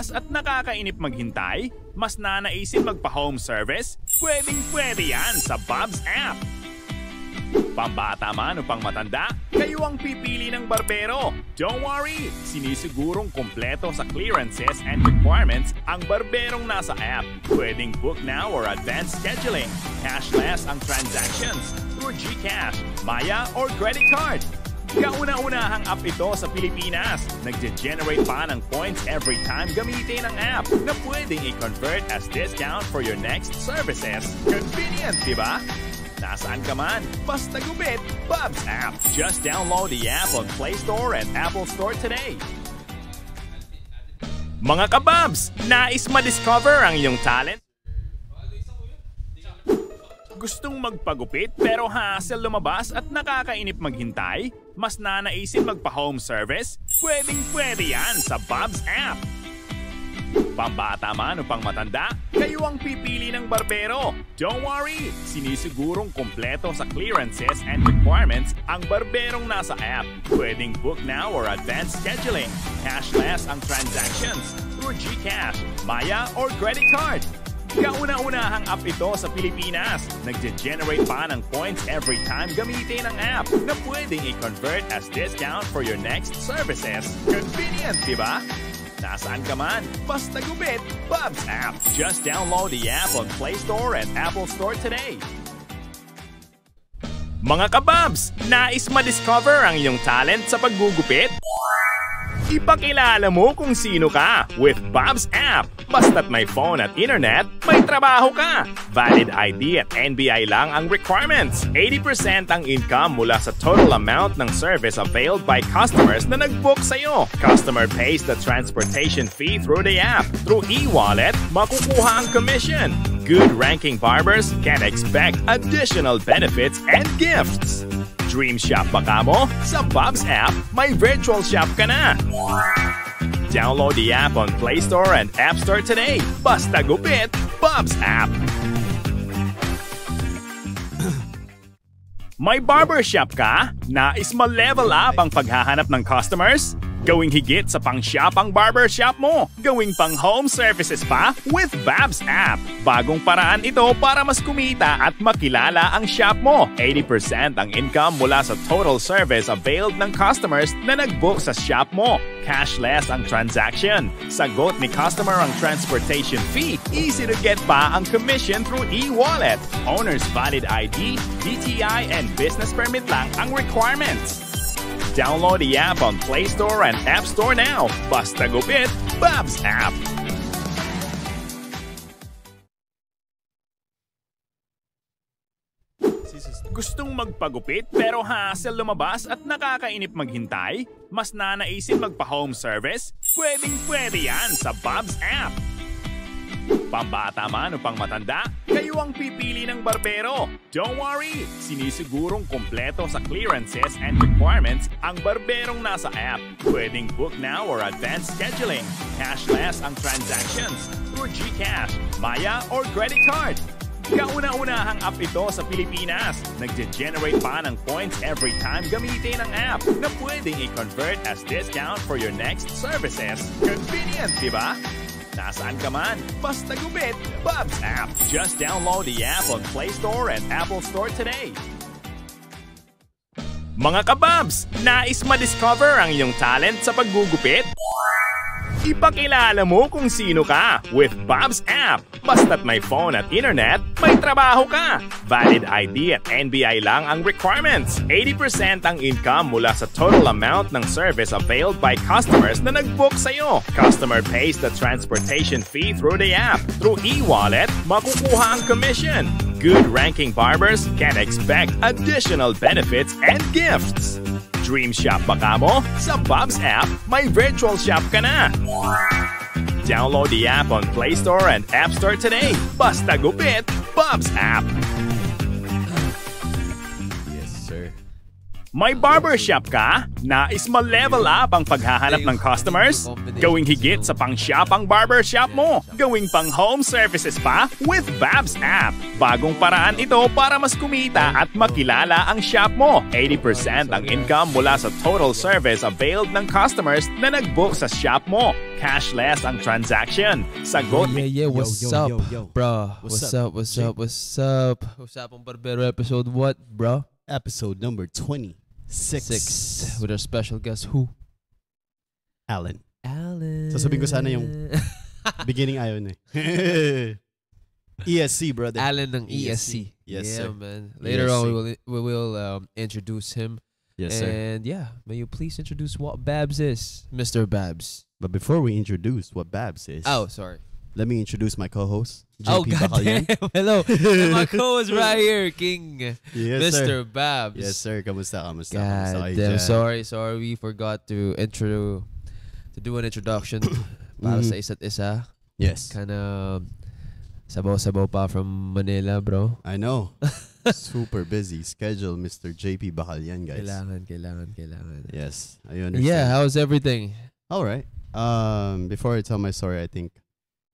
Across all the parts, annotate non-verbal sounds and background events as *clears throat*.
mataas at nakakainip maghintay? Mas nanaisin magpa-home service? Pwedeng pwede yan sa Bob's app! Pambata man o pang matanda, kayo ang pipili ng barbero. Don't worry, sinisigurong kompleto sa clearances and requirements ang barberong nasa app. Pwedeng book now or advance scheduling. Cashless ang transactions through GCash, Maya or credit card. Kauna-unahang app ito sa Pilipinas. Nagde-generate pa ng points every time gamitin ang app na pwedeng i-convert as discount for your next services. Convenient, di ba? Nasaan ka man, basta gubit Bubs app. Just download the app on Play Store and Apple Store today. Mga kababs, nais ma-discover ang iyong talent? Gustong magpagupit pero hassle lumabas at nakakainip maghintay? mas nanaisin magpa-home service? Pwedeng pwede yan sa Bob's app! Pambata man o pang matanda, kayo ang pipili ng barbero. Don't worry, sinisigurong kompleto sa clearances and requirements ang barberong nasa app. Pwedeng book now or advance scheduling. Cashless ang transactions through GCash, Maya or credit card kauna hang app ito sa Pilipinas. Nagde-generate pa ng points every time gamitin ang app na pwedeng i-convert as discount for your next services. Convenient, di ba? Nasaan ka man, basta gubit Bob's app. Just download the app on Play Store and Apple Store today. Mga kababs, nais ma-discover ang iyong talent sa paggugupit? Ipakilala mo kung sino ka with Bob's App. Basta't may phone at internet, may trabaho ka! Valid ID at NBI lang ang requirements. 80% ang income mula sa total amount ng service availed by customers na nag-book sa'yo. Customer pays the transportation fee through the app. Through e-wallet, makukuha ang commission. Good ranking barbers can expect additional benefits and gifts. Dream Shop ba ka mo? Sa Bob's app, may virtual shop ka na! Download the app on Play Store and App Store today. Basta gupit, Bob's app. May barbershop ka? Nais ma-level up ang paghahanap ng customers? Gawing higit sa pang-shop ang barbershop mo. Gawing pang-home services pa with Babs app. Bagong paraan ito para mas kumita at makilala ang shop mo. 80% ang income mula sa total service availed ng customers na nag-book sa shop mo. Cashless ang transaction. Sagot ni customer ang transportation fee. Easy to get pa ang commission through e-wallet. Owner's valid ID, DTI, and business permit lang ang requirements. Download the app on Play Store and App Store now. Basta gupit, Bob's app. Gustong magpagupit pero hassle lumabas at nakakainip maghintay? Mas nanaisin magpa-home service? Pwedeng pwede yan sa Bob's app! Pambata man o pang matanda, kayo ang pipili ng barbero. Don't worry, sinisigurong kompleto sa clearances and requirements ang barberong nasa app. Pwedeng book now or advance scheduling. Cashless ang transactions through GCash, Maya or credit card. Kauna-unahang app ito sa Pilipinas. Nagde-generate pa ng points every time gamitin ang app na pwedeng i-convert as discount for your next services. Convenient, di ba? Nasaan ka man? Basta gumit, Bob's app. Just download the app on Play Store and Apple Store today. Mga kababs, nais ma-discover ang iyong talent sa paggugupit? Ipakilala mo kung sino ka with Bob's app. Basta't may phone at internet, may trabaho ka. Valid ID at NBI lang ang requirements. 80% ang income mula sa total amount ng service availed by customers na nag-book sa'yo. Customer pays the transportation fee through the app. Through e-wallet, makukuha ang commission. Good ranking barbers can expect additional benefits and gifts. Dream Shop pa ka mo? Sa Bob's app, may virtual shop ka na! Download the app on Play Store and App Store today. Basta gupit, Bob's app! May barbershop ka? Nais ma-level up ang paghahanap ng customers? Gawing higit sa pang-shop ang barbershop mo. Gawing pang-home services pa with Babs app. Bagong paraan ito para mas kumita at makilala ang shop mo. 80% ang income mula sa total service availed ng customers na nag-book sa shop mo. Cashless ang transaction. Sagot ni... Yeah, yeah, what's yo, yo, yo, up, bro? What's up, what's up, what's up? What's up, what's up? What's up on Barbero episode what, bro? Episode number 20. Six Sixth. With our special guest who? Alan. Alan. Sasabihin ko sana yung *laughs* beginning ayaw na eh. *laughs* ESC, brother. Alan ng ESC. ESC. Yes, yeah, sir. man. Later ESC. on, we will, we will um, introduce him. Yes, and sir. And yeah, may you please introduce what Babs is, Mr. Babs. But before we introduce what Babs is. Oh, sorry. Let me introduce my co-host. JP oh, Bacalyan. *laughs* Hello. And my *laughs* co is right here, King yes, Mr. Bab. Babs. Yes, sir. Kamusta? Kamusta? God kamusta damn, sorry, sorry. We forgot to intro, to do an introduction *coughs* para sa mm-hmm. isa't isa. Yes. Kind of sabaw-sabaw pa from Manila, bro. I know. *laughs* Super busy schedule, Mr. JP Bahalyan, guys. Kailangan, kailangan, kailangan. Yes, I understand. Yeah, how's everything? All right. Um, before I tell my story, I think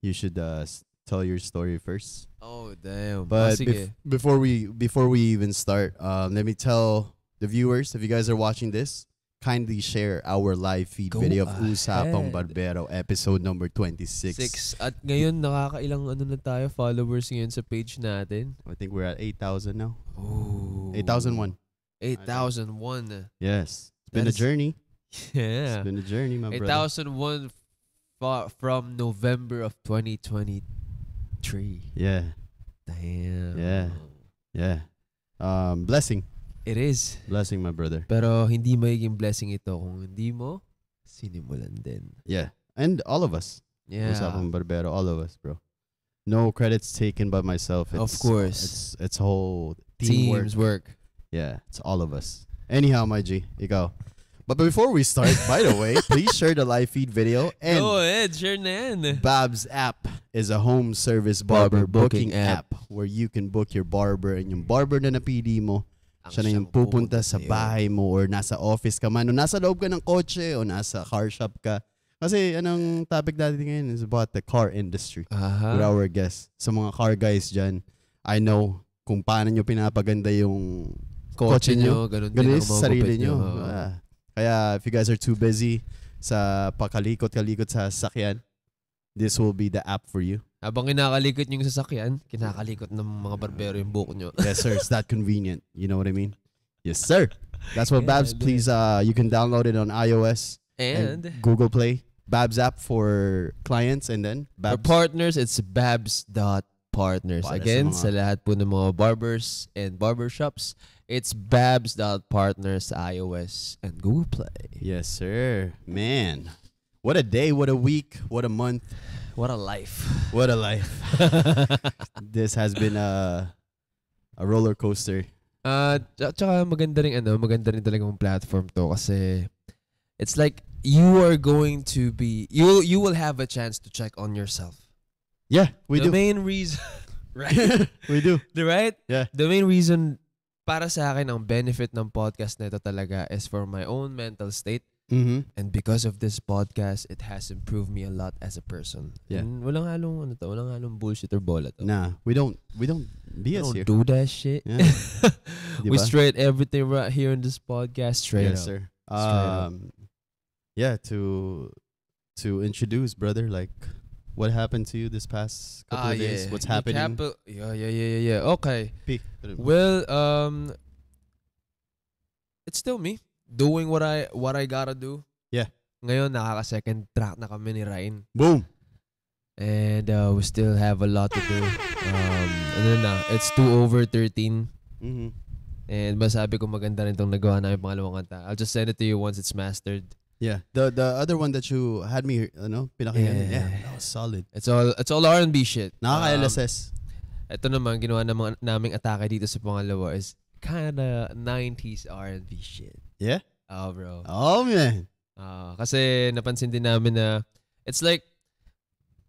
you should uh, tell your story first. Oh damn! But bef- before we before we even start, um, let me tell the viewers if you guys are watching this, kindly share our live feed Go video of Usapang Barbero episode number 26. Six. At ngayon, nakakailang ano na tayo followers ngayon sa page natin? I think we're at 8,000 now. 8,001. 8,001. Yes. It's been a journey. Yeah. It's been a journey, my 8,001 brother. 8,001 from November of 2022 tree. Yeah. Damn. Yeah. Yeah. Um, blessing. It is. Blessing, my brother. Pero hindi magiging blessing ito kung hindi mo sinimulan din. Yeah. And all of us. Yeah. Usapang Barbero, all of us, bro. No credits taken by myself. It's, of course. It's, it's whole teamwork. Team's work. Yeah. It's all of us. Anyhow, my G, you go. But before we start, by the way, *laughs* please share the live feed video and Go ahead, share na Bob's app is a home service barber, barber booking, booking app. app where you can book your barber and yung barber na napili mo ang siya na yung pupunta sa bahay mo or nasa office ka man o nasa loob ka ng kotse o nasa car shop ka. Kasi anong topic natin ngayon is about the car industry uh-huh. with our guests. Sa mga car guys dyan, I know kung paano nyo pinapaganda yung kotse, kotse nyo. Ganun, ganun din ang sarili nyo. nyo. Uh, kaya if you guys are too busy sa pakalikot-kalikot sa sasakyan, this will be the app for you. Habang kinakalikot niyo yung sasakyan, kinakalikot ng mga barbero yung buhok nyo. yes sir, it's that convenient. You know what I mean? Yes sir. That's what Babs. Please, uh, you can download it on iOS and, and Google Play. Babs app for clients and then Babs. For partners, it's babs.partners. Again, sa lahat po ng mga barbers and barbershops, It's Partners, iOS, and Google Play. Yes, sir. Man, what a day, what a week, what a month. What a life. What a life. *laughs* this has been a, a roller coaster. Uh, tsaka maganda rin, ano, maganda rin talaga yung platform to kasi it's like you are going to be you you will have a chance to check on yourself. Yeah, we the do. The main reason, *laughs* right? *laughs* we do. The right? Yeah. The main reason para sa akin, ang benefit ng podcast nito talaga is for my own mental state. Mm-hmm. And because of this podcast, it has improved me a lot as a person. Yeah. And walang halong ano to, walang halong bullshit or bola to. Nah, we don't we don't we don't here. do that shit. Yeah. *laughs* we straight everything right here in this podcast straight yes, up. sir. Straight um up. yeah, to to introduce brother like what happened to you this past couple ah, of days? Yeah. What's happening? Capi- yeah, yeah, yeah, yeah, yeah. Okay. P. Well, um, it's still me doing what I what I gotta do. Yeah. Ngayon nakaka second track na kami ni Ryan. Boom. And uh, we still have a lot to do. Um, ano na, it's 2 over 13. Mm-hmm. And masabi ko maganda rin itong nagawa namin pangalawang kanta. I'll just send it to you once it's mastered. Yeah. The the other one that you had me, you know, pinakinggan. Yeah. yeah. That was solid. It's all it's all R&B shit. Nakaka-LSS. Um, ito naman ginawa ng mga naming atake dito sa pangalawa is kind of 90s R&B shit. Yeah? Oh, bro. Oh, man. Uh, kasi napansin din namin na it's like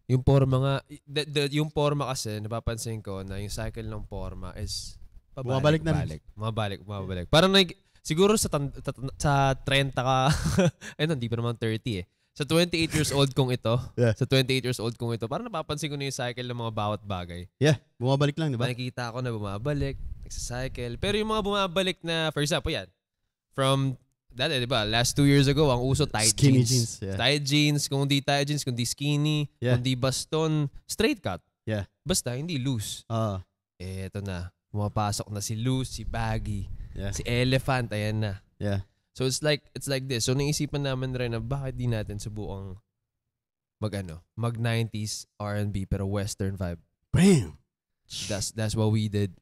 yung forma nga the, the, yung forma kasi napapansin ko na yung cycle ng forma is pabalik, bumabalik na mabalik, mabalik, mabalik. Parang like Siguro sa, tan- sa 30 ka, *laughs* ayun, hindi pa naman 30 eh. Sa 28 years old kong ito, yeah. sa 28 years old kong ito, parang napapansin ko na yung cycle ng mga bawat bagay. Yeah, bumabalik lang, di ba? Nakikita ko na bumabalik, Nagsa-cycle. Pero yung mga bumabalik na, for example, yan, from dati, di ba, last two years ago, ang uso tight Skinny jeans. jeans yeah. Tight jeans, kung hindi tight jeans, kung di skinny, yeah. kung di baston, straight cut. Yeah. Basta, hindi loose. Uh. Ah. Eh, ito na, pumapasok na si loose, si baggy Yeah. Si Elephant, ayan na. Yeah. So it's like it's like this. So naisipan namin rin na bakit di natin subuang mag ano, mag 90s R&B pero western vibe. Bam. That's that's what we did.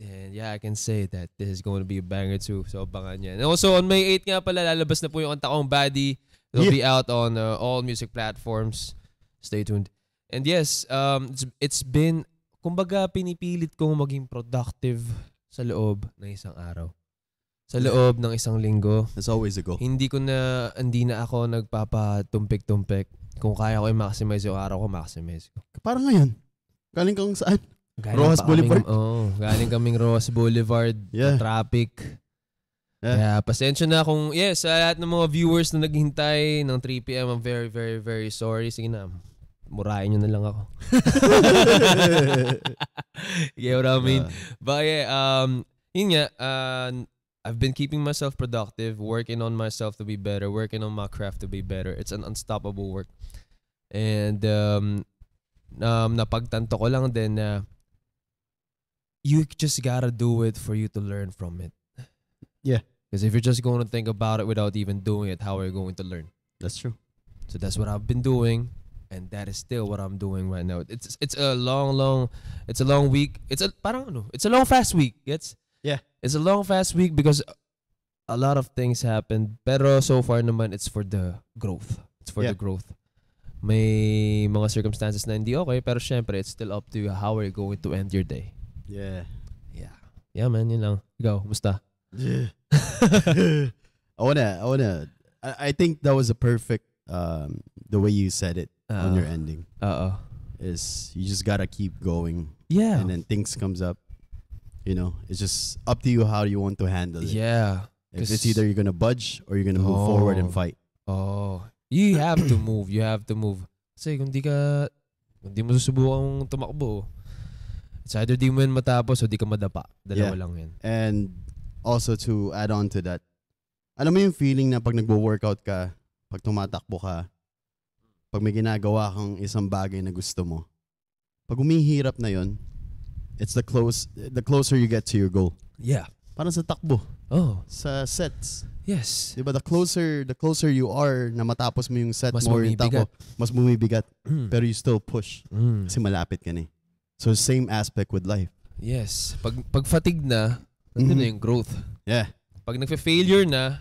And yeah, I can say that this is going to be a banger too. So abangan niya. And also on May 8 nga pala lalabas na po yung kanta kong Body. It'll yeah. be out on uh, all music platforms. Stay tuned. And yes, um it's, it's been kumbaga pinipilit kong maging productive sa loob ng isang araw. Sa loob ng isang linggo. That's always a goal. Hindi ko na, hindi na ako nagpapatumpik-tumpik. Kung kaya ko i-maximize yung araw ko, maximize ko. Parang ngayon. Galing kang saan? Galing Rojas Boulevard? Oo. Oh, galing kaming Rojas Boulevard. Yeah. Traffic. Yeah. Kaya pasensya na kung, yes, sa lahat ng mga viewers na naghihintay ng 3pm, I'm very, very, very sorry. Sige na, murahin nyo na lang ako. *laughs* you *laughs* know what I mean? Uh, but yeah, um, yun nga, uh, I've been keeping myself productive, working on myself to be better, working on my craft to be better. It's an unstoppable work. And um, um, napagtanto ko lang din na you just gotta do it for you to learn from it. Yeah. Because if you're just going to think about it without even doing it, how are you going to learn? That's true. So that's what I've been doing and that is still what I'm doing right now. It's it's a long, long, it's a long week. It's a I don't know. It's a long fast week. It's yeah. It's a long fast week because a lot of things happened. Pero so far naman it's for the growth. It's for yeah. the growth. May mga circumstances na hindi okay pero syempre it's still up to you how are you going to end your day. Yeah. Yeah. Yeah man, yun lang. Go, musta? Yeah. *laughs* I wanna I wanna I, I think that was a perfect um the way you said it uh, on your uh, ending. Uh oh. Is you just gotta keep going. Yeah. And then things comes up. You know, it's just up to you how you want to handle it. Yeah. If it's either you're gonna budge or you're gonna move forward and oh. fight. Oh. You have to move. You have to move. Say kung di ka, hindi mo susubukan tumakbo, it's either di mo yan matapos o di ka madapa. Dalawa yeah. lang yan. And also to add on to that, alam mo yung feeling na pag nagwo-workout ka, pag tumatakbo ka, pag may ginagawa kang isang bagay na gusto mo, pag umihirap na yon, it's the close the closer you get to your goal. Yeah. Parang sa takbo. Oh. Sa sets. Yes. 'Di ba the closer the closer you are na matapos mo yung set mas mo yung takbo, mas bumibigat. Mm. Pero you still push. Mm. Kasi malapit ka na eh. So same aspect with life. Yes. Pag pag fatigue na, nandun mm na yung growth. Yeah. Pag nagfa failure na,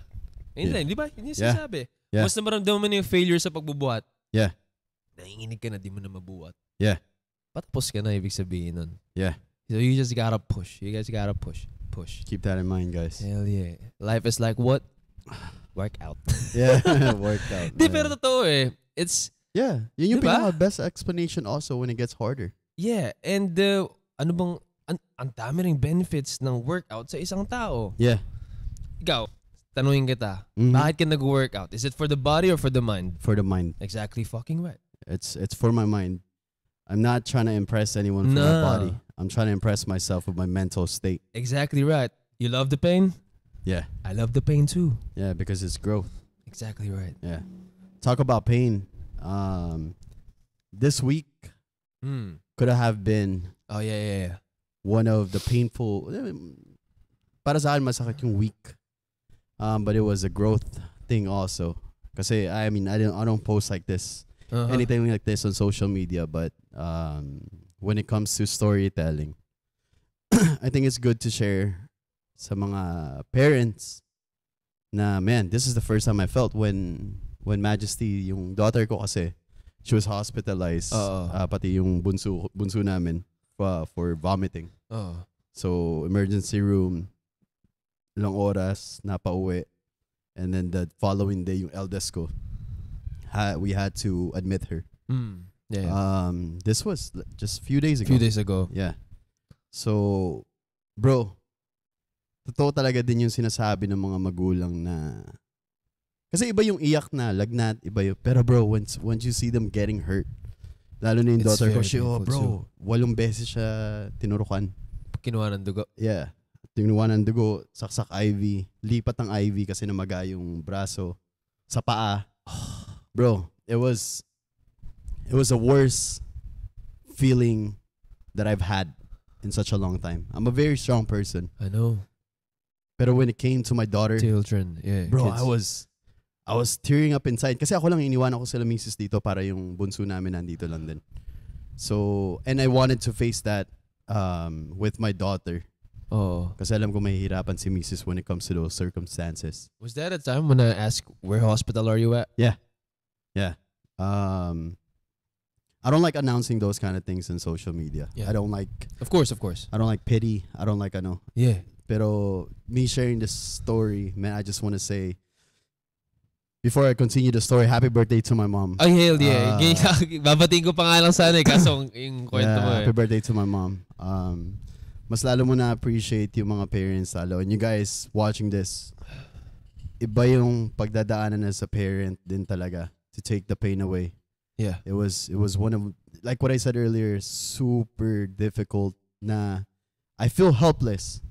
yun yeah. lang, di ba? Yun yung yeah. sinasabi. Yeah. Mas namaramdaman mo na yung failure sa pagbubuhat Yeah. Nanginginig ka na, di mo na mabuhat. Yeah. Patapos ka na, ibig sabihin nun. Yeah. So you just gotta push. You guys gotta push. Push. Keep that in mind, guys. Hell yeah. Life is like what? Workout. *laughs* yeah, *laughs* workout. Di, pero totoo eh. It's, Yeah. Yun yung diba? best explanation also when it gets harder. yeah. And uh, ano bang, an, ang dami ring benefits ng workout sa isang tao. Yeah. Ikaw, Tanungin kita, mm-hmm. bakit ka nag-workout? Is it for the body or for the mind? For the mind. Exactly fucking right. It's it's for my mind. I'm not trying to impress anyone for no. my body. I'm trying to impress myself with my mental state. Exactly right. You love the pain? Yeah. I love the pain too. Yeah, because it's growth. Exactly right. Yeah. Talk about pain. Um this week mm. could have been Oh yeah, yeah, yeah. One of the painful eh, para sa akin masakit yung week um, but it was a growth thing also. Cause I mean, I do not I don't post like this, uh-huh. anything like this on social media. But um, when it comes to storytelling, *coughs* I think it's good to share sa mga parents na man, this is the first time I felt when when Majesty, yung daughter ko kasi, she was hospitalized, uh, uh, pati yung bunso, bunso namin uh, for vomiting. Uh, so, emergency room. ilang oras, napauwi. And then the following day, yung eldest ko, ha, we had to admit her. Mm. Yeah. Um, this was just few days ago. Few days ago. Yeah. So, bro, totoo talaga din yung sinasabi ng mga magulang na kasi iba yung iyak na lagnat, iba yung pero bro, once once you see them getting hurt, lalo na yung It's daughter ko, she, oh bro, walong beses siya tinurukan. Kinuha ng dugo. Yeah tinuan ng dugo, saksak IV, lipat ng IV kasi namaga yung braso sa paa. bro, it was it was the worst feeling that I've had in such a long time. I'm a very strong person. I know. Pero when it came to my daughter, children, yeah, bro, kids. I was I was tearing up inside kasi ako lang iniwan ako sa misis dito para yung bunso namin nandito lang din. So, and I wanted to face that um, with my daughter Oh. Kasi alam ko mahihirapan si Mrs. when it comes to those circumstances. Was that a time when I asked where hospital are you at? Yeah. Yeah. Um I don't like announcing those kind of things in social media. Yeah. I don't like Of course, of course. I don't like pity. I don't like I know. Yeah. Pero me sharing this story, man, I just want to say before I continue the story, happy birthday to my mom. I hell yeah. Ah. Uh, *laughs* Babatiin ko pa nga lang sana eh, kaso yung *laughs* kwento yeah, mo eh. Happy birthday to my mom. Um, mas lalo mo na-appreciate yung mga parents lalo. And you guys watching this, iba yung pagdadaanan as a parent din talaga to take the pain away. Yeah. It was it was one of like what I said earlier, super difficult na I feel helpless.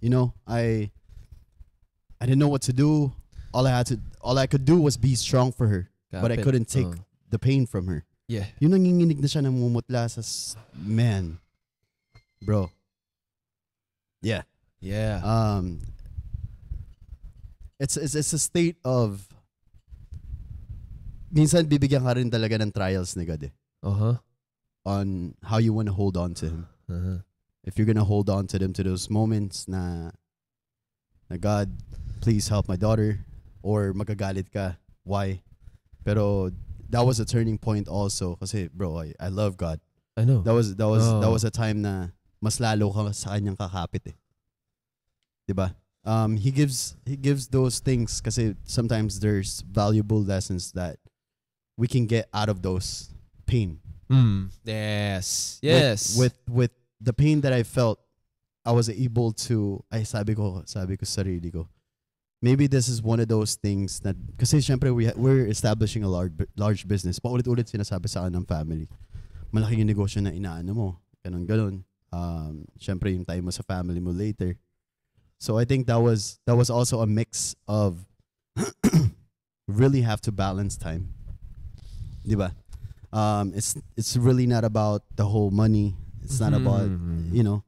You know, I I didn't know what to do. All I had to all I could do was be strong for her, Kapit. but I couldn't take uh. the pain from her. Yeah. Yung nanginginig na siya mumutla sa man. Bro, Yeah. Yeah. Um, it's, it's, it's a state of minsan bibigyan ka rin talaga ng trials ni God eh. Uh-huh. On how you want to hold on to Him. Uh-huh. If you're gonna hold on to them to those moments na, na God, please help my daughter or magagalit ka, why? Pero that was a turning point also kasi bro, I, I love God. I know. That was that was oh. that was a time na mas lalo ka sa kanyang kakapit eh. 'Di ba? Um, he gives he gives those things kasi sometimes there's valuable lessons that we can get out of those pain. Mm. Yes. Yes. With, with with the pain that I felt, I was able to ay sabi ko sabi ko sarili ko. Maybe this is one of those things that kasi syempre we we're establishing a large large business. Paulit-ulit sinasabi sa akin ng family. Malaki yung negosyo na inaano mo. ganun ganon. um, syempre yung time mo sa family mo later. So I think that was that was also a mix of *coughs* really have to balance time. Diba? Um, it's it's really not about the whole money. It's not mm-hmm. about you know,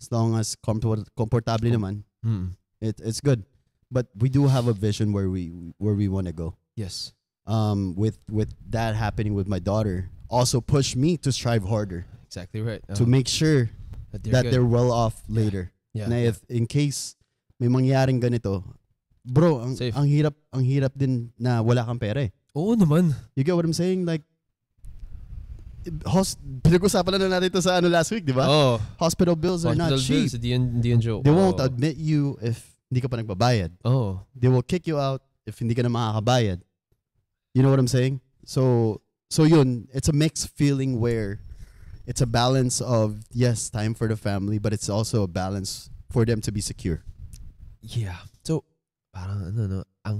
as long as comfortable comfortable naman. mm It it's good. But we do have a vision where we where we want to go. Yes. Um, with with that happening with my daughter also pushed me to strive harder. Exactly right. To uh-huh. make sure that they're, that they're well off later. Yeah. Na if in case may mangyaring ganito, bro, ang, ang hirap ang hirap din na wala kang pera eh. Oo naman. You get what I'm saying? Like host pinag-usapan na natin ito sa ano last week, di ba? Oh. Hospital bills are Hospital not cheap. Bills, di, di joke. They won't admit you if hindi ka pa nagbabayad. Oh. They will kick you out if hindi ka na makakabayad. You know what I'm saying? So so yun, it's a mixed feeling where it's a balance of yes, time for the family, but it's also a balance for them to be secure. Yeah. So parang ano no, ang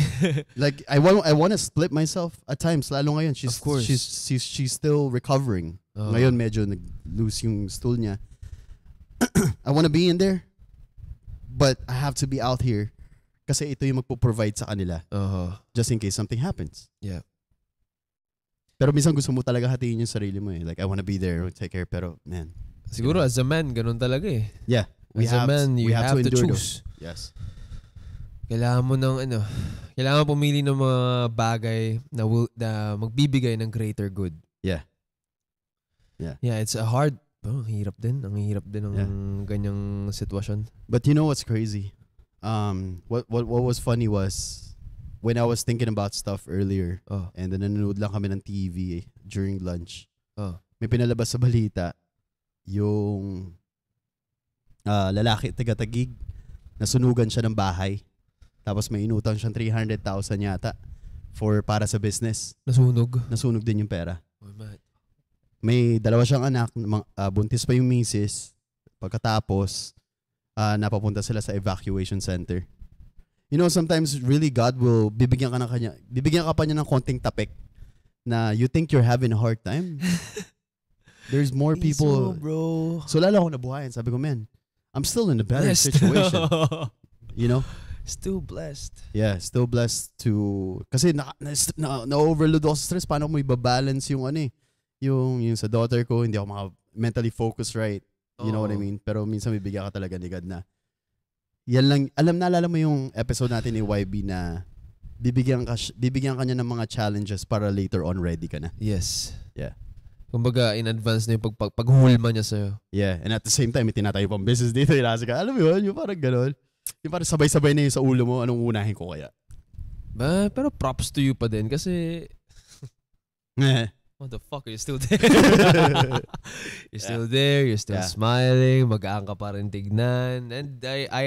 *laughs* like I want I want to split myself at times lalo ngayon. She's of course. she's she's she's still recovering. Uh, ngayon medyo nag loose yung stool niya. *clears throat* I want to be in there but I have to be out here kasi ito yung magpo-provide sa kanila. Uh-huh. Just in case something happens. Yeah. Pero minsan gusto mo talaga hatiin yung sarili mo eh. Like, I wanna be there, take care. Pero, man. Siguro, as a man, ganun talaga eh. Yeah. We as have, a man, you we have, have to, to choose. Though. Yes. Kailangan mo ng ano, kailangan pumili ng mga bagay na, will, na magbibigay ng greater good. Yeah. Yeah. Yeah, it's a hard, oh, hirap din. Ang hirap din ng yeah. ganyang sitwasyon. But you know what's crazy? Um, what, what, what was funny was, when I was thinking about stuff earlier, oh. and then nanonood lang kami ng TV eh, during lunch, oh. may pinalabas sa balita yung uh, lalaki taga-tagig, nasunugan siya ng bahay. Tapos may inutang siyang 300,000 yata for para sa business. Nasunog? Nasunog din yung pera. Oh, man. May dalawa siyang anak, uh, buntis pa yung misis. Pagkatapos, uh, napapunta sila sa evacuation center you know, sometimes really God will bibigyan ka ng kanya, bibigyan ka pa niya ng konting tapik na you think you're having a hard time. *laughs* There's more people. So, oh, bro. So lalo akong nabuhayan. Sabi ko, man, I'm still in a better blessed. situation. you know? *laughs* Still blessed. Yeah, still blessed to... Kasi na-overload na, na, na, ako sa stress. Paano mo ibabalance yung ano eh? Yung, yung sa daughter ko, hindi ako maka mentally focused right. You oh. know what I oh. mean? Pero minsan bibigyan ka talaga ni God na yan lang, alam na alam mo yung episode natin ni YB na bibigyan ka bibigyan kanya ng mga challenges para later on ready ka na. Yes. Yeah. Kumbaga, in advance na yung pag, pag, paghulma niya sa'yo. Yeah, and at the same time, itinatayo pang business dito. Ilasa ka, alam mo yun, yung parang ganun. Yung parang sabay-sabay na yun sa ulo mo, anong unahin ko kaya? Ba, pero props to you pa din kasi... *laughs* Eh. What the fuck, are you still there. *laughs* you're still yeah. there, you're still yeah. smiling, mag-aang ka pa rin tignan. And I, I,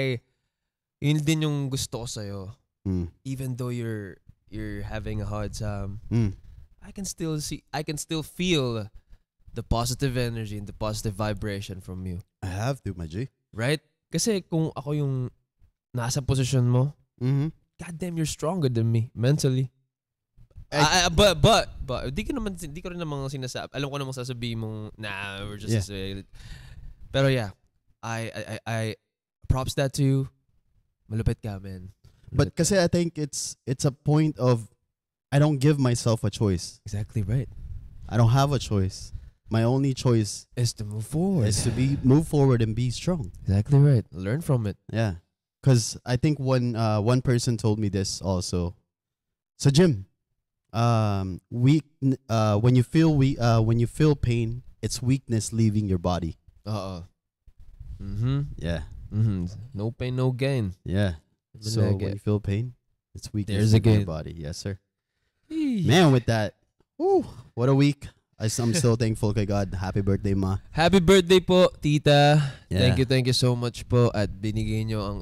yun din yung gusto ko sa'yo. Mm. Even though you're you're having a hard time, mm. I can still see, I can still feel the positive energy and the positive vibration from you. I have to, my G. Right? Kasi kung ako yung nasa position mo, mm-hmm. God damn, you're stronger than me mentally. I, I, but, but, but, di ko naman, di ko rin naman sinasabi. Alam ko naman sasabihin mong, nah, we're just, yeah. pero yeah, I, I, I, I, props that to you. Malupit ka, man. Malupit but kasi I think it's it's a point of I don't give myself a choice. Exactly right. I don't have a choice. My only choice is to move forward. Is to be move forward and be strong. Exactly right. Learn from it. Yeah. Cause I think one uh, one person told me this also. So Jim, um, weak uh, when you feel we uh, when you feel pain, it's weakness leaving your body. Uh. -oh. Mhm. yeah. Mm-hmm. No pain, no gain. Yeah. so when you feel pain, it's weakness There's a in your body. Yes, sir. Eesh. Man, with that, woo, what a week. I, I'm still *laughs* thankful kay God. Happy birthday, ma. Happy birthday po, tita. Yeah. Thank you, thank you so much po. At binigay nyo ang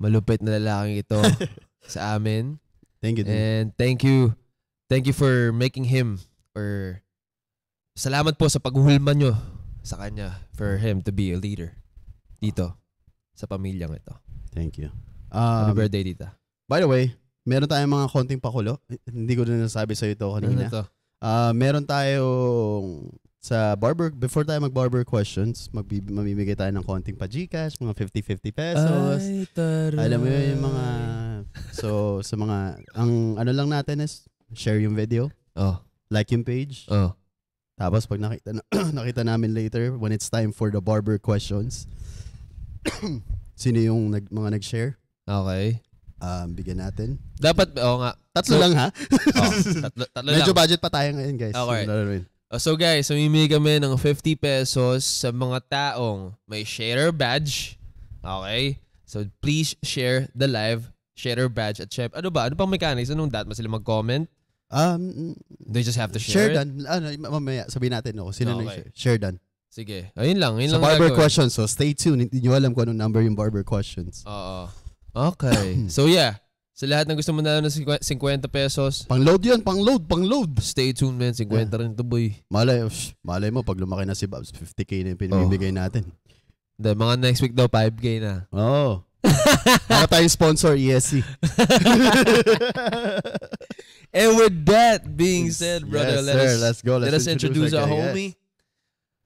malupit na lalaking ito *laughs* sa amin. Thank you. Dude. And thank you. Thank you for making him or salamat po sa paghuhulma nyo sa kanya for him to be a leader dito sa pamilyang ito. Thank you. Um, Happy birthday, tita. By the way, meron tayong mga konting pakulo. Hindi ko na nasabi sa ito kanina. Ano to? Uh, meron tayong sa barber, before tayo mag-barber questions, magbib- mamimigay tayo ng konting pa-Gcash, mga 50-50 pesos. Ay, taray. Alam mo yun, yung mga, so, sa mga, ang ano lang natin is, share yung video, Oh, like yung page, oh. tapos pag nakita, na- *clears throat* nakita namin later, when it's time for the barber questions, *coughs* Sino yung nag, mga nag-share? Okay. Um, bigyan natin. Dapat, oo nga. Tatlo lang ha? oh, tatlo, *laughs* tatlo Medyo lang. budget pa tayo ngayon guys. Okay. Oh, so guys, mamimigay kami ng 50 pesos sa mga taong may share badge. Okay? So please share the live sharer badge at chef. Ano ba? Ano pang mechanics? Anong dat? Mas sila mag-comment? Um, They just have to share, share it? done. Ano, mamaya sabihin natin no, sino okay. nag-share. Share done. Sige. Ayun lang. Ayun sa lang barber gagawin. questions. So stay tuned. Hindi nyo alam kung anong number yung barber questions. Oo. Okay. *clears throat* so yeah. Sa lahat ng gusto mo na ng 50 pesos. Pang-load yan. Pang-load. Pang-load. Stay tuned, man. 50 yeah. rin to, boy. Malay, ush, malay mo, pag lumaki na si Babs, 50k na yung oh. pinibigay oh. natin. The, mga next week daw, 5k na. Oo. Oh. *laughs* Para tayong sponsor, ESC. E. And with that being said, brother, yes, let, sir. us, let's go. Let's let us introduce, introduce our homie. Yes.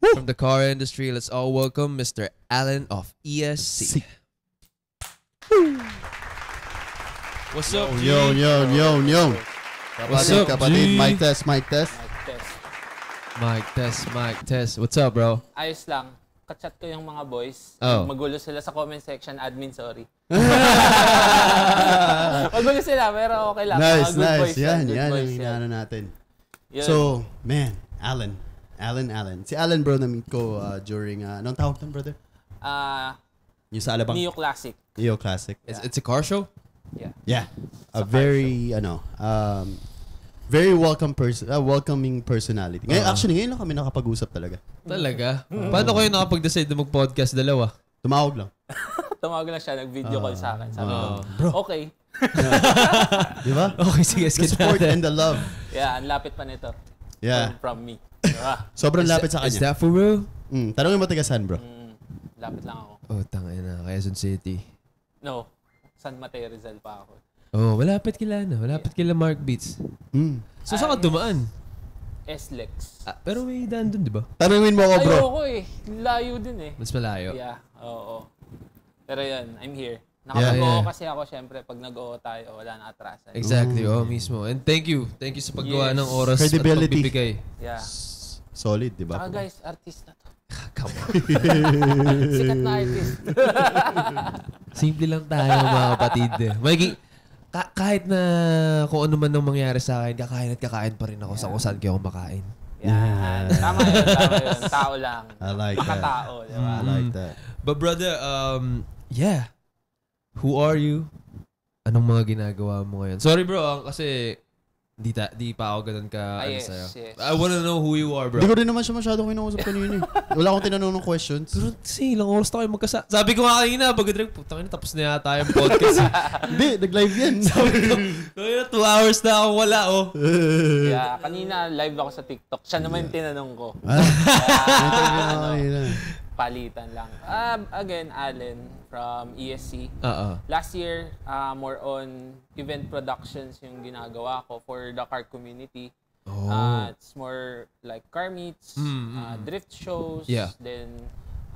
Woo! From the car industry, let's all welcome Mr. Allen of ESC. What's up, G? Yo, yo, yo, yo. What's up, G? Mic test, mic test. Mic test. Mic test, What's up, bro? Ayos lang. Kachat ko yung mga boys. Oh. Magulo sila sa comment section. Admin, sorry. *laughs* *laughs* Magulo sila, pero okay lang. Nice, mga good nice. Boys, yan, good yan. Boys, yan. inaano natin. Yun. So, man, Allen. Alan Allen. Si Alan bro na meet ko uh, during uh, anong tawag doon brother? uh, yung sa Alabang Neo Classic. Neo Classic. Yeah. It's, it's a car show? Yeah. Yeah. It's a, a very show. ano um very welcome person, uh, welcoming personality. Ngayon, uh-huh. actually, ngayon lang kami nakapag-usap talaga. Talaga? Uh-huh. Paano kayo nakapag-decide na mag-podcast dalawa? Tumawag lang. *laughs* Tumawag lang siya, nag-video uh-huh. call sa akin. Sabi uh-huh. ko, uh-huh. bro, okay. *laughs* Di ba? Okay, sige, skip The support and the love. Yeah, ang lapit pa nito. Yeah. From, from me. Ah. Sobrang is lapit sa kanya. Is that for real? Mm, tanongin mo taga saan, bro? Mm, lapit lang ako. Oh, tangin na. Quezon City. No. San Mateo Rizal pa ako. Oh, malapit kila na. Ano? Malapit kila Mark Beats. Mm. So, saan ka ah, dumaan? SLEX. Ah, pero may daan dun, di ba? Tanungin mo ako, bro. Ayoko eh. Layo din eh. Mas malayo. Yeah. Oo. oo. Pero yan, I'm here. Nakapag-oo yeah, yeah. kasi ako, syempre, pag nag o tayo, wala na atrasan. Exactly, oo, oh, mismo. And thank you. Thank you sa paggawa yes. ng oras Credibility. at pagbibigay. Yeah. S- solid, di ba? Saka guys, artista to. *laughs* Come on. *laughs* Sikat na artist. *laughs* Simple lang tayo, mga kapatid. Magiging, ka- kahit na kung ano man ang mangyari sa akin, kakain at kakain pa rin ako yeah. sa kung saan kayo kumakain. Yeah. yeah. tama yun, tama yun. Tao lang. I like Makatao, that. Diba? Mm. I like mm. that. But brother, um, yeah. Who are you? Anong mga ginagawa mo ngayon? Sorry bro, ah, kasi di, ta, di pa ako ganun ka ah, ano yes, sa'yo. Yes. I wanna know who you are, bro. Hindi ko rin naman siya masyado kinausap kanina. Eh. Wala akong tinanong ng questions. Pero kasi ilang oras na kayo magkasa... Sabi ko nga kanina, pag drink, putang ina, tapos na yata yung podcast. *laughs* Hindi, nag-live yan. *laughs* Sabi ko, kanina, two hours na ako wala, oh. *laughs* yeah, kanina live ako sa TikTok. Siya naman yung tinanong ko. Ah, Kaya, ano, palitan lang. Uh, again, Allen from ESC. Uh-uh. Last year, uh, more on event productions yung ginagawa ko for the car community. Oh. Uh, it's more like car meets, mm-hmm. uh, hmm, hmm. drift shows, yeah. then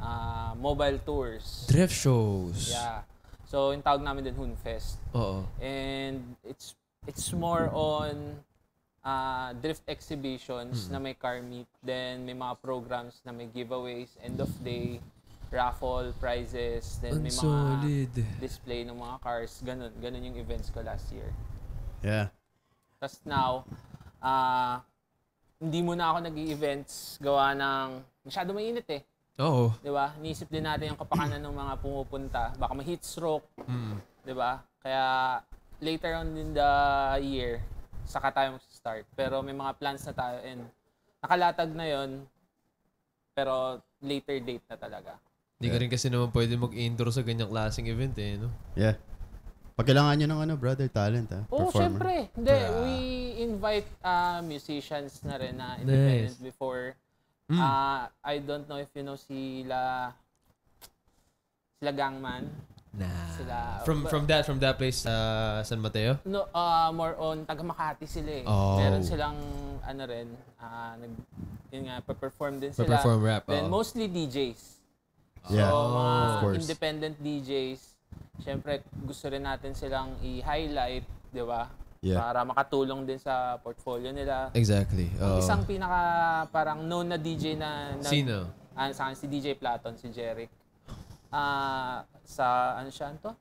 uh, mobile tours. Drift shows. Yeah. So, yung tawag namin din Hunfest. Oo. And it's it's more on uh, drift exhibitions mm na may car meet. Then may mga programs na may giveaways, end of day, raffle, prizes. Then may mga solid. display ng mga cars. Ganun. Ganun yung events ko last year. Yeah. Tapos now, uh, hindi mo na ako nag-events gawa ng masyado mainit eh. Oo. 'Di ba? Niisip din natin yung kapakanan ng mga pumupunta. Baka may heat stroke. Mm. 'Di ba? Kaya later on in the year, saka tayo start. Pero may mga plans na tayo and nakalatag na yon pero later date na talaga. Hindi yeah. ka rin kasi naman pwede mag-indoor sa ganyang klaseng event eh, no? Yeah. Pag kailangan nyo ng ano, brother, talent ah. Oo, oh, syempre. Hindi, yeah. we invite uh, musicians na rin na independent nice. before. Mm. Uh, I don't know if you know sila sila Gangman. Nah. Sila, from from that from that place sa uh, San Mateo? No, uh, more on taga Makati sila eh. Oh. Meron silang ano rin, uh, nag yun nga perform din sila. Perform rap. Then oh. mostly DJs. Yeah. So, oh, mga of course. independent DJs. Syempre gusto rin natin silang i-highlight, 'di ba? Yeah. Para makatulong din sa portfolio nila. Exactly. Oh. Isang pinaka parang known na DJ na, na Sino? Ano, sa si DJ Platon, si Jeric uh, sa ano siya ano to?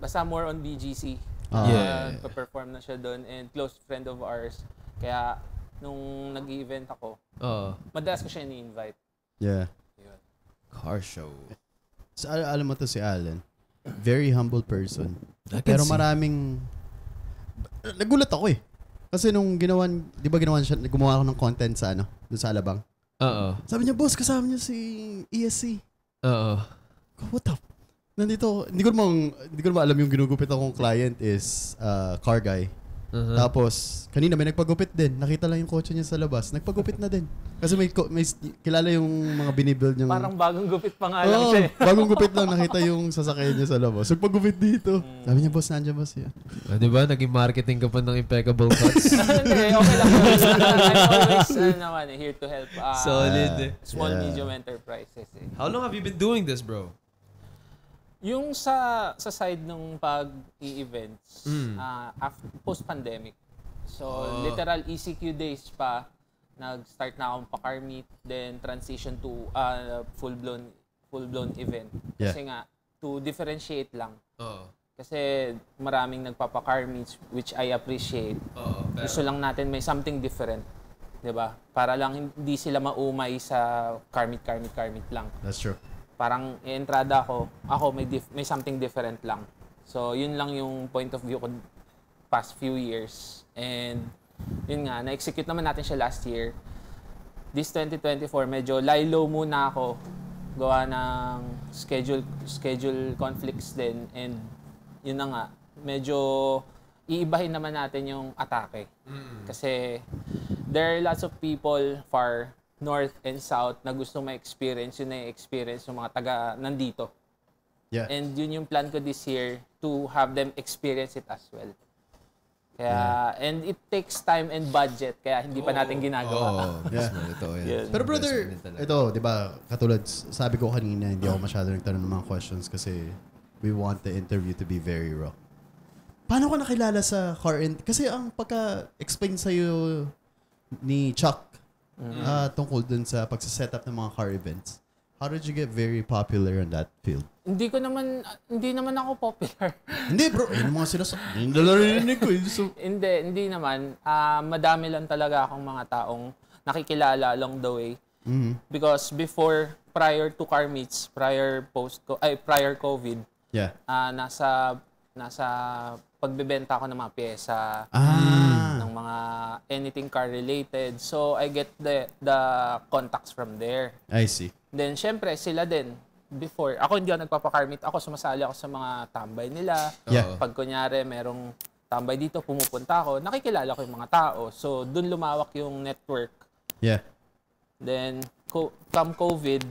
Basta more on BGC. Uh, ah. ah, yeah. Uh, perform na siya doon and close friend of ours. Kaya nung nag-event ako, uh, madalas ko siya ni-invite. Yeah. Yun. Car show. So, al- alam mo to si Allen. Very humble person. Pero maraming... Nagulat ako eh. Kasi nung ginawan, di ba ginawan siya, gumawa ako ng content sa ano, doon sa Alabang. Oo. Sabi niya, boss, kasama niya si ESC. Oo. What the Nandito, hindi ko naman, hindi ko naman alam yung ginugupit akong client is uh, car guy. Uh-huh. Tapos, kanina may nagpagupit din. Nakita lang yung kotse niya sa labas. Nagpagupit na din. Kasi may, may kilala yung mga binibuild niya. Parang bagong gupit pa nga oh, lang siya. Eh. *laughs* bagong gupit lang. Nakita yung sasakyan niya sa labas. Nagpagupit dito. Hmm. Sabi niya, boss, nandiyan ba siya? Ah, di ba? Naging marketing ka pa ng impeccable cuts. *laughs* Ano, hindi, okay lang. I'm *laughs* always uh, naman, ano eh, here to help. Uh, Solid. Eh. Small, yeah. medium enterprises. Eh. How long have you been doing this, bro? Yung sa sa side ng pag-events mm. uh, ah, after, post-pandemic. So oh. literal ECQ days pa nag-start na akong pa-car meet then transition to uh, full-blown full-blown event. Kasi yeah. nga to differentiate lang. Oo. Kasi maraming nagpapa-car meets which I appreciate. Oo, oh, pero... Gusto lang natin may something different. 'di ba? Para lang hindi sila maumay sa car car meet meet car meet lang. That's true parang entrada ko, ako may, dif- may something different lang. So, yun lang yung point of view ko past few years. And yun nga, na-execute naman natin siya last year. This 2024, medyo lilo muna ako gawa ng schedule schedule conflicts din and yun na nga medyo iibahin naman natin yung atake. Mm. Kasi there are lots of people far north and south na gusto ma-experience, yun na experience ng mga taga nandito. Yeah. And yun yung plan ko this year to have them experience it as well. Kaya, yeah. and it takes time and budget, kaya hindi pa natin oh. ginagawa. Oo, oh, *laughs* yeah. ito, yan. Yeah. Pero brother, ito, di ba, katulad, sabi ko kanina, hindi ako masyado nagtanong ng mga questions kasi we want the interview to be very raw. Paano ka nakilala sa car Kasi ang pagka-explain sa'yo ni Chuck mm. uh, tungkol dun sa pagsasetup ng mga car events. How did you get very popular in that field? Hindi ko naman, hindi naman ako popular. hindi bro, yun mga sinasabi. Hindi narinig ko. So... hindi, hindi naman. Uh, madami lang talaga akong mga taong nakikilala along the way. Mm-hmm. Because before, prior to car meets, prior post, ko, ay, prior COVID, yeah. uh, nasa, nasa pagbebenta ako ng mga pyesa. Ah ng mga anything car related. So I get the the contacts from there. I see. Then syempre sila din before ako hindi ako nagpapa-car meet ako sumasali ako sa mga tambay nila. Yeah. Pag kunyari merong tambay dito pumupunta ako, nakikilala ko yung mga tao. So doon lumawak yung network. Yeah. Then co- come COVID,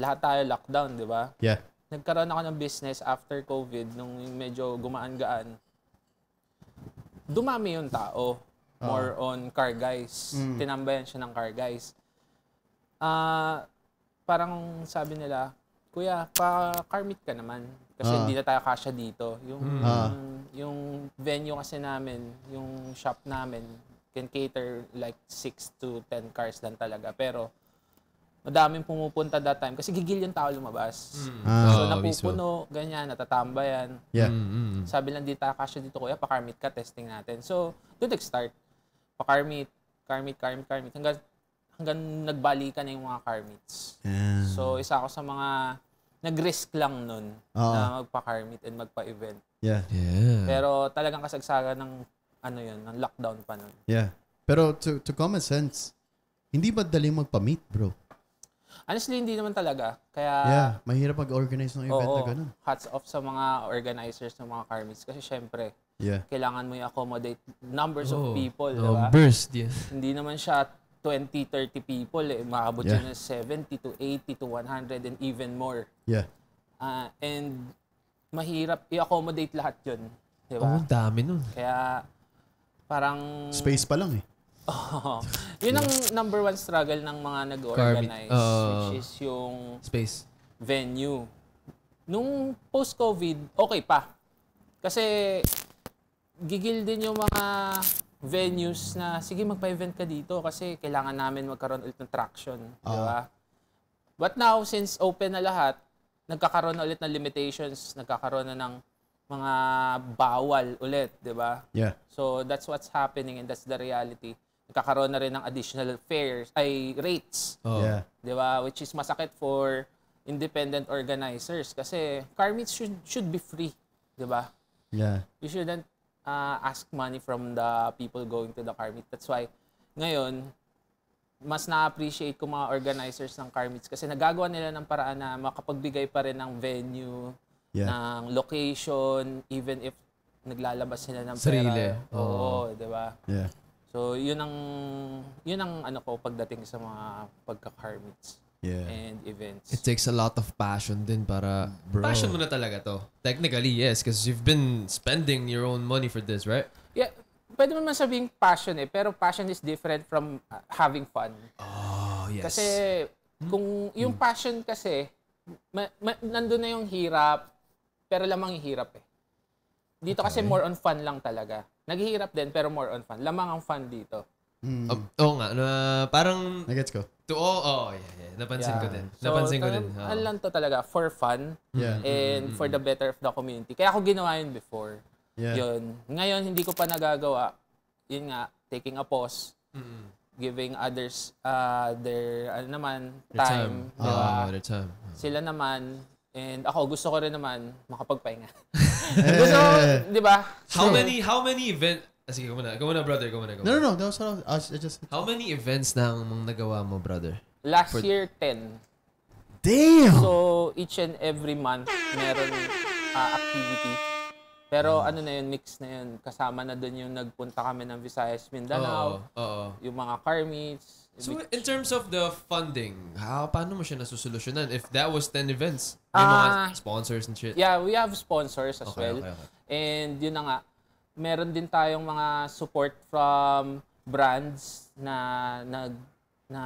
lahat tayo lockdown, 'di ba? Yeah. Nagkaroon ako ng business after COVID nung medyo gumaan-gaan dumami yung tao. Oh. More on car guys. Mm. Tinambayan siya ng car guys. Ah, uh, parang sabi nila, Kuya, pa-car meet ka naman. Kasi uh. hindi na tayo kasya dito. Yung, mm. uh. yung venue kasi namin, yung shop namin, can cater like 6 to 10 cars lang talaga. Pero, madaming pumupunta that time kasi gigil yung tao lumabas. Mm. Ah, so, oh, napupuno, so. ganyan, natatambayan. Yeah. Mm-hmm. Sabi lang dito, kasya dito kuya, pakarmit ka, testing natin. So, doon nag-start pa-karmit, karmit, karmit, karmit. Hanggang, hanggang nagbalikan na yung mga karmits. Yeah. So, isa ako sa mga nag-risk lang nun Oo. na magpa-karmit and magpa-event. Yeah. yeah. Pero talagang kasagsaga ng ano yun, ng lockdown pa nun. Yeah. Pero to, to common sense, hindi ba dali magpa-meet, bro? Honestly, hindi naman talaga. Kaya... Yeah, mahirap mag-organize ng event oo, na ganun. Hats off sa mga organizers ng mga karmits. Kasi syempre, Yeah. Kailangan mo i-accommodate numbers oh, of people, oh, diba? Numbers, yes. Hindi naman siya 20, 30 people, eh, maabot yeah. ng 70 to 80 to 100 and even more. Yeah. Uh, and mahirap i-accommodate lahat yun. Diba? Oh, dami nun. Kaya parang... Space pa lang eh. Oh, *laughs* yun ang number one struggle ng mga nag-organize, uh, which is yung space venue. Nung post-COVID, okay pa. Kasi gigil din yung mga venues na sige magpa-event ka dito kasi kailangan namin magkaroon ulit ng traction, uh di ba? Ah. But now since open na lahat, nagkakaroon na ulit ng limitations, nagkakaroon na ng mga bawal ulit, 'di ba? Yeah. So that's what's happening and that's the reality. Nagkakaroon na rin ng additional fares ay rates. Oh. Yeah. 'Di ba? Which is masakit for independent organizers kasi car meets should should be free, 'di ba? Yeah. You shouldn't uh, ask money from the people going to the car meet. That's why ngayon, mas na-appreciate ko mga organizers ng car meets kasi nagagawa nila ng paraan na makapagbigay pa rin ng venue, yeah. ng location, even if naglalabas sila ng Sarili. pera. Oo, oh. di ba? Yeah. So, yun ang, yun ang ano ko pagdating sa mga pagka-car meets yeah. and events. It takes a lot of passion din para, bro. Passion mo na talaga to. Technically, yes. Because you've been spending your own money for this, right? Yeah. Pwede mo man sabing passion eh. Pero passion is different from uh, having fun. Oh, yes. Kasi kung yung mm. passion kasi, ma- ma- nandun na yung hirap, pero lamang yung hirap eh. Dito okay. kasi more on fun lang talaga. Naghihirap din, pero more on fun. Lamang ang fun dito. Mm. Oo oh, oh, nga, na parang... Nag-gets ko. To, oh, oh, yeah, yeah. Napansin yeah. ko din. So, Napansin ko din. Oh. Ano to talaga, for fun yeah. and mm-hmm. for the better of the community. Kaya ako ginawa yun before. Yeah. Yun. Ngayon, hindi ko pa nagagawa. Yun nga, taking a pause. Mm-hmm. Giving others uh, their, ano naman, their time. time. Diba? Oh, their time. Oh. Sila naman, And ako gusto ko rin naman makapagpahinga. *laughs* gusto, eh. 'di ba? How many how many event Ah, sige, go muna. Go muna, brother. Go muna, go No, no, no. That was what I, was, I just... How many events na ang mga nagawa mo, brother? Last For... year, 10. Damn! So, each and every month, meron uh, activity. Pero oh. ano na yun, mix na yun. Kasama na doon yung nagpunta kami ng Visayas, Mindanao. Oo, oh, oh, oh. Yung mga car meets. So, which... in terms of the funding, how, paano mo siya nasusolusyonan? If that was 10 events, may uh, mga ah. sponsors and shit? Yeah, we have sponsors as okay, well. Okay, okay. And yun na nga, meron din tayong mga support from brands na nag na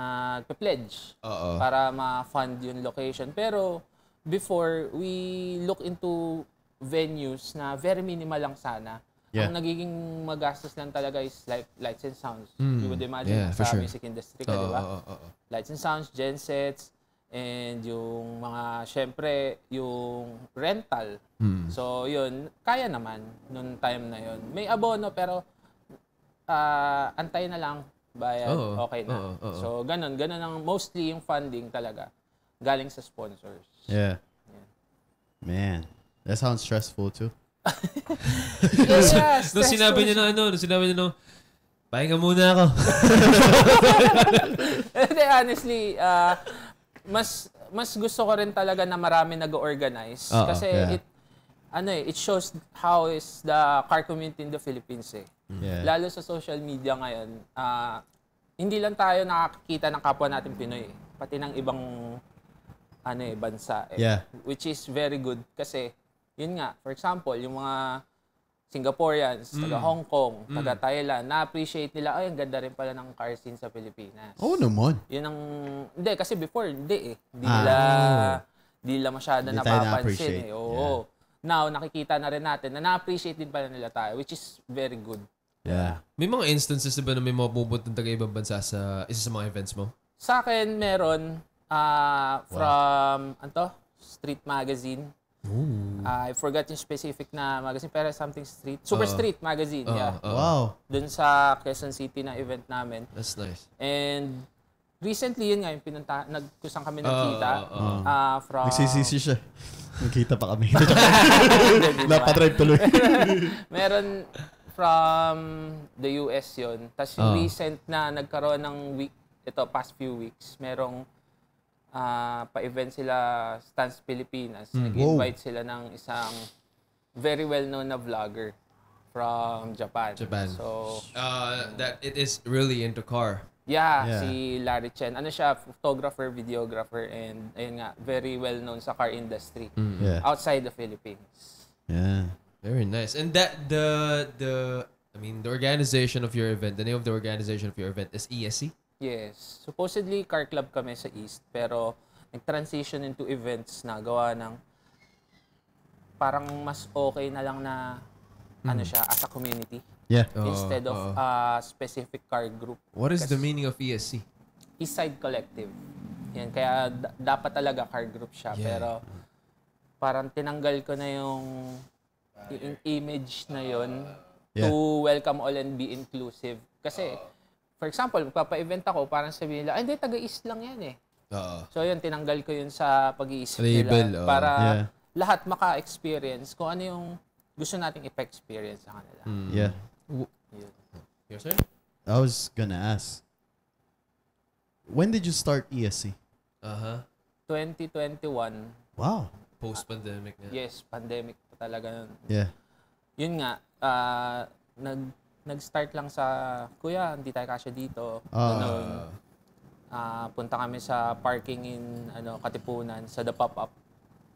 pledge para ma-fund yung location. Pero before, we look into venues na very minimal lang sana. Yeah. Ang nagiging magastos lang talaga is like lights and sounds. Mm. You would imagine yeah, sa sure. music industry ka, oh, di ba? Oh, oh, oh. Lights and sounds, gensets, and yung mga syempre yung rental. Hmm. So yun, kaya naman nung time na yun. May abono pero uh, antay na lang bayad, oo, okay na. Oo, oo. So ganun, ganun ang mostly yung funding talaga galing sa sponsors. Yeah. yeah. Man, that sounds stressful too. *laughs* yes, *laughs* yeah, stressful. sinabi niya na ano, nung sinabi niya na, pahinga muna ako. Hindi, *laughs* eh, honestly, uh, mas mas gusto ko rin talaga na marami nag-organize Oo, kasi yeah. it ano eh, it shows how is the car community in the Philippines eh. Mm. Yeah. Lalo sa social media ngayon, uh, hindi lang tayo nakakita ng kapwa natin Pinoy, eh, pati ng ibang ano eh, bansa eh. Yeah. Which is very good kasi yun nga, for example, yung mga Singaporeans, mm. taga Hong Kong, mm. taga Thailand, na-appreciate nila, ay, ang ganda rin pala ng car scene sa Pilipinas. Oo oh, naman. Yun ang, hindi, kasi before, hindi eh. Hindi ah. nila, hindi nila masyado hindi napapansin eh. Oo. Yeah. Now, nakikita na rin natin na na-appreciate din pala nila tayo, which is very good. Yeah. May mga instances na ba na may mga pupunta taga ibang bansa sa isa sa mga events mo? Sa akin, meron uh, from, wow. anto, Street Magazine. Ooh. Uh, I forgot yung specific na magazine, pero something street. Super uh, Street Magazine, uh, yeah. Uh, uh. wow. Doon sa Quezon City na event namin. That's nice. And recently, yun nga, yung pinunta, nagkusang kami nagkita. Uh, uh, uh, uh, from... Nagsisisi siya. *laughs* Nagkita pa kami. Napadrive tuloy. *laughs* Meron from the US yun. Tapos uh. recent na nagkaroon ng week, ito, past few weeks, merong uh, pa-event sila Stans Pilipinas. Mm. Nag-invite sila ng isang very well-known na vlogger from Japan. Japan. So, uh, that it is really into car. Yeah, yeah, si Larry Chen. Ano siya, photographer, videographer, and ayun nga, very well known sa car industry mm. yeah. outside the Philippines. Yeah. Very nice. And that the the I mean the organization of your event, the name of the organization of your event is ESC? E? Yes. Supposedly, car club kami sa East, pero nag-transition into events na gawa ng parang mas okay na lang na mm. ano hmm. siya, as a community. Yeah. Oh, instead of oh, oh. a oh. uh, specific car group. What is the meaning of ESC? East Side Collective. Yan, kaya d- dapat talaga car group siya. Yeah. Pero parang tinanggal ko na yung, yung image na yon uh, yeah. to welcome all and be inclusive. Kasi uh, for example, magpapa-event ako, parang sabihin nila, hindi, taga-east lang yan eh. Oo. So yun, tinanggal ko yun sa pag-iisip Label, nila. Oh. Oo. Para Yeah. lahat maka-experience kung ano yung gusto nating ipa-experience sa kanila. Hmm. Yeah. Yes, sir? I was gonna ask. When did you start ESC? Aha. 2021, Wow. Post-pandemic na. yes, pandemic pa talaga nun. Yeah. Yun nga, ah, nag nag-start lang sa, Kuya, hindi tayo kasya dito. Uh. Uh, punta kami sa parking in ano Katipunan, sa The Pop-Up.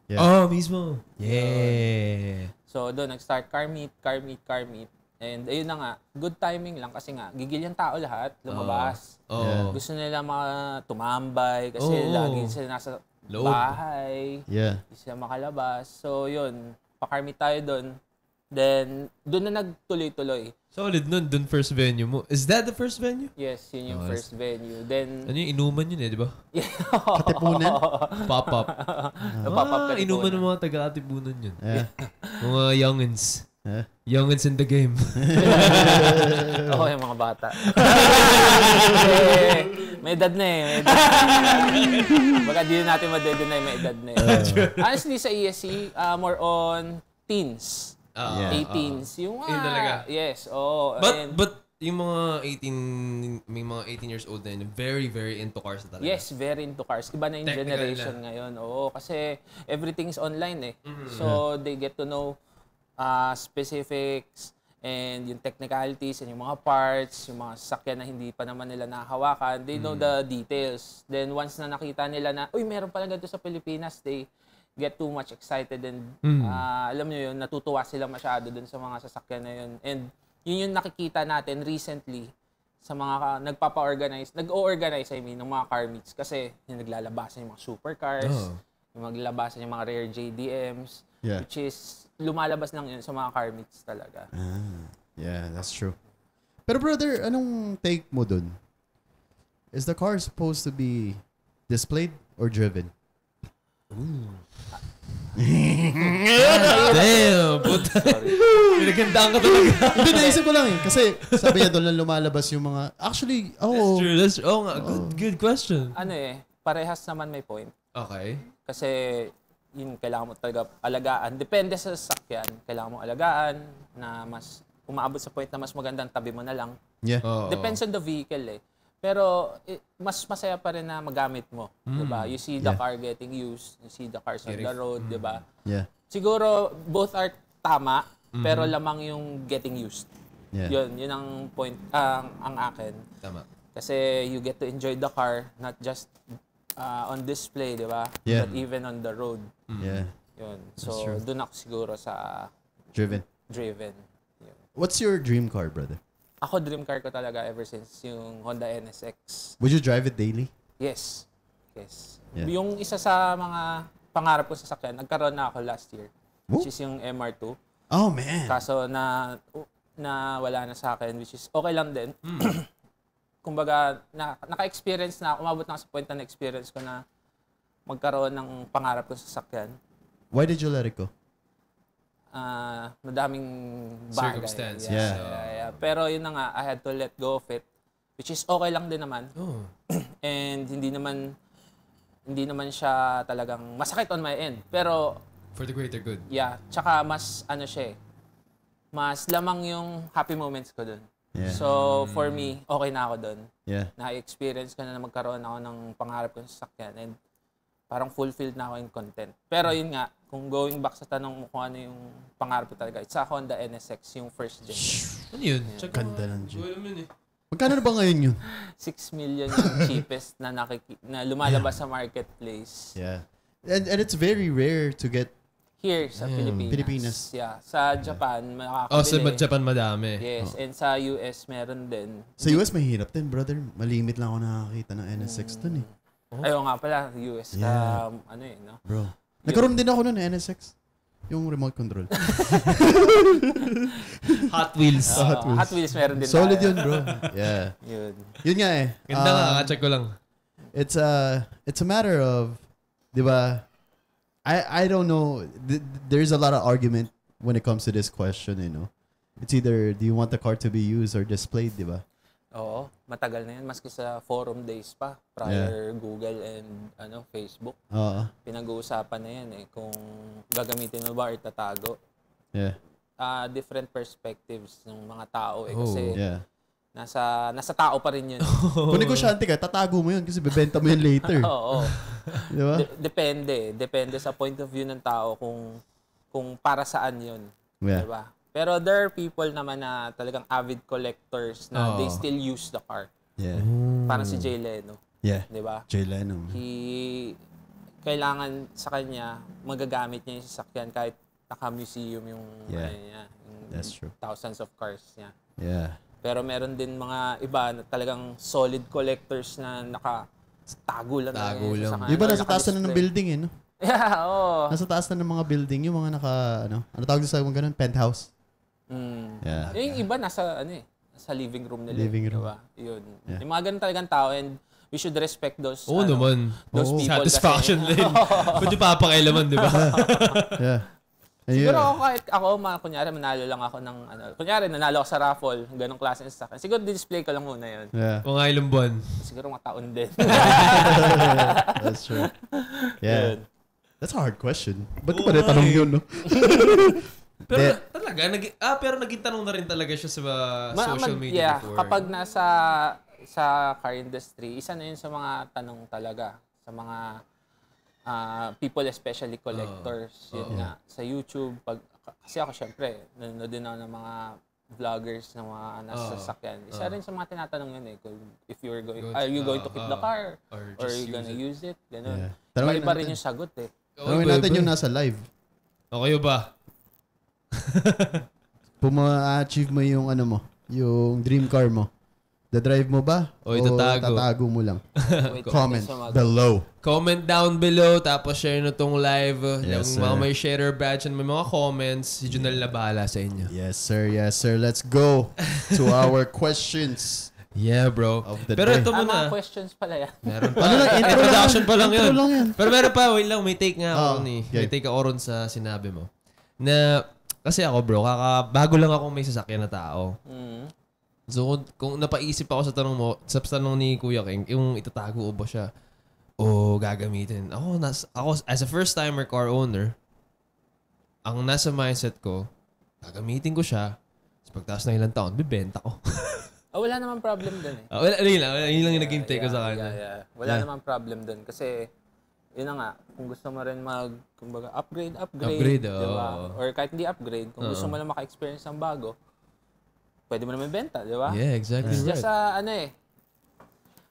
Yeah. Oh, mismo. Yeah. So, doon, nag-start car meet, car meet, car meet. And ayun na nga, good timing lang kasi nga, gigil yung tao lahat, lumabas. Oh. Oh. Yeah. Gusto nila mga tumambay kasi oh. lagi sila nasa Load. bahay. Yeah. Hindi sila makalabas. So yun, pa-car pakarmi tayo doon. Then, doon na nagtuloy-tuloy. Solid nun, doon first venue mo. Is that the first venue? Yes, yun yung oh, first venue. Then... Ano yung inuman yun eh, di ba? *laughs* Katipunan? Pop-up. *laughs* Ah, Pop-up inuman ng mga taga-katipunan yun. Yeah. *laughs* mga youngins. Huh? Ah. Youngins in the game. Oo, oh, yung mga bata. may edad na eh. May edad na. Baga di natin madedenay, may edad na eh. Ah. Honestly, sa ESC, uh, e, more on teens. Uh, ah. 18s. Ah. yung mga... talaga. Yes, Oh, but, and, but yung mga 18, may mga 18 years old na very, very into cars na talaga. Yes, very into cars. Iba na yung Technical generation na. ngayon. Oo, kasi everything's online eh. Mm-hmm. So, they get to know uh, specifics and yung technicalities and yung mga parts, yung mga sasakyan na hindi pa naman nila nahawakan. They know mm. the details. Then once na nakita nila na, uy, meron pala ganito sa Pilipinas, they get too much excited and mm. uh, alam niyo yun, natutuwa sila masyado dun sa mga sasakyan na yun. And yun yung nakikita natin recently sa mga ka, nagpapa-organize, nag-o-organize I mean, ng mga car meets kasi yung naglalabasan yung mga supercars, oh. yung maglalabasan yung mga rare JDMs, yeah. which is lumalabas lang yun sa mga car meets talaga. Ah, yeah, that's true. Pero brother, anong take mo dun? Is the car supposed to be displayed or driven? Damn, puta. *laughs* Pinagandaan ka talaga. Hindi, naisip ko lang eh. Kasi sabi niya doon lang lumalabas yung mga... Actually, oh. That's true. That's true. Oh, nga. Good, good question. Ano eh, parehas naman may point. Okay. Kasi yun, kailangan mo talaga alagaan. Depende sa sasakyan. Kailangan mo alagaan na mas umaabot sa point na mas magandang tabi mo na lang. Yeah. Oo. Depends on the vehicle eh. Pero eh, mas masaya pa rin na magamit mo, mm. 'di ba? Mm. You see the yeah. car getting used, you see the cars on the road, mm. 'di ba? Yeah. Siguro both are tama, mm. pero lamang yung getting used. Yeah. 'Yun, 'yun ang point uh, ang akin. Tama. Kasi you get to enjoy the car not just uh, on display, 'di ba? Yeah. But even on the road. Mm. Yeah. 'Yun. So doon ako siguro sa driven. Driven. Yun. What's your dream car, brother? Ako, dream car ko talaga ever since yung Honda NSX. Would you drive it daily? Yes. Yes. Yeah. Yung isa sa mga pangarap ko sa sakyan, nagkaroon na ako last year. Woo? Which is yung MR2. Oh, man. Kaso na na wala na sa akin, which is okay lang din. Mm. *clears throat* Kumbaga, na, naka-experience na, umabot na sa point na na-experience ko na magkaroon ng pangarap ko sa sakyan. Why did you let it go? uh, madaming bagay. Circumstances. Yeah. Yeah. yeah, yeah. Pero yun na nga, I had to let go of it. Which is okay lang din naman. Oh. *clears throat* And hindi naman hindi naman siya talagang masakit on my end. Pero... For the greater good. Yeah. Tsaka mas ano siya eh, mas lamang yung happy moments ko dun. Yeah. So, for me, okay na ako dun. Yeah. Na-experience ko na, na magkaroon ako ng pangarap ko sa sakyan. And parang fulfilled na ako in content. Pero yun nga, kung going back sa tanong mo kung ano yung pangarap ko talaga, it's a Honda NSX, yung first gen. Ano yun? Check Ganda ng Jeep. Well, yun eh. Magkano na ba ngayon yun? 6 million yung *laughs* cheapest na, nakiki- na lumalabas yeah. sa marketplace. Yeah. And, and it's very rare to get Here sa yeah. Pilipinas. Pilipinas. Yeah. Sa Japan, makakabili. Oh, sa Japan madami. Yes. Oh. And sa US, meron din. Sa US, mahirap din, brother. Malimit lang ako nakakita ng NSX mm. dun eh. Oh? Ayaw nga pala, US ka, yeah. um, ano eh, no? Bro. Nagkaroon din ako nun, eh, NSX. Yung remote control. *laughs* Hot Wheels. Uh, Hot Wheels. Hot Wheels meron din. Solid tayo. yun, bro. Yeah. *laughs* yun. Yun nga eh. Ganda uh, nga, um, check ko lang. It's a, it's a matter of, di ba, I, I don't know, th- there's a lot of argument when it comes to this question, you know. It's either do you want the car to be used or displayed, di ba? Oo, matagal na yan. Maski sa forum days pa, prior yeah. Google and ano Facebook. Oo. Pinag-uusapan na yan eh, kung gagamitin mo ba or tatago. Yeah. Uh, different perspectives ng mga tao eh. Kasi Oh, yeah. nasa, nasa tao pa rin yun. *laughs* kung negosyante ka, tatago mo yun kasi bebenta mo yun later. *laughs* Oo. oo. *laughs* Di ba? De- depende. Depende sa point of view ng tao kung kung para saan yun. Yeah. Di ba? Pero there are people naman na talagang avid collectors na oh. they still use the car. Yeah. Mm. Parang si mm. Jay Leno. Yeah. 'Di ba? Jay Leno. He kailangan sa kanya magagamit niya yung sasakyan kahit naka-museum yung yeah. ano niya, yung That's true. thousands of cars niya. Yeah. Pero meron din mga iba na talagang solid collectors na naka tago lang. Tago lang. Yung iba ano, nasa taas na ng building eh, no? *laughs* Yeah, oo. Oh. Nasa taas na ng mga building, yung mga naka, ano, ano tawag sa mga ganun, penthouse. Mm. Yeah. Eh, yung iba nasa ano eh, sa living room nila. Eh, living room. Diba? Yun. Yeah. Yung mga ganun talagang tao and we should respect those oh, ano, naman. Those oh, people. Satisfaction kasi, *laughs* din. Kundi papakailaman, di ba? *laughs* yeah. And Siguro yeah. ako kahit ako, mga, kunyari manalo lang ako ng, ano, kunyari nanalo ako sa raffle, ganong klase ng stock. Siguro display ko lang muna yun. Yeah. Mga ilang buwan. Siguro mga taon din. *laughs* That's true. Yeah. yeah. That's a hard question. Ba't ko pa rin tanong eh. yun, no? Pero De, talaga, nag, ah, pero naging tanong na rin talaga siya sa uh, ma, social media yeah, before. Kapag nasa sa car industry, isa na yun sa mga tanong talaga. Sa mga uh, people, especially collectors. Uh, yun uh, nga. Sa YouTube, pag, kasi ako syempre, nanonood din ako ng mga vloggers na mga nasa uh, sasakyan. Isa uh, rin sa mga tinatanong yun eh, kung if you're going, are you going to keep uh, the car? Or, or are you gonna use it? Ganun. Yeah. iba rin yung sagot eh. Okay, Tanungin natin yung nasa live. Okay ba? Puma-achieve *laughs* mo yung ano mo, yung dream car mo. The drive mo ba? O, itatago. o tatago mo lang? *laughs* Wait, Comment below. Comment down below, tapos share na tong live. Yes, yung mga may sharer badge and may mga comments, si Junel na bahala sa inyo. Yes, sir. Yes, sir. Let's go to *laughs* our questions. Yeah, bro. Pero day. ito Ah, muna. questions pala yan. Meron pa. Ano lang, intro Introduction pa lang yun. lang yan. Pero meron pa, wait lang, may take nga ako Oh, ni. May take ako ron sa sinabi mo. Na kasi ako bro, kaka, bago lang ako may sasakyan na tao. Mm. So kung, kung napaisip ako sa tanong mo, sa tanong ni Kuya King, yung itatago o ba siya o gagamitin. Ako, nas, ako as a first timer car owner, ang nasa mindset ko, gagamitin ko siya. Tapos pagtaas na ilang taon, bibenta ko. oh, *laughs* wala naman problem dun eh. Uh, wala, yun lang, yun lang yung yeah, naging take yeah, ko sa kanya. Yeah, yeah. Wala yeah. naman problem dun kasi yun na nga, kung gusto mo rin mag, kumbaga, upgrade, upgrade. Upgrade, oo. Diba? Or kahit hindi upgrade, kung oh. gusto mo lang maka-experience ng bago, pwede mo naman benta, di ba? Yeah, exactly It's right. just, uh, ano eh,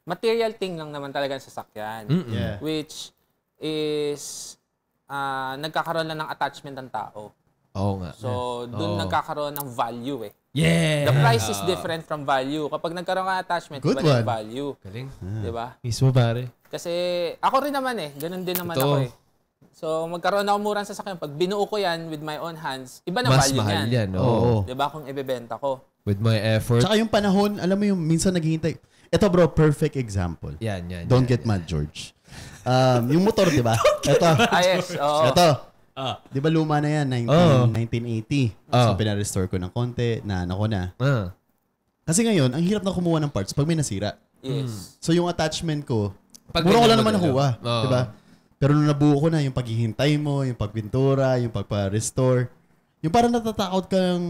material thing lang naman talaga sa sasakyan. Yeah. Which is, uh, nagkakaroon lang ng attachment ng tao. Oo nga. So, doon oh. nagkakaroon ng value eh. Yeah! The price is different from value. Kapag nagkaroon ka attachment, Good iba na value. Galing. Di ba? Mismo pare. Kasi ako rin naman eh, ganun din naman Ito. ako eh. So magkaroon ako murang sasakyan pag binuo ko 'yan with my own hands, iba na Mas value mahal niyan. yan. Oo. 'Di ba kung ibebenta ko? With my effort. Saka yung panahon, alam mo yung minsan naghihintay. Ito bro, perfect example. Yan, yan. Don't yan, get mad, George. Um, yung motor, di ba? *laughs* Ito. Ah, yes. Oo. Ito. Ah. Di ba luma na yan? 19, Oo. 1980. So, Oo. Ah. pinarestore ko ng konti. Na, nako ano na. Ah. Kasi ngayon, ang hirap na kumuha ng parts pag may nasira. Yes. So, yung attachment ko, pag Mura ko lang naman nakuha. Oh. Diba? Pero nung nabuo ko na, yung paghihintay mo, yung pagpintura, yung pagpa-restore, yung parang natatakot ka ng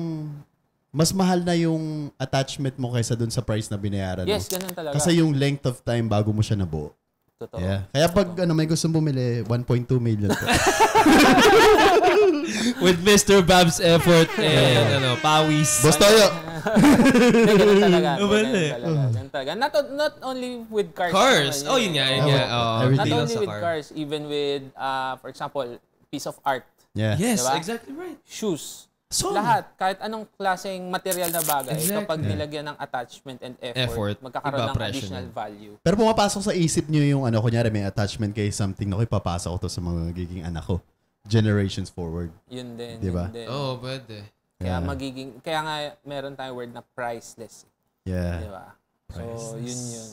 mas mahal na yung attachment mo kaysa dun sa price na binayaran mo. Yes, ganun talaga. Kasi yung length of time bago mo siya nabuo. Totoo. Yeah. Kaya pag Totoo. ano, may gusto bumili, 1.2 million. *laughs* *laughs* With Mr. Bob's effort and *laughs* eh, ano, pawis. Basta yun. ganun talaga. Ganun talaga. Not, not only with cars. Cars. Oh, yun nga, yun nga. Oh, Not only with car. cars, even with, uh, for example, piece of art, Yeah. Yes, Diba? exactly right. shoes, So, lahat, kahit anong klaseng material na bagay, Exactly. kapag nilagyan ng attachment and Effort, effort, magkakaroon ng additional yun. value. Pero pumapasok sa isip nyo yung ano, kunyari may attachment kay something okay, ko, ipapasa ko to sa mga magiging anak ko generations forward. Yun din. Di ba? Oo, oh, pwede. Kaya yeah. magiging, kaya nga meron tayong word na priceless. Yeah. Di ba? So, yun yun.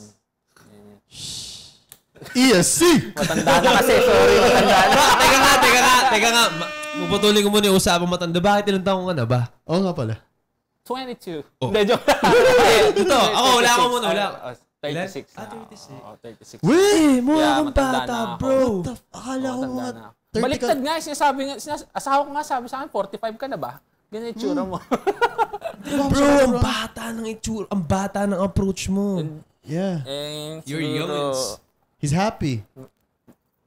yun, yun. ESC! matanda na kasi, sorry, matanda na. *laughs* teka nga, teka nga, teka nga. Puputuloy ko muna yung usapang matanda. Bakit ilang taong ka na ba? Oo nga pala. 22. Hindi, oh. joke. *laughs* Ito, ako, wala ako muna. Wala. Oh, 36 ah, na. Ah, 36. Oh, 36. Weh, mukha kang bata, bro. What the f- Akala ko mga... Baliktad nga, sinasabi nga, sinas- asawa ko nga sabi sa akin, 45 ka na ba? Ganyan yung itsura hmm. mo. *laughs* Bro, ang bata ng itsura. Ang bata ng approach mo. Yeah. eh, You're young. He's happy.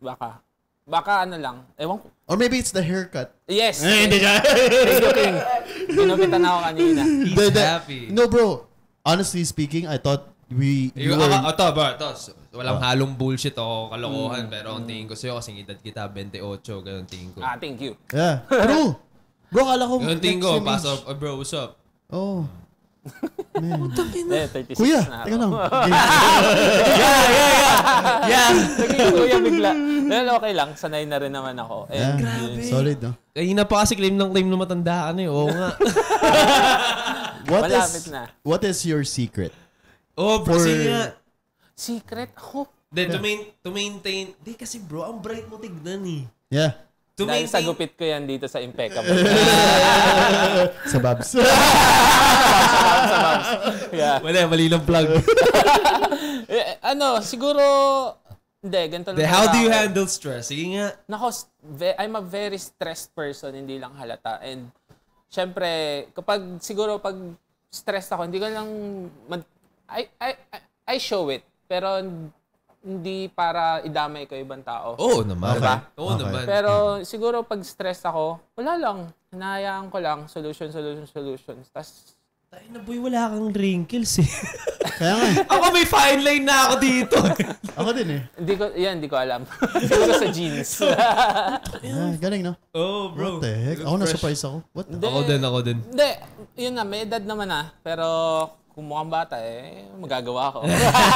Baka. Baka ano lang. Ewan ko. Or maybe it's the haircut. Yes. Eh, hindi ka. Binupitan *laughs* ako kanina. He's The- the- happy. No, bro. Honestly speaking, I thought we... You yung, were... Ako, ito, bro, ito. Walang oh. halong bullshit o kalokohan. Mm. Pero ang tingin ko sa'yo, kasing edad kita, 28, ganun tingin ko. Ah, thank you. Yeah. Ano? bro, kala ko... Ganun tingin ko, pass off. Oh, bro, what's up? Oh. *laughs* Man. Eh, kuya, na teka lang. *laughs* yeah, yeah, yeah. Yeah. *laughs* Naging kuya bigla. Well, okay lang. Sanay na rin naman ako. And, yeah. Grabe. Solid, no? yung pa kasi claim ng claim na matanda ka na eh. Oo nga. what Malamit is, na. What is your secret? Oh, for... kasi nga. Secret ako. Then, yeah. to, main, to maintain, di kasi bro, ang bright mo tignan eh. Yeah. To maintain... sa gupit ko yan dito sa Impeccable. *laughs* *laughs* sa Babs. sa Babs, Yeah. Wala, mali lang plug. *laughs* Eh, ano, siguro, hindi, ganito lang. How do you handle stress? Sige nga. Nako, I'm a very stressed person, hindi lang halata. And, syempre, kapag siguro pag stressed ako, hindi ko lang mag- I, I, I show it, pero hindi para idamay ko ibang tao. Oo naman. Diba? Oo okay. naman. Pero mm. siguro pag stress ako, wala lang. Hinayaan ko lang. Solution, solution, solutions. Tas tayo na boy, wala kang wrinkles eh. *laughs* Kaya nga. ako may fine line na ako dito. *laughs* ako din eh. Hindi ko, yan, hindi ko alam. *laughs* Hindi ko sa jeans. so, ah, galing no? Oh, bro. What the heck? Ako na-surprise ako. What the? De, ako din, ako din. Hindi, yun na, may edad naman ah. Pero kung mukhang bata eh, magagawa ko.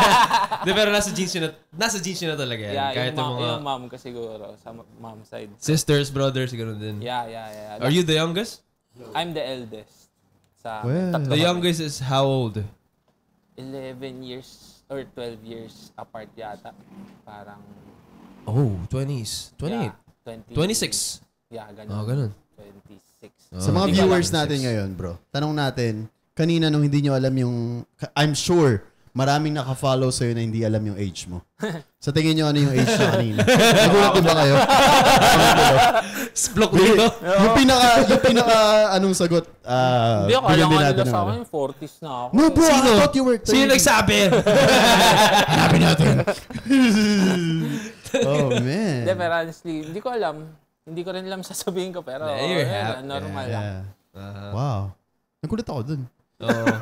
*laughs* Di, pero nasa jeans yun na, nasa jeans yun na talaga yan. Yeah, Kahit yung, mom, mga... mom ko siguro, sa mom side. Sisters, brothers, siguro din. Yeah, yeah, yeah. Are you the youngest? No. I'm the eldest. Sa well, the youngest is how old? 11 years or 12 years apart yata. Parang... Oh, 20s. 28? Yeah, 20, 26. Yeah, ganun. Oh, ganun. 26. Oh. Sa mga viewers natin ngayon, bro, tanong natin, kanina nung hindi nyo alam yung, I'm sure, maraming nakafollow sa'yo na hindi alam yung age mo. *laughs* Sa tingin nyo ano yung age nyo kanina? Nagulat din ba kayo? *laughs* Splok dito. Yung pinaka, yung pinaka, anong sagot? Uh, Hindi ako alam nga nila sa akin, 40s ano. na ako. No bro, Sino? I thought you were 30. Sino nagsabi? *laughs* Hanapin natin. oh man. Hindi, pero honestly, hindi ko alam. Hindi ko rin alam sasabihin ko, pero There oh, yeah, it. normal lang. Uh-huh. Wow. Nagulat ako dun. Oh.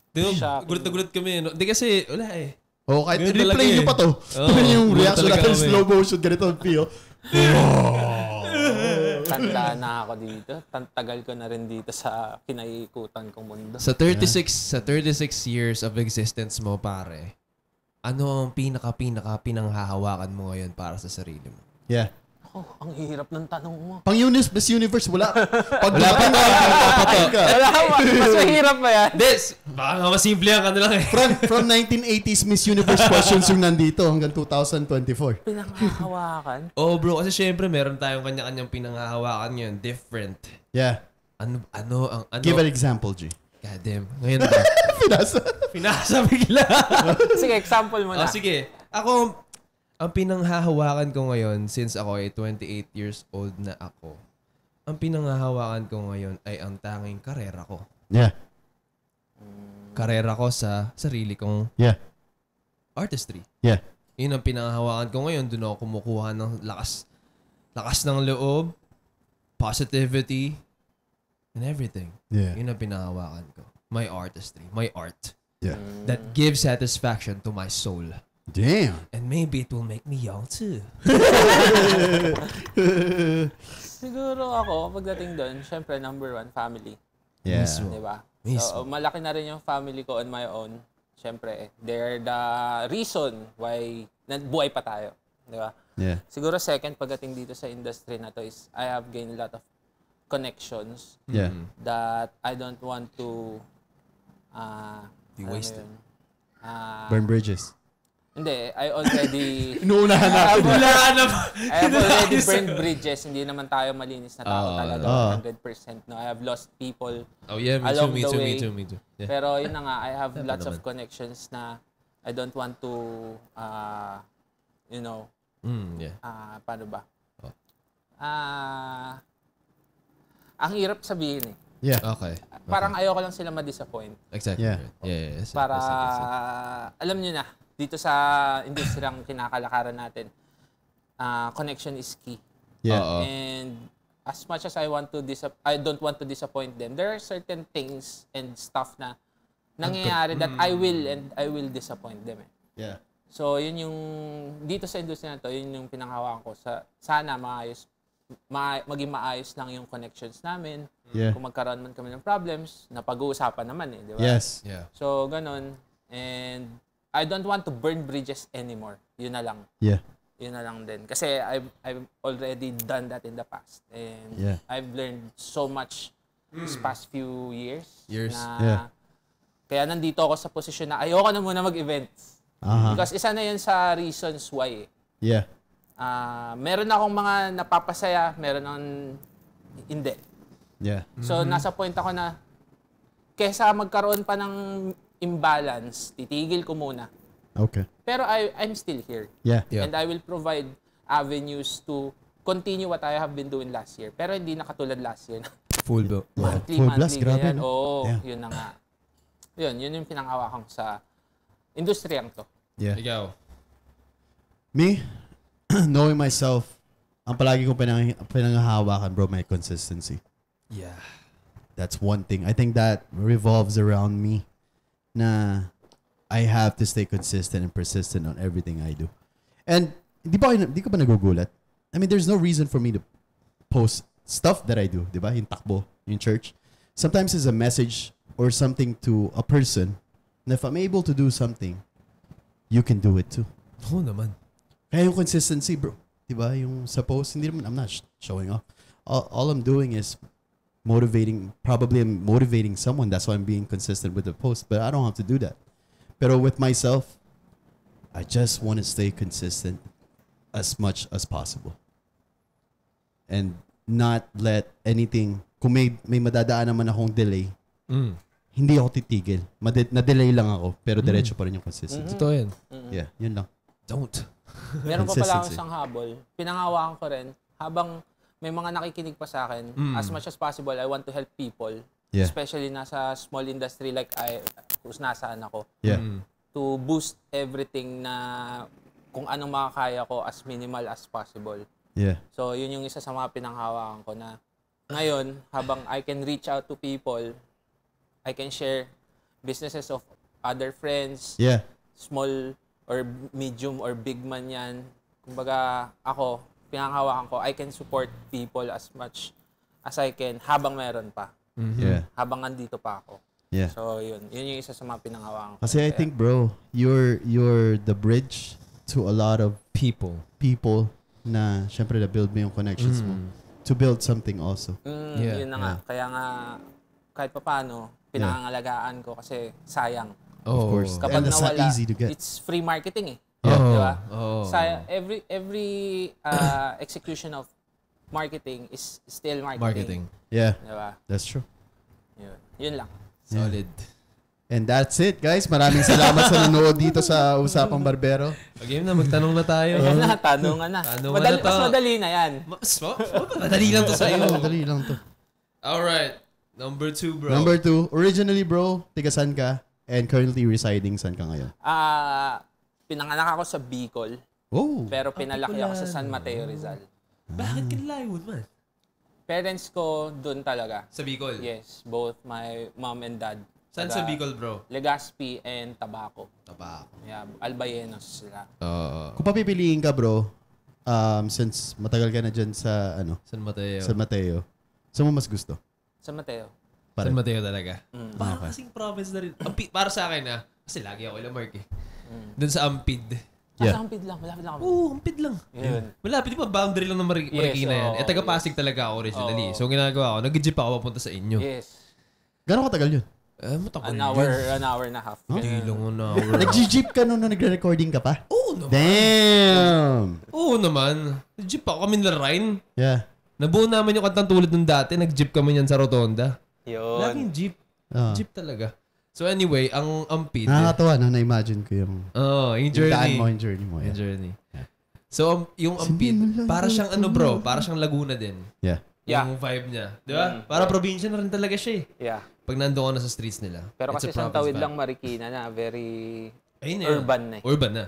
*laughs* Di ba, Shocking. gulat na gulat kami. No? Di kasi, wala eh. Oh, kahit Ganun replay nyo pa eh. to. Oo, Tuloy *laughs* yung reaction natin kami. slow motion, ganito ang *laughs* feel. Tanda na ako dito. Tan- ko na rin dito sa kinaikutan kong mundo. Sa 36, sa 36 years of existence mo, pare, ano ang pinaka-pinaka pinanghahawakan mo ngayon para sa sarili mo? Yeah. Ako, oh, ang hirap ng tanong mo. Pang Unis, Miss Universe, wala. Pag wala pa to, wala pa to. *laughs* Wala pa, mas mahirap pa yan. This, baka mas simple ang ano lang eh. From, from 1980s Miss Universe questions yung nandito hanggang 2024. Pinanghahawakan? Oo *laughs* oh, bro, kasi syempre meron tayong kanya-kanyang pinanghahawakan ngayon. Different. Yeah. Ano, ano, ang, ano. Give an example, G. God damn. Ngayon ba? *laughs* Pinasa. Pinasa bigla. sige, example mo na. Oh, sige. Ako, ang pinanghahawakan ko ngayon since ako ay 28 years old na ako, ang pinanghahawakan ko ngayon ay ang tanging karera ko. Yeah. Karera ko sa sarili kong yeah. artistry. Yeah. Yun ang pinanghahawakan ko ngayon. Doon ako kumukuha ng lakas. Lakas ng loob, positivity, and everything. Yeah. Yun ang pinanghahawakan ko. My artistry, my art. Yeah. That gives satisfaction to my soul. Damn. And maybe it will make me young too. *laughs* Siguro ako, pagdating doon, syempre number one, family. Yeah. Di ba? So, malaki na rin yung family ko on my own. Syempre, they're the reason why buhay pa tayo. Di ba? Yeah. Siguro second, pagdating dito sa industry na to is I have gained a lot of connections yeah. Mm-hmm. that I don't want to uh, Be ano wasted. Yun, uh, Burn bridges. Hindi, I already... *laughs* Inuunahan natin. Inuunahan na. I have already burned bridges. Hindi naman tayo malinis na tao ah, talaga. 100% ah. no. I have lost people oh, yeah, me along too, me the too, Me too, me too, yeah. Pero yun na nga, I have Tama lots of connections na I don't want to, uh, you know, mm, yeah. uh, paano ba? Oh. Uh, ang hirap sabihin eh. Yeah. Okay. Parang okay. ayoko lang sila ma-disappoint. Exactly. Yeah. Right. Yeah, yeah, yeah. Para, exactly, exactly. alam niyo na, dito sa industriyang kinakalakaran natin, uh, connection is key. Yeah. Uh-oh. And as much as I want to disap- I don't want to disappoint them, there are certain things and stuff na nangyayari that I will mm. and I will disappoint them. Eh. Yeah. So, yun yung, dito sa industriya na to, yun yung pinanghawakan ko. Sa, sana maayos, ma, maging maayos lang yung connections namin. Yeah. Kung magkaroon man kami ng problems, napag-uusapan naman eh, di ba? Yes. Yeah. So, ganun. And I don't want to burn bridges anymore. Yun na lang. Yeah. Yun na lang din. Kasi I've, I've already done that in the past. And yeah. I've learned so much these mm. past few years. Years, na, yeah. Kaya nandito ako sa position na ayoko na muna mag-events. Uh-huh. Because isa na yun sa reasons why. Yeah. Uh, meron akong mga napapasaya, meron akong hindi. Yeah. Mm-hmm. So, nasa point ako na kesa magkaroon pa ng imbalance, titigil ko muna. Okay. Pero I, I'm still here. Yeah. yeah. And I will provide avenues to continue what I have been doing last year. Pero hindi na katulad last year. Full bill. *laughs* Yeah. Full monthly. Blast, grabe, no? Oo, yeah. yun na nga. Yun, yun yung pinangawakan ko sa industriyang to. Yeah. Ikaw. Me, *clears throat* knowing myself, ang palagi kong pinang pinangahawakan, bro, my consistency. Yeah. That's one thing. I think that revolves around me. na I have to stay consistent and persistent on everything I do. And di ba, di ka ba nagugulat? I mean, there's no reason for me to post stuff that I do, di ba? Yung takbo, in church. Sometimes it's a message or something to a person And if I'm able to do something, you can do it too. Oo naman. Kaya yung consistency, bro. Di ba? Yung sa post, hindi naman, I'm not showing off. All, all I'm doing is motivating, probably I'm motivating someone. That's why I'm being consistent with the post, but I don't have to do that. But with myself, I just want to stay consistent as much as possible. And not let anything, kung may, may madadaan naman akong delay, mm. hindi ako titigil. Mad- na-delay lang ako, pero mm. diretso pa rin yung consistency. Mm-hmm. Totoo yun. Mm-hmm. Yeah, yun lang. Don't. Meron ko pala akong isang habol. Pinangawakan ko rin. Habang may mga nakikinig pa sa akin, mm. as much as possible, I want to help people. Yeah. Especially nasa small industry like I, kung nasaan ako. Yeah. Mm. To boost everything na kung anong makakaya ko as minimal as possible. Yeah. So, yun yung isa sa mga pinanghawakan ko na ngayon, habang I can reach out to people, I can share businesses of other friends. Yeah. Small or medium or big man yan. Kumbaga, ako, pinanghawakan ko, I can support people as much as I can habang meron pa. Mm-hmm. Yeah. Habang nandito pa ako. Yeah. So yun, yun yung isa sa mga pinanghawakan ko. Kasi I think bro, you're you're the bridge to a lot of people. People na syempre na build mo yung connections mm. mo to build something also. Mm, yeah. Yun na nga. Yeah. Kaya nga kahit papaano pinangangalagaan ko kasi sayang. Oh, of course. Kapag And that's not easy to get. It's free marketing eh. Yeah. Oh. Di diba? Oh. Sa every every uh, execution of marketing is still marketing. Marketing. Yeah. Di diba? That's true. Yun, yun lang. Solid. And that's it, guys. Maraming salamat sa nanood dito sa Usapang Barbero. Game na, magtanong na tayo. Ayan na, tanongan na. Tanongan madali, na to. Mas madali na yan. Mas, ma- oh, oh, madali lang to sa iyo. madali lang to. Alright. Number two, bro. Number two. Originally, bro, tigasan ka and currently residing saan ka ngayon? Ah, uh, Pinanganak ako sa Bicol. Oh. Pero ah, pinalaki ako sa San Mateo Rizal. Ah. Bakit kinlayod man? Parents ko doon talaga. Sa Bicol? Yes, both my mom and dad. Saan sa Bicol, bro? Legazpi and Tabaco. Tabaco. Yeah, Albayenos sila. Oo. Kung papipiliin ka, bro, um, since matagal ka na dyan sa, ano, San Mateo. San Mateo, saan mo mas gusto? San Mateo. San Mateo talaga. Mm. Parang kasing province na rin. para sa akin, ah, kasi lagi ako Lamarck eh. Mm. Doon sa Ampid. Ah, yeah. Sa Ampid lang, malapit lang Oo, Ampid lang. Yun. Malapit, di ba? Boundary lang ng Mar- Yes, Marikina yan. oo. Eh, taga-Pasig talaga ako originally. Oo. So, ginagawa ko, nag-jeep ako papunta sa inyo. Yes. Gano'ng katagal yun? Eh, matagal An hour, yun. an hour and a half. Hindi lang an *laughs* hour. Nag-jeep ka noon na nagre-recording ka pa? Oo naman. Damn! Oo naman. Nag-jeep ako kami na Rhine. Yeah. Nabuo naman yung kantang tulad nung dati. Nag-jeep kami niyan sa Rotonda. Yun. Laging jeep. Ah. Jeep talaga. So anyway, ang ampid. Nakakatawa na na-imagine ko yung Oh, yung yung mo, yung journey mo. Yung journey. So um, yung ampid, para siyang ano bro, para siyang Laguna din. yeah. Yeah. Yung vibe niya, 'di ba? Mm. Para probinsya na rin talaga siya eh. Yeah. Pag nandoon ka na sa streets nila. Pero kasi a province lang Marikina na, very Ayun na urban na eh. Urban na.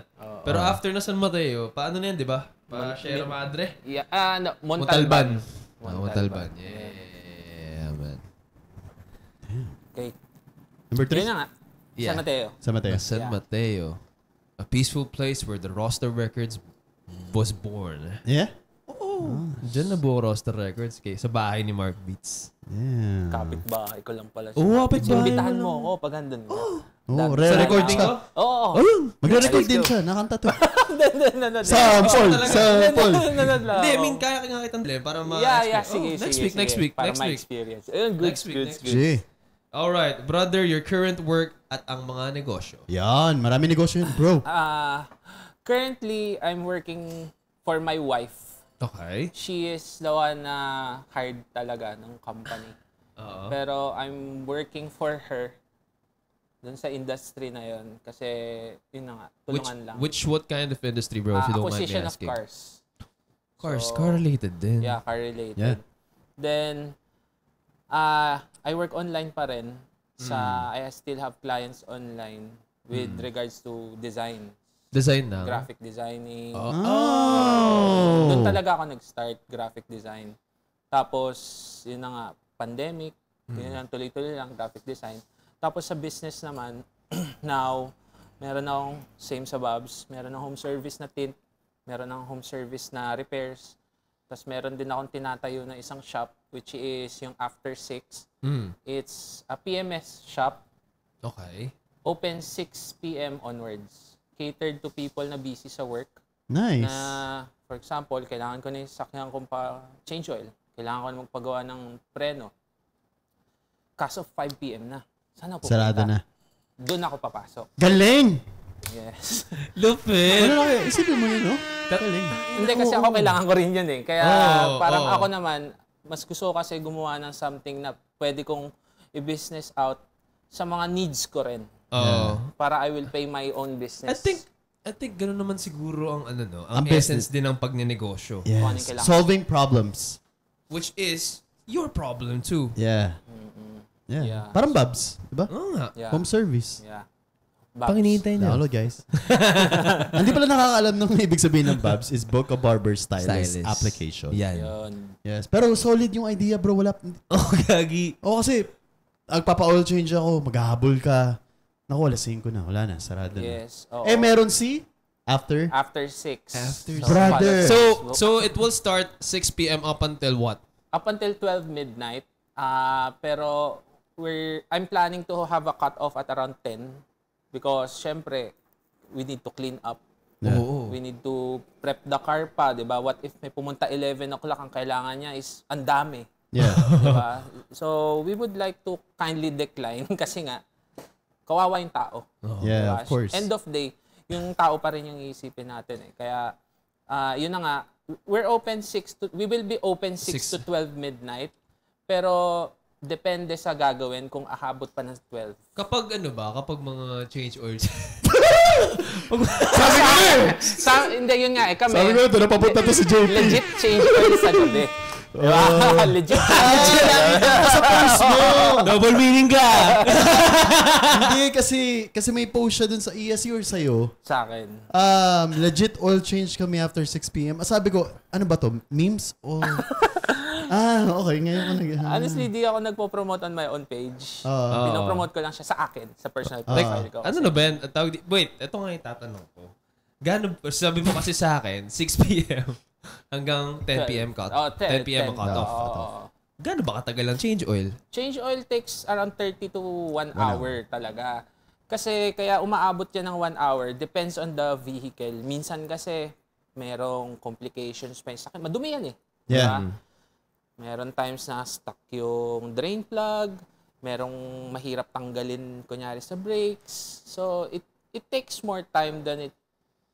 Pero after na San Mateo, paano na yan, 'di ba? Para Pa Sierra Madre. Yeah, ah, no, Montalban. Montalban. Ah, Montalban. Yeah, man. Kay Number three? Yun na nga. Yeah. San Mateo. San Mateo. San Mateo. A peaceful place where the roster records was born. Yeah? Oh, ah, Diyan na buo roster records kay sa bahay ni Mark Beats. Yeah. Kapit bahay ko lang pala siya. Oo, oh, kapit bahay. Imbitahan mo ako pag andun ka. Oh. Oh, re recording ka? Oo. Oh, magre-record din siya. Nakanta to. Sample! *laughs* Sample! Hindi, I mean, kaya nga kitang para ma- Yeah, yeah. Sige, oh, sige. Next week, next week, next week. Para ma-experience. Ayun, good, good, good. All right, brother, your current work at ang mga negosyo. Yan, marami negosyo yun, bro. uh, currently I'm working for my wife. Okay. She is the one na hired talaga ng company. Uh-huh. Pero I'm working for her dun sa industry na yon kasi yun na nga tulungan which, lang. Which what kind of industry, bro? Uh, if ah, you don't mind me asking. Acquisition of cars. Cars, so, car related din. Yeah, car related. Yeah. Then uh, I work online pa rin. Sa, mm. I still have clients online with mm. regards to design. Design na? Graphic designing. Oh! oh. Doon talaga ako nag-start, graphic design. Tapos, yun na nga, pandemic. Mm. Yun lang, tuloy-tuloy lang, graphic design. Tapos sa business naman, *clears throat* now, meron akong same sa Bobs, meron akong home service na tint, meron akong home service na repairs, tapos meron din akong tinatayo na isang shop which is yung after 6. Mm. It's a PMS shop. Okay. Open 6 p.m. onwards. Catered to people na busy sa work. Nice. Na, for example, kailangan ko na yung sakyan kong pa-change oil. Kailangan ko na magpagawa ng preno. Kaso 5 p.m. na. Sana po. Sarado na. Doon ako papasok. Galing! Yes. *laughs* Lupit! Ano lang, isipin mo yun, no? Galing. Hindi, kasi ako kailangan ko rin yun eh. Kaya oh, parang oh. ako naman, mas gusto ko kasi gumawa ng something na pwede kong i-business out sa mga needs ko rin. Oo. Oh. Para I will pay my own business. I think I think ganoon naman siguro ang ano no, ang, ang essence business. din ng pagnenegosyo. Yes. Ano Solving problems. Which is your problem too. Yeah. Mm-hmm. Yeah. yeah. Parang Babs, di ba? Oo oh, nga. Yeah. Home service. Yeah. Babs. Panginintay niya. Lalo, guys. *laughs* Hindi pala nakakaalam ng ibig sabihin ng Babs is Book of Barber Stylist, Stylist. application. Yan. Yes. Pero solid yung idea, bro. Wala. *laughs* Oh, gagi. Oo, oh, kasi agpapa-oil change ako, maghahabol ka. Naku, alas 5 na. Wala na. Sarado yes. na. Oh, eh, meron si after? After 6. After so, Brother. So, so it will start 6 p.m. up until what? Up until 12 midnight. Uh, pero we're I'm planning to have a cut off at around 10 Because, syempre, we need to clean up. Yeah. We need to prep the car pa, di ba? What if may pumunta 11 o'clock, ang kailangan niya is ang dami. Yeah. *laughs* di ba? So, we would like to kindly decline *laughs* kasi nga, kawawa yung tao. Oh. Yeah, diba? of course. End of day, yung tao pa rin yung iisipin natin eh. Kaya, uh, yun na nga, we're open 6 to, we will be open 6, 6. to 12 midnight. Pero Depende sa gagawin kung ahabot pa ng 12. Kapag ano ba? Kapag mga change orders. *laughs* Sabi ko eh! Sa, hindi, yun nga eh. Kami, Sabi ko na, doon napapunta to si JP. Legit change orders sa gabi. Wow, *laughs* ah. *laughs* legit. Ah. Legit sa post mo. Double meaning ka. Hindi, kasi kasi may post siya dun sa ESU e or sa'yo. Sa akin. Um, legit oil change kami after 6 p.m. Ah, sabi ko, ano ba to? Memes? O... Oh ah, okay. Ngayon ko nag... Ah. Honestly, di ako nagpo-promote on my own page. Oo. Ah. Oo. Pinopromote ko lang siya sa akin, sa personal Like, ah. profile ko. ano na ba yan? Ang Tawag di- wait, ito nga yung tatanong ko. Gano'n, sabi mo kasi sa akin, 6 *laughs* p.m. hanggang 10 p.m. cut. Oh, 10, 10 p.m. ang cut-off. Oo, oo. Gano'n ba katagal ang change oil? Change oil takes around 30 to 1 hour talaga. Kasi kaya umaabot yan ng 1 hour, depends on the vehicle. Minsan kasi merong complications pa sa akin. Madumi yan eh. Yeah. Diba? Mm. Meron times na stuck yung drain plug, merong mahirap tanggalin kunyari sa brakes. So it it takes more time than it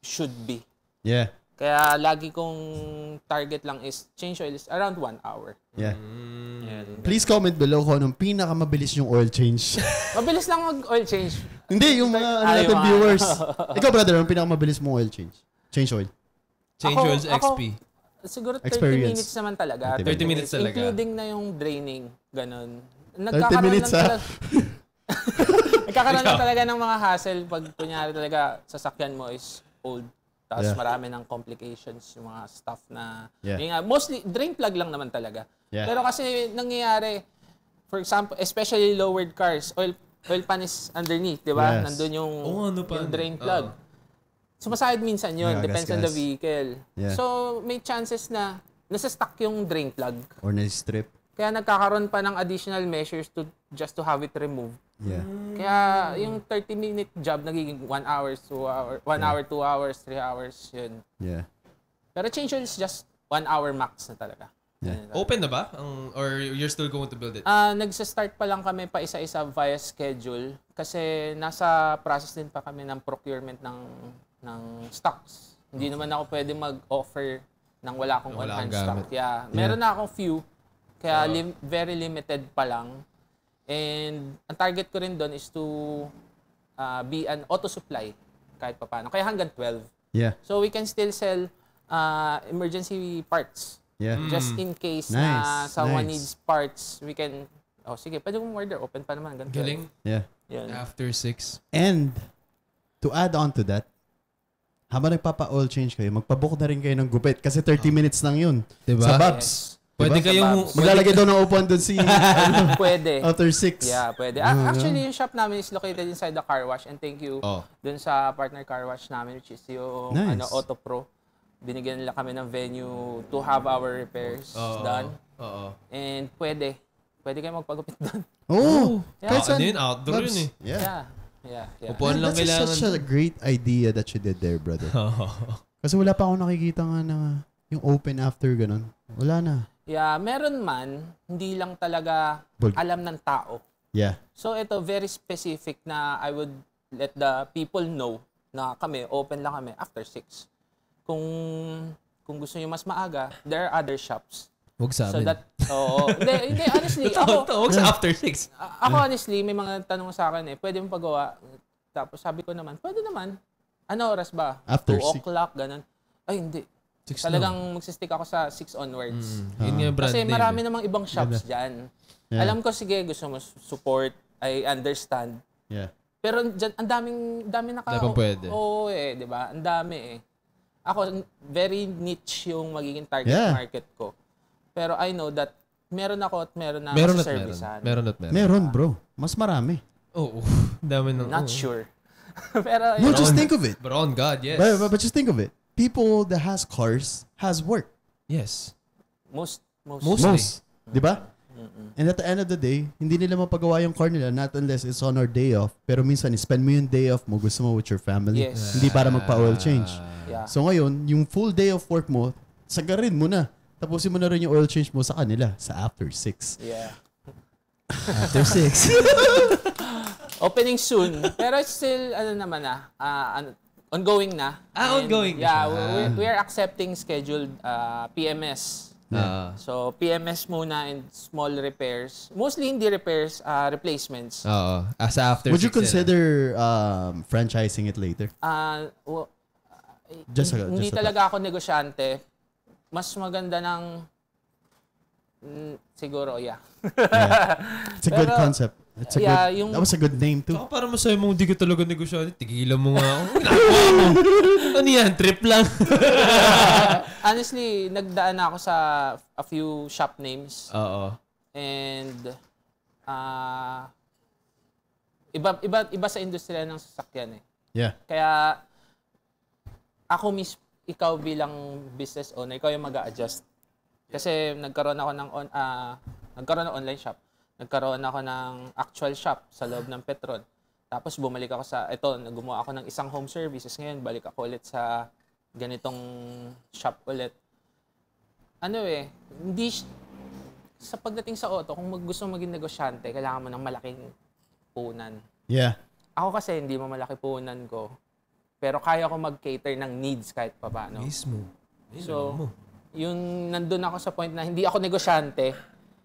should be. Yeah. Kaya lagi kong target lang is change oil is around one hour. Yeah. Mm. Please comment below kung anong pinakamabilis yung oil change. *laughs* Mabilis lang mag-oil change. Hindi, yung mga ano ah, natin viewers. *laughs* Ikaw brother, anong pinakamabilis mong oil change? Change oil. Change oil XP. Ako, Siguro 30 Experience. minutes naman talaga. 30 minutes, 30 minutes talaga. Including na yung draining. Ganun. 30 minutes lang talaga, Nagkakaroon lang *laughs* talaga ng mga hassle pag kunyari talaga sasakyan mo is old. Tapos yeah. marami ng complications yung mga stuff na... Yeah. Yung, mostly, drain plug lang naman talaga. Yeah. Pero kasi nangyayari, for example, especially lowered cars, oil oil pan is underneath, di ba? Yes. Nandun yung, oh, ano pa, yung drain ah. plug. Uh, Sumasayad minsan yun. Yeah, Depends gas, on the vehicle. Yeah. So, may chances na nasa stuck yung drain plug. Or na-strip. Kaya nagkakaroon pa ng additional measures to just to have it removed. Yeah. Kaya yung 30-minute job nagiging 1 hour, 2 hours, 1 yeah. hour, 2 hours, 3 hours, yun. Yeah. Pero change oil is just 1 hour max na talaga. Yeah. Open na ba? Um, or you're still going to build it? Uh, nagsa-start pa lang kami pa isa-isa via schedule kasi nasa process din pa kami ng procurement ng ng stocks. Hindi naman ako pwede mag-offer nang wala akong wala on-hand stock. Yeah. Meron na akong few, kaya uh, lim- very limited pa lang. And ang target ko rin doon is to uh, be an auto supply kahit pa paano. Kaya hanggang 12. Yeah. So we can still sell uh, emergency parts. Yeah. Mm. Just in case nice. na someone nice. needs parts, we can Oh, sige, pwede kong order. Open pa naman. Ganito. Galing. Yeah. yeah. After 6. And to add on to that, habang nagpapa all change kayo, magpabook na rin kayo ng gupit kasi 30 ah. minutes lang yun. Diba? Sa Babs. Yes. Pwede diba? kayong... Pwede Maglalagay ka... daw ng upuan doon si... ano, *laughs* pwede. Outer 6. Yeah, pwede. Uh, Actually, yung shop namin is located inside the car wash and thank you oh. doon sa partner car wash namin which is yung nice. ano, Auto Pro. Binigyan nila kami ng venue to have our repairs oh. oh. done. Oo. Oh, oh. And pwede. Pwede kayo magpagupit doon. Oo. Oh. Yeah. Kahit ah, saan. yun? Outdoor yun eh. Yeah. yeah. Yeah, yeah. Upuan lang that's kailangan. That's such a great idea that you did there, brother. *laughs* Kasi wala pa ako nakikita nga na yung open after ganun. Wala na. Yeah, meron man, hindi lang talaga Bul- alam ng tao. Yeah. So ito, very specific na I would let the people know na kami, open lang kami after 6. Kung kung gusto niyo mas maaga, there are other shops Huwag sa amin. So that, oo. hindi, hindi, honestly, *laughs* ako... Huwag sa after six. Ako honestly, may mga tanong sa akin eh, pwede mong pagawa. Tapos sabi ko naman, pwede naman. Ano oras ba? After 2 o'clock, ganun. Ay, hindi. Six Talagang no. magsistick ako sa 6 onwards. Mm, uh-huh. Ah. brand Kasi marami eh. namang ibang shops yeah. dyan. Yeah. Alam ko, sige, gusto mo support. I understand. Yeah. Pero dyan, ang daming, daming naka... Dapat pwede. Oo oh, eh, di ba? Ang dami eh. Ako, very niche yung magiging target yeah. market ko. Pero I know that meron ako at meron na meron at meron. Meron at meron. Meron bro. Mas marami. Oo. Oh, *laughs* Dami ng... Not oh. sure. *laughs* Pero, no, just think of it. But on God, yes. But, but, but just think of it. People that has cars has work. Yes. Most. Most. Most. Mm. Di ba? Mm-mm. And at the end of the day, hindi nila mapagawa yung car nila not unless it's on our day off. Pero minsan, spend mo yung day off mo, gusto mo with your family. Yes. Hindi para magpa-oil change. Yeah. So ngayon, yung full day of work mo, sagarin mo na tapusin mo na rin yung oil change mo sa kanila, sa after six. Yeah. After six. *laughs* Opening soon. Pero still, ano naman na, uh, ah, ongoing na. Ah, and, ongoing. Yeah, ah. we, we are accepting scheduled uh, ah, PMS. Uh, ah. so, PMS muna and small repairs. Mostly hindi repairs, uh, replacements. Oo. Uh, as after Would you consider um, franchising it later? Uh, well, just a, hindi just talaga ako negosyante mas maganda ng mm, siguro, yeah. yeah. It's a good concept. It's a yeah, good, yung, that was a good name too. Saka para masaya mo, hindi ko talaga negosyante. Tigilan mo nga ako. Ano? ano yan? Trip lang. *laughs* honestly, nagdaan ako sa a few shop names. Oo. And, uh, iba, iba, iba sa industriya ng sasakyan eh. Yeah. Kaya, ako mismo, ikaw bilang business owner, ikaw yung mag-a-adjust. Kasi nagkaroon ako ng on, uh, nagkaroon ng online shop. Nagkaroon ako ng actual shop sa loob ng Petron. Tapos bumalik ako sa, ito, gumawa ako ng isang home services. Ngayon, balik ako ulit sa ganitong shop ulit. Ano eh, hindi, sa pagdating sa auto, kung mag, gusto maging negosyante, kailangan mo ng malaking punan. Yeah. Ako kasi hindi mo malaki punan ko. Pero kaya ko mag-cater ng needs kahit pa paano. Mismo. Mismo. So, yun, nandun ako sa point na hindi ako negosyante.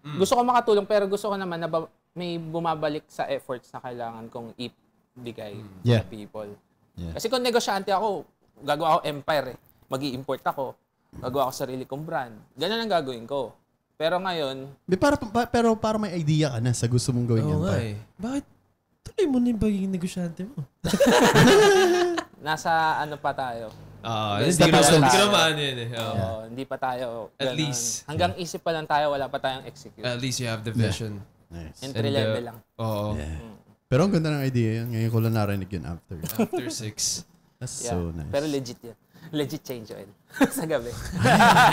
Mm. Gusto ko makatulong pero gusto ko naman na ba- may bumabalik sa efforts na kailangan kong ibigay mm. yeah. sa people. Yeah. Kasi kung negosyante ako, gagawa ako empire eh. mag import ako. Gagawa ako sarili kong brand. Ganyan ang gagawin ko. Pero ngayon... Di, para, pa, pero para may idea ka na sa gusto mong gawin oh, empire. Eh. Bakit tuloy mo na ba yung negosyante mo? *laughs* nasa ano pa tayo. Oo, hindi pa tayo. Hindi naman eh. Oo, hindi pa tayo. Ganun. At least. Hanggang yeah. isip pa lang tayo, wala pa tayong execute. At least you have the vision. Yeah. Nice. Entry uh, level uh, lang. Oo. Yeah. Mm. Pero ang ganda ng idea yan. Ngayon ko lang narinig yun after. After six. That's yeah. so nice. Pero legit yan. Legit change oil. *laughs* Sa gabi.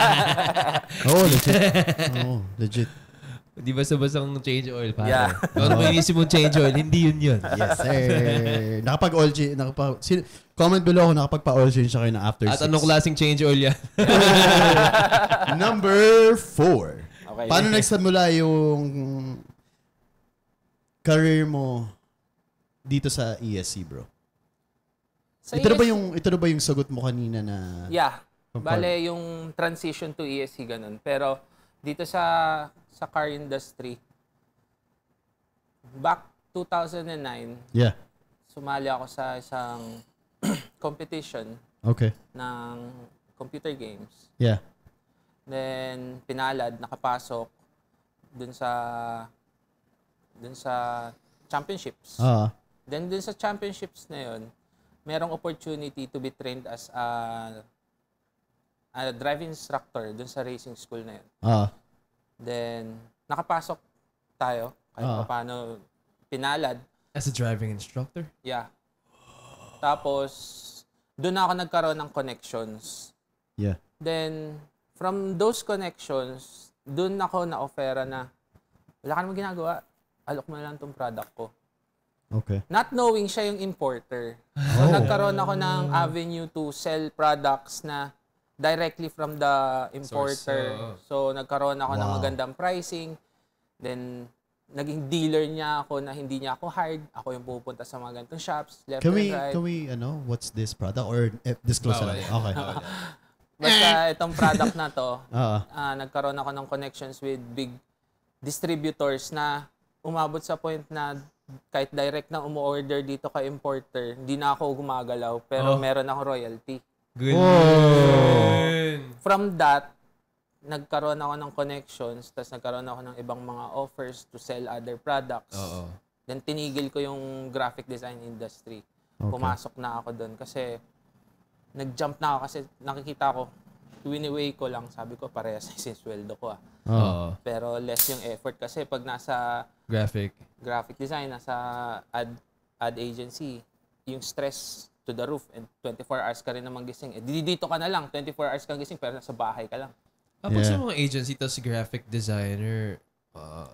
*laughs* Oo, oh, legit. Oo, oh, legit. Di ba sa basang change oil, pare? Yeah. Pero may isip mo change oil, hindi yun yun. Yes, sir. *laughs* Nakapag-oil change. Nakapag, sino, Comment below kung nakapagpa-oil change na kayo na after At six. anong klaseng change oil yan? *laughs* Number four. Okay. Paano nagsimula yung career mo dito sa ESC, bro? Sa ito na ba e yung ito na ba yung sagot mo kanina na Yeah. Bale, yung transition to ESC ganun. Pero dito sa sa car industry, back 2009, Yeah. sumali ako sa isang *clears throat* competition okay. ng computer games. Yeah. Then, pinalad, nakapasok dun sa dun sa championships. Uh-huh. Then, dun sa championships na yun, merong opportunity to be trained as a, a driving instructor dun sa racing school na yun. Uh-huh. Then, nakapasok tayo kahit uh-huh. Ah. paano pinalad. As a driving instructor? Yeah. Tapos, doon ako nagkaroon ng connections. Yeah. Then, from those connections, doon ako na-offera na, wala ka naman ginagawa. Alok mo na lang tong product ko. Okay. Not knowing siya yung importer. So, oh. nagkaroon ako ng avenue to sell products na directly from the importer. Source, uh, so, nagkaroon ako wow. ng magandang pricing. Then, naging dealer niya ako na hindi niya ako hired. Ako yung pupunta sa mga ganitong shops, left can and right. Can we, ano, what's this product? Or eh, disclose oh, na yeah. Okay. *laughs* Basta eh! itong product na to, uh-huh. *laughs* uh, nagkaroon ako ng connections with big distributors na umabot sa point na kahit direct na umu-order dito kay importer, hindi na ako gumagalaw pero oh. meron akong royalty. Good. Whoa. From that, nagkaroon ako ng connections, tapos nagkaroon ako ng ibang mga offers to sell other products. Oo. Then tinigil ko yung graphic design industry. Okay. Pumasok na ako doon kasi nag-jump na ako kasi nakikita ko, winiway ko lang, sabi ko parehas na yung sweldo ko ah. Oo. Pero less yung effort kasi pag nasa graphic graphic design, nasa ad, ad agency, yung stress to the roof and 24 hours ka rin naman gising. Eh, dito ka na lang, 24 hours kang gising pero nasa bahay ka lang. Kapag ah, yeah. sa mga agency, tapos graphic designer, uh,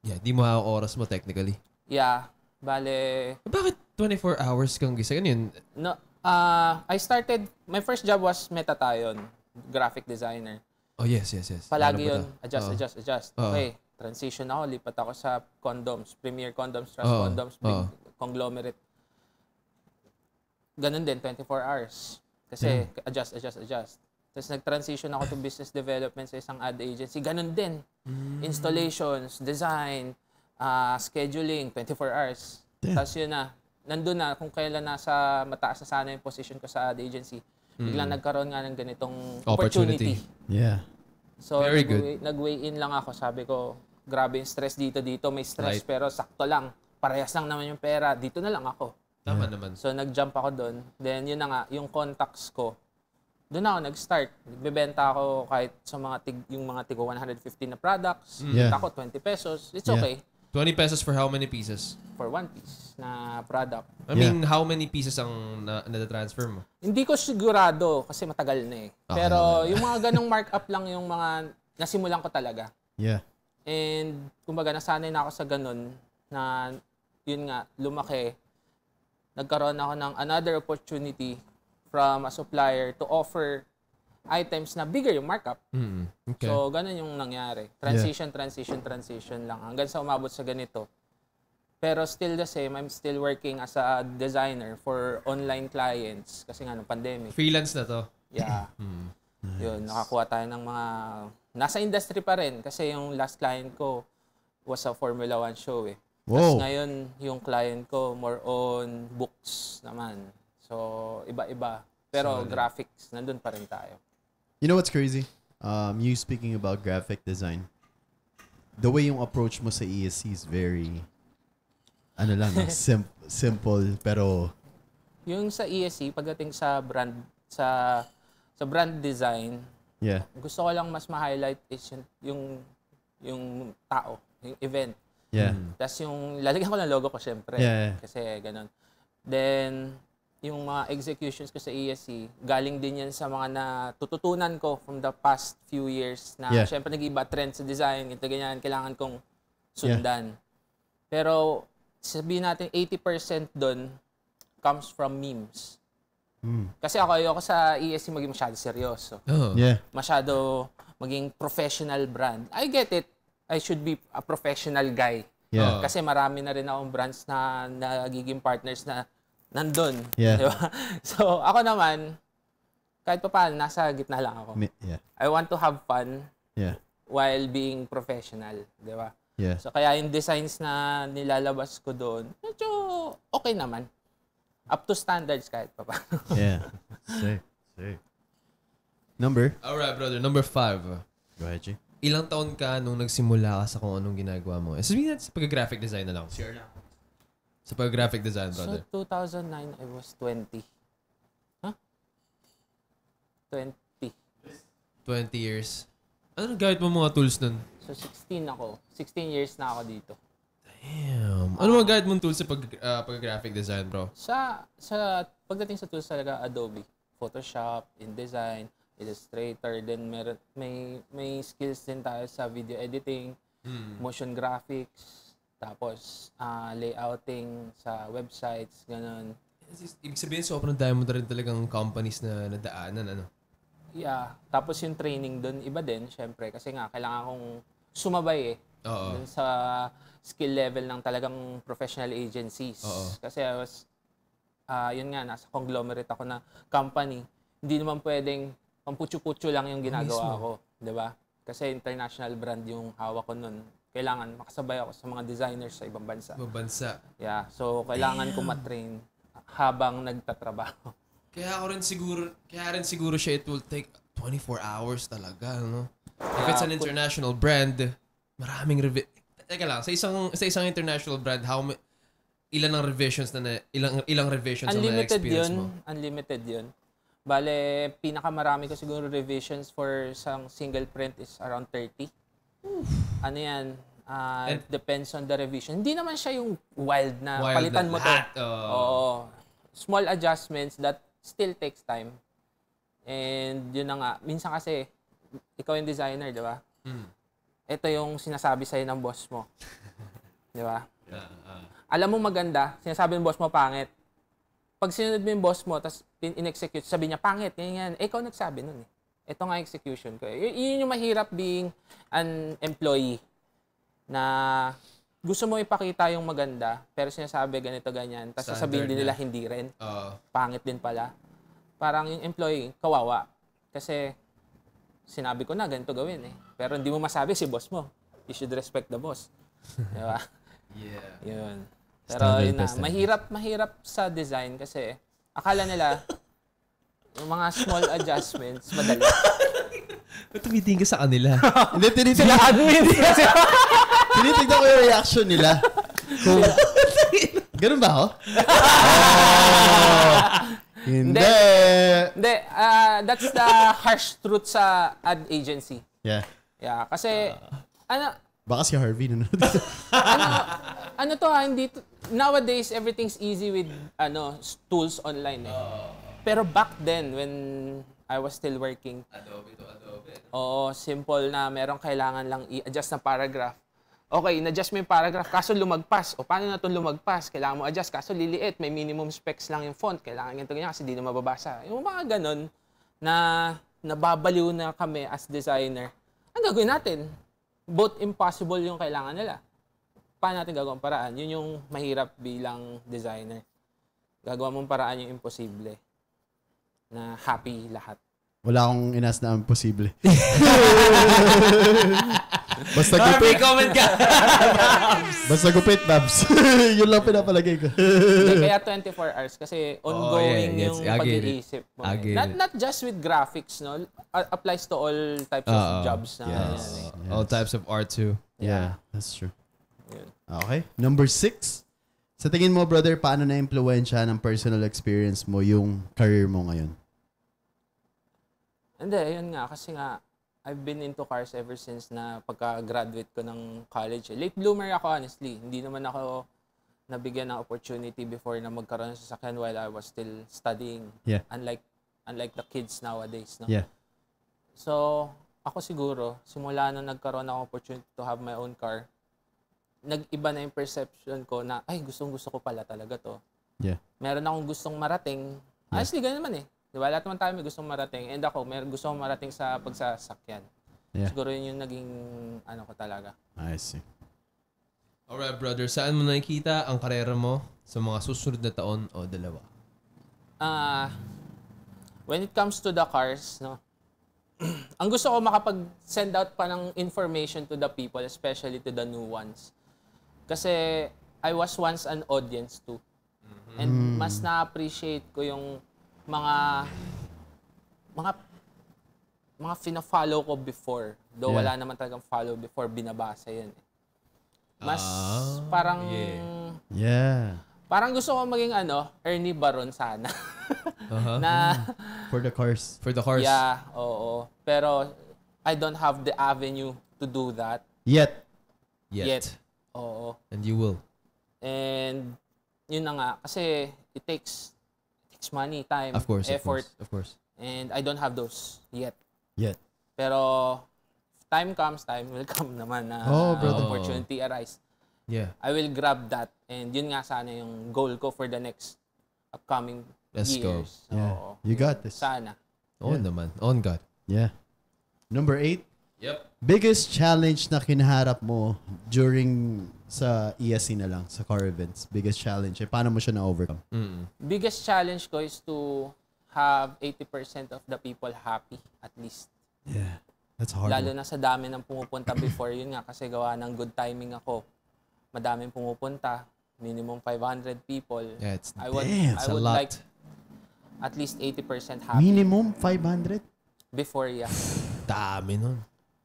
yeah, di mo oras mo technically. Yeah. Bale... Bakit 24 hours kang gising? Ano yun? No, uh, I started, my first job was Metatayon, graphic designer. Oh, yes, yes, yes. Palagi ano yun, adjust, Uh-oh. adjust, adjust. Uh-oh. Okay, transition ako, lipat ako sa condoms, premier condoms, trust Uh-oh. condoms, big Uh-oh. conglomerate. Ganun din, 24 hours. Kasi yeah. adjust, adjust, adjust. Tapos nag-transition ako to business development sa isang ad agency. Ganun din. Mm. Installations, design, uh, scheduling, 24 hours. Tapos yun na. Nandun na kung kailan nasa mataas na sana yung position ko sa ad agency. Mm. nagkaroon nga ng ganitong opportunity. opportunity. Yeah. So, Very nag- good. nag-weigh in lang ako. Sabi ko, grabe yung stress dito, dito. May stress right. pero sakto lang. Parehas lang naman yung pera. Dito na lang ako. Tama yeah. naman. So, nag-jump ako doon. Then, yun na nga, yung contacts ko, doon ako nag-start. Nagbebenta ako kahit sa mga tig, yung mga tigo 150 na products. Mm. Yeah. Ako 20 pesos. It's yeah. okay. 20 pesos for how many pieces? For one piece na product. I mean, how many pieces ang na, na-transfer mo? Hindi ko sigurado kasi matagal na eh. Okay, ah, Pero yung mga ganong markup lang yung mga nasimulan ko talaga. Yeah. And kumbaga nasanay na ako sa ganun na yun nga, lumaki. Nagkaroon ako ng another opportunity from a supplier to offer items na bigger yung markup. Mm, okay. So, ganun yung nangyari. Transition, yeah. transition, transition lang. Hanggang sa umabot sa ganito. Pero still the same, I'm still working as a designer for online clients kasi nga nung pandemic. Freelance na to? Yeah. *laughs* mm, nice. Yun, nakakuha tayo ng mga... Nasa industry pa rin kasi yung last client ko was a Formula 1 show eh. Tapos ngayon, yung client ko more on books naman. So, iba-iba. Pero Solid. graphics, nandun pa rin tayo. You know what's crazy? Um, you speaking about graphic design, the way yung approach mo sa ESC is very, ano lang, *laughs* sim- simple, pero... Yung sa ESC, pagdating sa brand, sa, sa brand design, yeah. gusto ko lang mas ma-highlight is yung, yung, yung tao, yung event. Yeah. Mm. Tapos yung, lalagyan ko ng logo ko syempre. Yeah. Kasi ganun. Then, yung mga executions ko sa ESC, e, galing din yan sa mga natututunan ko from the past few years na yeah. syempre nag-iba trend sa design, ito ganyan, kailangan kong sundan. Yeah. Pero sabihin natin 80% doon comes from memes. Hmm. Kasi ako ayoko sa ESC e maging masyado seryoso. Oh. Yeah. Masyado maging professional brand. I get it. I should be a professional guy. Yeah. Kasi marami na rin akong brands na nagiging partners na nandun. Yeah. Di ba? *laughs* So, ako naman, kahit pa paano, nasa gitna lang ako. Yeah. I want to have fun yeah. while being professional. Di ba? Yeah. So, kaya yung designs na nilalabas ko doon, medyo okay naman. Up to standards kahit pa paano. *laughs* yeah. Sick. Sick. Number? All right, brother. Number five. Go ahead, G. Ilang taon ka nung nagsimula ka sa kung anong ginagawa mo? Eh, sabihin natin sa pag-graphic design na lang. Sure na. Sa pag-graphic design, brother? So, 2009, I was 20. Huh? 20. 20 years. Ano gamit mo mga tools nun? So, 16 ako. 16 years na ako dito. Damn. Ano mga gamit mong tools sa pag, uh, ah, pag-graphic design, bro? Sa, sa, pagdating sa tools talaga, Adobe. Photoshop, InDesign, Illustrator. Then, mer- may, may skills din tayo sa video editing, hmm. motion graphics, tapos, uh, layouting sa websites, ganun. Ibig sabihin, sobrang dami mo na rin talagang companies na nadaanan, ano? Yeah. Tapos yung training doon, iba din, syempre. Kasi nga, kailangan akong sumabay eh. Oo. Dun sa skill level ng talagang professional agencies. Oo. Kasi I was, uh, yun nga, nasa conglomerate ako na company. Hindi naman pwedeng pamputyo-putyo lang yung ginagawa Mismo. ko. ba diba? Kasi international brand yung hawak ko nun kailangan makasabay ako sa mga designers sa ibang bansa. Ibang bansa. Yeah, so kailangan Damn. ko matrain habang nagtatrabaho. *laughs* Kaya ako rin siguro, kaya rin siguro siya it will take 24 hours talaga, no? If yeah, it's an international put- brand, maraming revi- Teka lang, sa isang sa isang international brand, how ma- ilan ang revisions na, na ilang ilang revisions unlimited ang na-experience yun, mo? Unlimited 'yun. Bale, pinakamarami ko siguro revisions for isang single print is around 30. Oof. ano yan, uh, And, depends on the revision. Hindi naman siya yung wild na wild palitan mo lahat, to. Oh. Oo. Small adjustments that still takes time. And yun na nga, minsan kasi, ikaw yung designer, di ba? Mm. Ito yung sinasabi sa'yo ng boss mo. *laughs* di ba? Yeah, uh. Alam mo maganda, sinasabi ng boss mo pangit. Pag sinunod mo yung boss mo, tapos in-execute, sabi niya, pangit, ganyan, ganyan. Eh, ikaw nagsabi nun eh ito nga execution ko. Eh. Y- yun yung mahirap being an employee na gusto mo ipakita yung maganda pero sinasabi ganito ganyan tapos Standard sasabihin din nila hindi rin. Oo. Pangit din pala. Parang yung employee kawawa kasi sinabi ko na ganito gawin eh. Pero hindi mo masabi si boss mo. You should respect the boss. *laughs* Di ba? Yeah. Yun. Pero yun na, mahirap, mahirap sa design kasi akala nila yung mga small *laughs* adjustments, madali. Ba't tumitingin ka sa kanila? *laughs* Hindi, tinitingin. Sila admin. *laughs* tinitingnan ko yung reaction nila. Kung, ganun ba ako? oh, oh. hindi. Hindi. Uh, that's the harsh truth sa ad agency. Yeah. Yeah, kasi, uh, ano, Baka si Harvey nanonood ano, ano to ha, ah, hindi to, nowadays everything's easy with ano tools online eh. Uh, pero back then, when I was still working. Adobe to Adobe. Oo, simple na merong kailangan lang i-adjust na paragraph. Okay, na-adjust mo yung paragraph, kaso lumagpas. O paano na itong lumagpas? Kailangan mo adjust, kaso liliit. May minimum specs lang yung font. Kailangan ganito ganyan kasi di na mababasa. Yung mga ganun na nababaliw na kami as designer. Ang gagawin natin? Both impossible yung kailangan nila. Paano natin gagawin paraan? Yun yung mahirap bilang designer. Gagawa mong paraan yung imposible na happy lahat. Wala akong inas na imposible. *laughs* Basta gupit. May comment ka. *laughs* Basta gupit, Babs. *laughs* Yun lang pinapalagay ko. Hindi, kaya 24 hours kasi ongoing oh, yeah, yung pag-iisip mo. Eh. Not, not just with graphics, no? A- applies to all types uh, of jobs. Na yes. yes. All types of art too. Yeah, yeah that's true. Yeah. Okay. Number six. Sa tingin mo, brother, paano na impluwensya ng personal experience mo yung career mo ngayon? Hindi, yun nga. Kasi nga, I've been into cars ever since na pagka-graduate ko ng college. Late bloomer ako, honestly. Hindi naman ako nabigyan ng opportunity before na magkaroon ng sasakyan while I was still studying. Yeah. Unlike unlike the kids nowadays, no? Yeah. So, ako siguro, simula nung nagkaroon ng opportunity to have my own car, nag-iba na yung perception ko na, ay, gustong gusto ko pala talaga to. Yeah. Meron akong gustong marating. Yeah. Honestly, ganun naman eh. ba? Lahat naman tayo may gustong marating. And ako, may gusto kong marating sa pagsasakyan. Yeah. Siguro yun yung naging ano ko talaga. I see. Alright, brother. Saan mo nakikita ang karera mo sa mga susunod na taon o dalawa? Ah, uh, when it comes to the cars, no, *clears throat* ang gusto ko makapag-send out pa ng information to the people, especially to the new ones. Kasi I was once an audience too. mm And mas na-appreciate ko yung mga mga mga fina-follow ko before. Though yeah. wala naman talagang follow before, binabasa yan. Eh. Mas oh, parang... Yeah. yeah. Parang gusto ko maging ano, Ernie Baron sana. *laughs* uh-huh. na *laughs* for the course. For the course. Yeah, oo. Pero I don't have the avenue to do that. Yet. Yet. Yet. Oo. And you will. And yun na nga kasi it takes it takes money, time, of course, effort. Of course, of course. And I don't have those yet. Yet. Pero time comes, time will *laughs* come naman na oh, brother. opportunity arise. Yeah. I will grab that and yun nga sana yung goal ko for the next upcoming Let's years. go. So, yeah. You got this. Sana. On yeah. naman. On God. Yeah. Number eight, Yep. Biggest challenge na kinaharap mo during sa ESC na lang, sa car events? Biggest challenge, eh, paano mo siya na-overcome? Mm-hmm. Biggest challenge ko is to have 80% of the people happy at least. Yeah. That's hard. Lalo na sa dami ng pumupunta before yun nga kasi gawa ng good timing ako. Madaming pumupunta, minimum 500 people. Yeah, it's I would damn, it's I would a lot. like at least 80% happy. Minimum 500 before yeah. *sighs* Dami nun.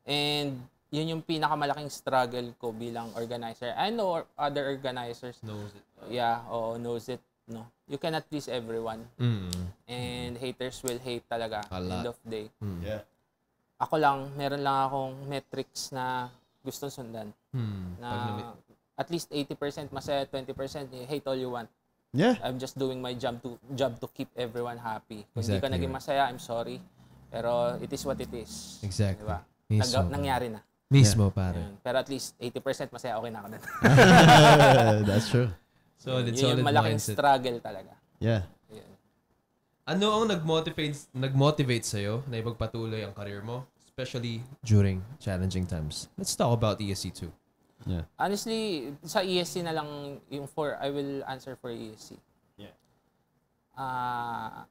And yun yung pinakamalaking struggle ko bilang organizer. I know other organizers knows it. Yeah, oh, knows it, no. You cannot please everyone. Mm. And haters will hate talaga end of day. Mm. Yeah. Ako lang, meron lang akong metrics na gusto sundan. Mm. Na at least 80% masaya, 20% eh, hate all you want. Yeah. I'm just doing my job to job to keep everyone happy. Kung exactly. hindi ka naging masaya, I'm sorry. Pero it is what it is. Exactly. Diba? Mismo, nag- nangyari na. Mismo, yeah. pare. Yun. Pero at least 80% masaya okay na ako dun. *laughs* That's true. So, yun, solid yung malaking mindset. struggle talaga. Yeah. Yun. Ano ang nag-motivate, nag-motivate sa'yo na ipagpatuloy ang career mo? Especially during challenging times. Let's talk about ESC too. Yeah. Honestly, sa ESC na lang yung for I will answer for ESC. Yeah. Uh,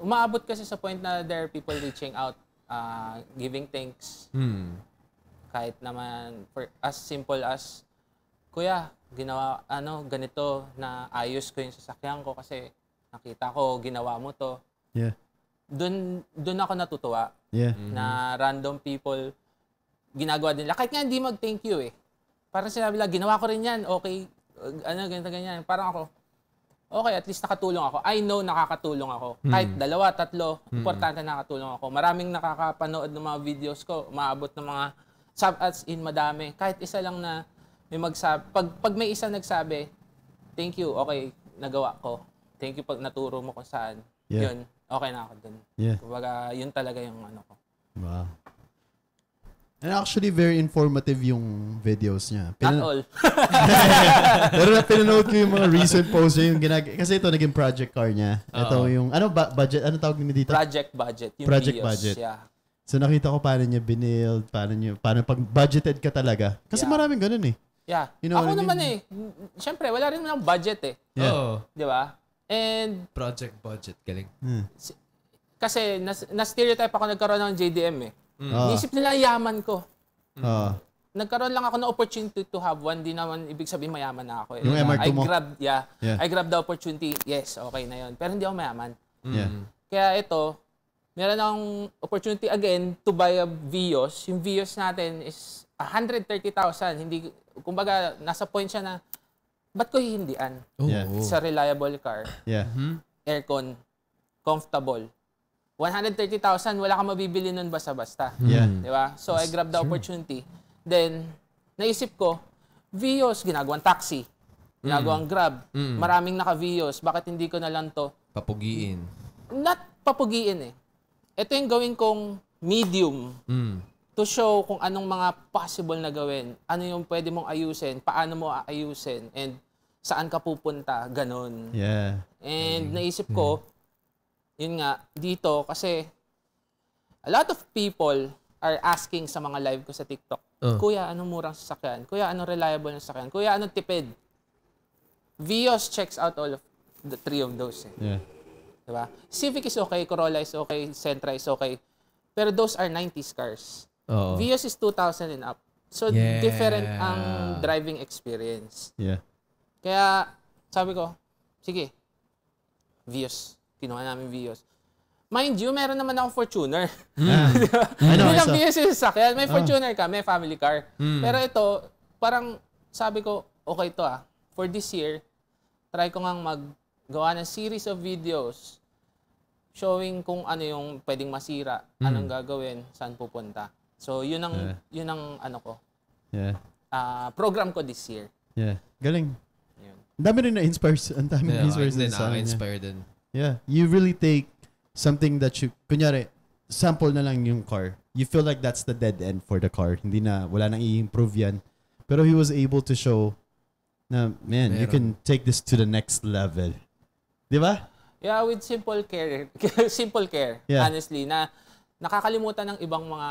umaabot kasi sa point na there are people reaching out uh, giving thanks. Hmm. Kahit naman, for as simple as, Kuya, ginawa, ano, ganito, na ayos ko yung sasakyan ko kasi nakita ko, ginawa mo to. Yeah. Doon, doon ako natutuwa. Yeah. Na mm-hmm. random people, ginagawa din nila. Kahit nga hindi mag-thank you eh. Parang sinabi nila, ginawa ko rin yan, okay, ano, ganito, ganyan. Parang ako, okay, at least nakatulong ako. I know nakakatulong ako. Mm. Kahit dalawa, tatlo, mm. importante nakatulong ako. Maraming nakakapanood ng mga videos ko, umaabot ng mga sub ads in madami. Kahit isa lang na may magsabi, pag, pag may isa nagsabi, thank you, okay, nagawa ko. Thank you pag naturo mo kung saan. Yeah. Yun, okay na ako dun. Yeah. Kumbaga, yun talaga yung ano ko. Wow. And actually, very informative yung videos niya. Pinan- Not all. *laughs* Pero na pinanood ko yung mga recent posts niya. Yung ginag- kasi ito, naging project car niya. Ito Uh-oh. yung, ano ba, budget? Ano tawag nila dito? Project budget. Yung Project videos, budget. Yeah. So nakita ko paano niya binild, paano niya, paano pag budgeted ka talaga. Kasi Yeah. maraming ganun eh. Yeah. You know ako what I naman eh. Siyempre, wala rin naman budget eh. Yeah. Oo. Di ba? And Project budget. Galing. Hmm. kasi nas- na-stereotype ako nagkaroon ng JDM eh. Mm. Oh. Ah. Nisip nila yaman ko. Mm. Oh. Nagkaroon lang ako ng opportunity to have one. Di naman ibig sabihin mayaman na ako. Eh. Yung MR2 I mo? grabbed, yeah, yeah. I grabbed the opportunity. Yes, okay na yon. Pero hindi ako mayaman. Mm. Yeah. Kaya ito, meron akong opportunity again to buy a Vios. Yung Vios natin is 130,000. Hindi, kumbaga, nasa point siya na, ba't ko hihindian? Oh. Yeah. It's reliable car. Yeah. Aircon, comfortable. 130,000, wala kang mabibili nun basta-basta. Yeah. Di ba? So, I grabbed the opportunity. Then, naisip ko, Vios, ginagawang taxi, ginagawang mm. grab, mm. maraming naka-Vios, bakit hindi ko na lang to? Papugiin. Not papugiin eh. Ito yung gawin kong medium mm. to show kung anong mga possible na gawin, ano yung pwede mong ayusin, paano mo aayusin, and saan ka pupunta, ganun. Yeah. And mm. naisip ko, mm yun nga, dito kasi a lot of people are asking sa mga live ko sa TikTok, uh. Kuya, anong murang sasakyan? Kuya, anong reliable na sasakyan? Kuya, anong tipid? Vios checks out all of the three of those. Eh. Yeah. Diba? Civic is okay, Corolla is okay, Sentra is okay. Pero those are 90s cars. Oo. Vios is 2000 and up. So, yeah. different ang driving experience. Yeah. Kaya, sabi ko, sige, Vios kinuha namin Vios. Mind you, meron naman ako Fortuner. ano, Hindi lang Vios yung sasakyan. May ah. Fortuner ka, may family car. Mm. Pero ito, parang sabi ko, okay to ah. For this year, try ko ngang maggawa ng series of videos showing kung ano yung pwedeng masira, mm. anong gagawin, saan pupunta. So, yun ang, yeah. yun ang ano ko. Yeah. Uh, program ko this year. Yeah. Galing. Ang dami rin na-inspires. Ang dami yeah, na-inspires din sa akin. Na-inspire din. Yeah. You really take something that you, kunyari, sample na lang yung car. You feel like that's the dead end for the car. Hindi na, wala nang i-improve yan. Pero he was able to show na, man, Meron. you can take this to the next level. Di ba? Yeah, with simple care. *laughs* simple care, yeah. honestly, na nakakalimutan ng ibang mga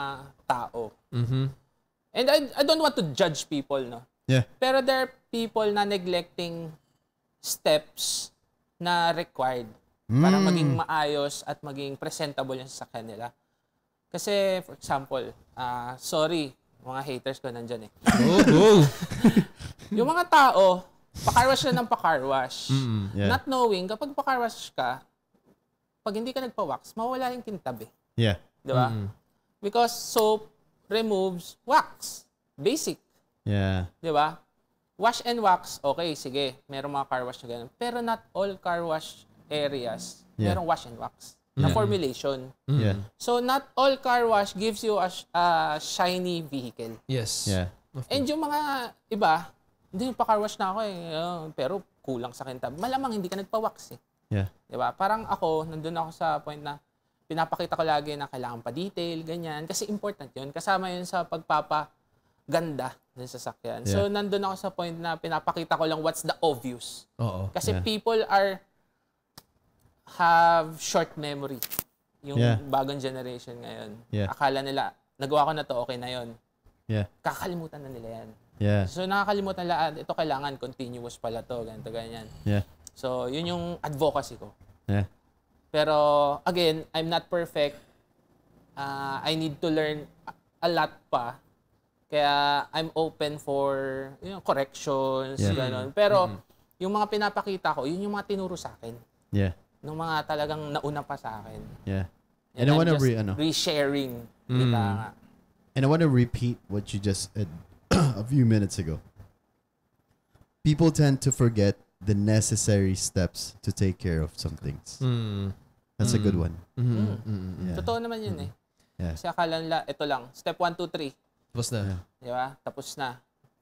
tao. Mm-hmm. And I, I don't want to judge people, no? Yeah. Pero there are people na neglecting steps na required. Mm. Para hmm. maging maayos at maging presentable yung sasakyan nila. Kasi, for example, uh, sorry, mga haters ko nandyan eh. Oh, oh. *laughs* yung mga tao, pakarwash na ng pakarwash. Mm, yeah. Not knowing, kapag pakarwash ka, pag hindi ka nagpa-wax, mawala yung kintab eh. Yeah. Di ba? Mm. Because soap removes wax. Basic. Yeah. Di ba? Wash and wax, okay, sige. Meron mga car wash na ganun. Pero not all car wash areas, yeah. merong wash and wax na yeah. formulation. Mm-hmm. Yeah. So not all car wash gives you a sh- shiny vehicle. Yes. Yeah. And yung mga iba, hindi pa car wash na ako eh, uh, pero kulang sa kintab. Malamang hindi ka nagpa-wax eh. Yeah. 'Di ba? Parang ako, nandun ako sa point na pinapakita ko lagi na kailangan pa detail, ganyan kasi important 'yun. Kasama 'yun sa pagpapa ganda ng sasakyan. Yeah. So nandun ako sa point na pinapakita ko lang what's the obvious. Oo. Kasi yeah. people are have short memory. Yung yeah. bagong generation ngayon. Yeah. Akala nila, nagawa ko na to, okay na yon. Yeah. Kakalimutan na nila yan. Yeah. So nakakalimutan nila, ah, ito kailangan continuous pala to, ganito, ganyan. Yeah. So yun yung advocacy ko. Yeah. Pero again, I'm not perfect. Uh, I need to learn a lot pa. Kaya I'm open for you know, corrections, yeah. ganun. Mm-hmm. Pero mm-hmm. yung mga pinapakita ko, yun yung mga tinuro sa akin. Yeah nung mga talagang nauna pa sa akin. Yeah. And, and I want to re ano. resharing. Mm. nga. And I want to repeat what you just said *clears throat* a few minutes ago. People tend to forget the necessary steps to take care of some things. Mm. That's mm. a good mm. one. Mm-hmm. Mm. mm mm Yeah. Totoo naman yun mm. eh. Mm-hmm. Yeah. Kasi akala nila, ito lang, step 1, 2, 3. Tapos na. Yeah. Di ba? Tapos na.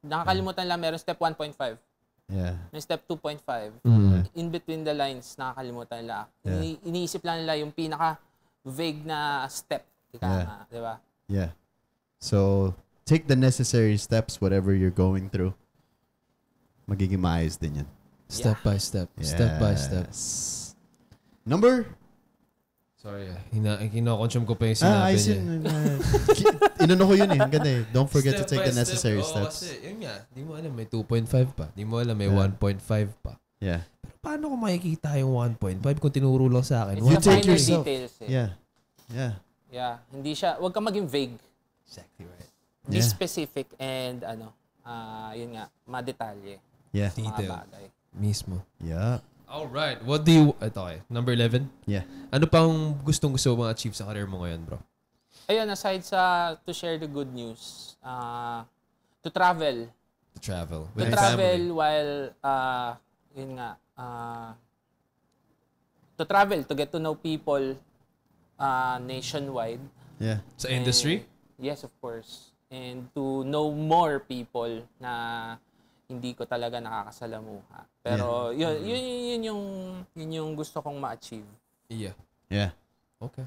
Nakakalimutan lang, meron step 1.5. Yeah. May step 2.5. Mm. In between the lines, nakakalimutan nila. Yeah. Ini- iniisip lang nila yung pinaka vague na step. Ika yeah. nga, di ba? Yeah. So, take the necessary steps whatever you're going through. Magiging maayos din yan. Step yeah. by step. Yes. Step by step. Number Sorry, ah. Hina, kino-consume ko pa yung ah, sinabi ah, I see. niya. Uh, *laughs* inano ko yun eh. Ang ganda eh. Don't forget step to take the step, necessary oh, steps. Kasi, yun nga, di mo alam may 2.5 pa. Di mo alam may yeah. 1.5 pa. Yeah. Pero paano ko makikita yung 1.5 kung tinuro lang sa akin? It's you take yourself. Details, eh. Yeah. Yeah. Yeah. Hindi siya, huwag ka maging vague. Exactly right. Be yeah. specific and ano, uh, yun nga, madetalye. Yeah. Detail. Mga bagay. Mismo. Yeah. All right. What do you... Ito okay. Eh, number 11? Yeah. Ano pang gustong gusto mong achieve sa career mo ngayon, bro? Ayun, aside sa to share the good news, uh, to travel. To travel. With to travel family. while, uh, yun nga, uh, to travel, to get to know people uh, nationwide. Yeah. Sa industry? And, yes, of course. And to know more people na hindi ko talaga nakakasalamuha. Pero yeah. yun, mm. yun, yun, yung, yun yung gusto kong ma-achieve. Yeah. Yeah. Okay.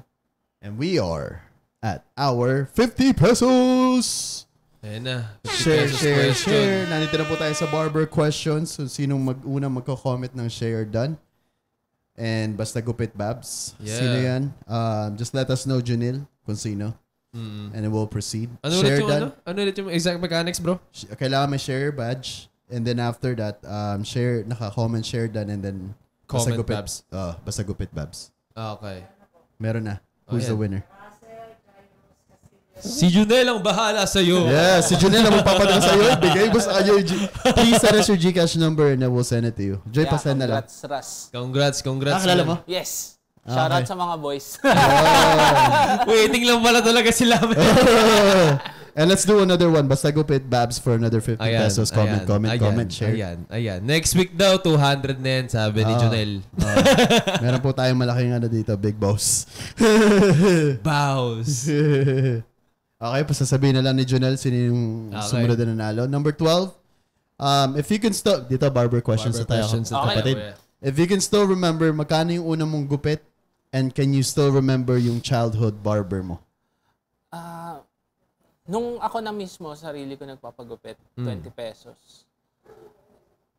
And we are at our 50 pesos! Ayan na. Share, share, share. Nandito na po tayo sa barber questions. So, sinong mag-una magko-comment ng share done? And basta gupit, Babs. Yeah. Sino yan? Um, just let us know, Junil, kung sino. Mm. And then we'll proceed. Ano share yung, done? ano? Ano ulit yung exact mechanics, bro? Kailangan may share badge. And then after that, um, share, naka-comment, share done, and then Comment, gupit, Babs. Uh, basta gupit, Babs. Ah, okay. Meron na. Oh, Who's the winner? Si Junel ang bahala sa iyo. Yeah, si Junel na magpapadala sa'yo. *laughs* Bigay mo sa kanya Please send us your Gcash number and I will send it to you. Joy, Yeah, send na lang. congrats, Ras. Congrats, congrats. Ah, mo? Yes. Ah, Shout out sa mga boys. *laughs* Waiting lang pala talaga sila. *laughs* And let's do another one. Basta gupit Babs for another 50 ayan, pesos. Comment, ayan, comment, ayan, comment, share. Ayan, ayan. Next week daw, 200 na yan, sabi uh, ni ah. Jonel. Uh, ah. *laughs* meron po tayong malaking ano dito, Big Boss. *laughs* Bows. *laughs* okay, pasasabihin na lang ni Junel sino yung okay. sumunod na nanalo. Number 12, um, if you can still... Dito, barber questions barber na tayo. Questions okay, kapatid. Okay. If you can still remember, magkano yung unang mong gupit and can you still remember yung childhood barber mo? Nung ako na mismo, sarili ko nagpapagupit, mm. 20 pesos.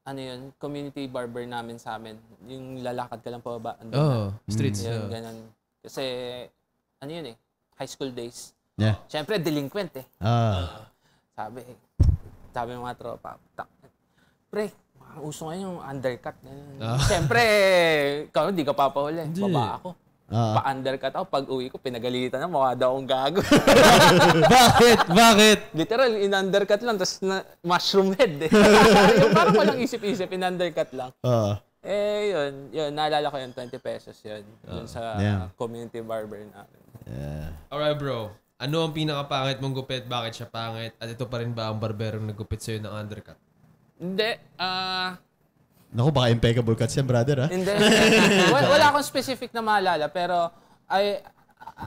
Ano yun, community barber namin sa amin. Yung lalakad ka lang pababa. Oo, oh, na. streets. Yun, yeah. ganun. Kasi, ano yun eh, high school days. Yeah. Siyempre, delinquent eh. Ah. Sabi, sabi mga tropa, pre, uso ngayon yung undercut. Ganun. Ah. Siyempre, ikaw, hindi ka papahuli. Baba ako. Uh, Pa-under ka tao, pag uwi ko, pinagalitan na, mukha daw akong gago. *laughs* Bakit? Bakit? Literal, in-undercut lang, tapos na, mushroom head eh. *laughs* yung parang walang isip-isip, in-undercut lang. Uh, eh, yun, yun, naalala ko yun, 20 pesos yun, uh, sa yeah. community barber namin. Yeah. Alright bro, ano ang pinakapangit mong gupit, bakit siya pangit, at ito pa rin ba ang barberong nagupit sa'yo ng undercut? Hindi, ah... Uh, Naku, baka impeccable cuts yan, brother, ha? Ah. Hindi. *laughs* wala, wala akong specific na maalala, pero ay,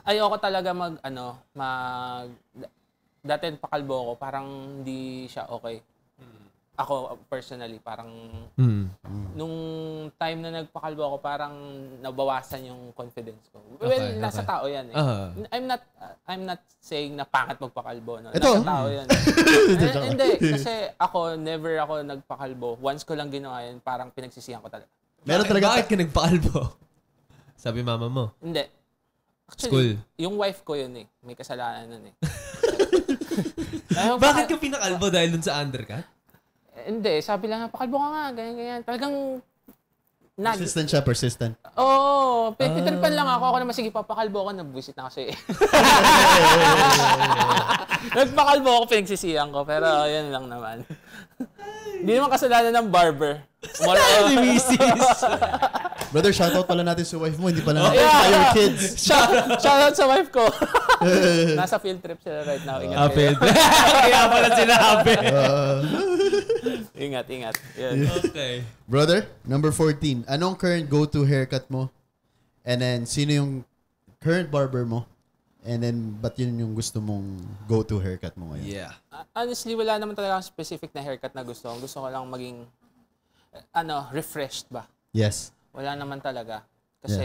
ayoko talaga mag, ano, mag, datin pakalbo ko, parang hindi siya okay ako personally parang mm. nung time na nagpakalbo ako parang nabawasan yung confidence ko. Well, okay, nasa okay. tao 'yan eh. Uh-huh. I'm not I'm not saying na pangat magpakalbo no. Ito. Nasa tao 'yan. eh. *laughs* eh hindi kasi ako never ako nagpakalbo. Once ko lang ginawa 'yan, parang pinagsisihan ko talaga. Meron talaga bakit ka nagpakalbo? *laughs* Sabi mama mo. Hindi. Actually, School. yung wife ko yun eh. May kasalanan nun eh. *laughs* Bakit ka pinakalbo dahil dun sa undercut? Hindi, sabi lang, pakalbo ka nga, ganyan, ganyan. Talagang nag... Persistent siya, persistent. Oo, oh, pitripan ah. lang ako. Ako naman, sige, papakalbo ako, nag-visit na kasi. *laughs* Nagpakalbo ako, pinagsisiyan ko. Pero, yun lang naman. Hindi naman kasalanan ng barber. Kasalanan ni misis. *laughs* Brother, shoutout pala natin sa wife mo. Hindi pala natin oh, yeah. your kids. *laughs* Shout, shoutout sa wife ko. Nasa field trip sila right now. Ingat ah, field trip. Kaya pala sinabi. Uh, *laughs* ingat, ingat. Yan. Okay. Brother, number 14. Anong current go-to haircut mo? And then, sino yung current barber mo? And then, ba't yun yung gusto mong go-to haircut mo ngayon? Yeah. Ah, honestly, wala naman talaga akong specific na haircut na gusto. Gusto ko lang maging, eh, ano, refreshed ba? Yes. Wala naman talaga. Kasi,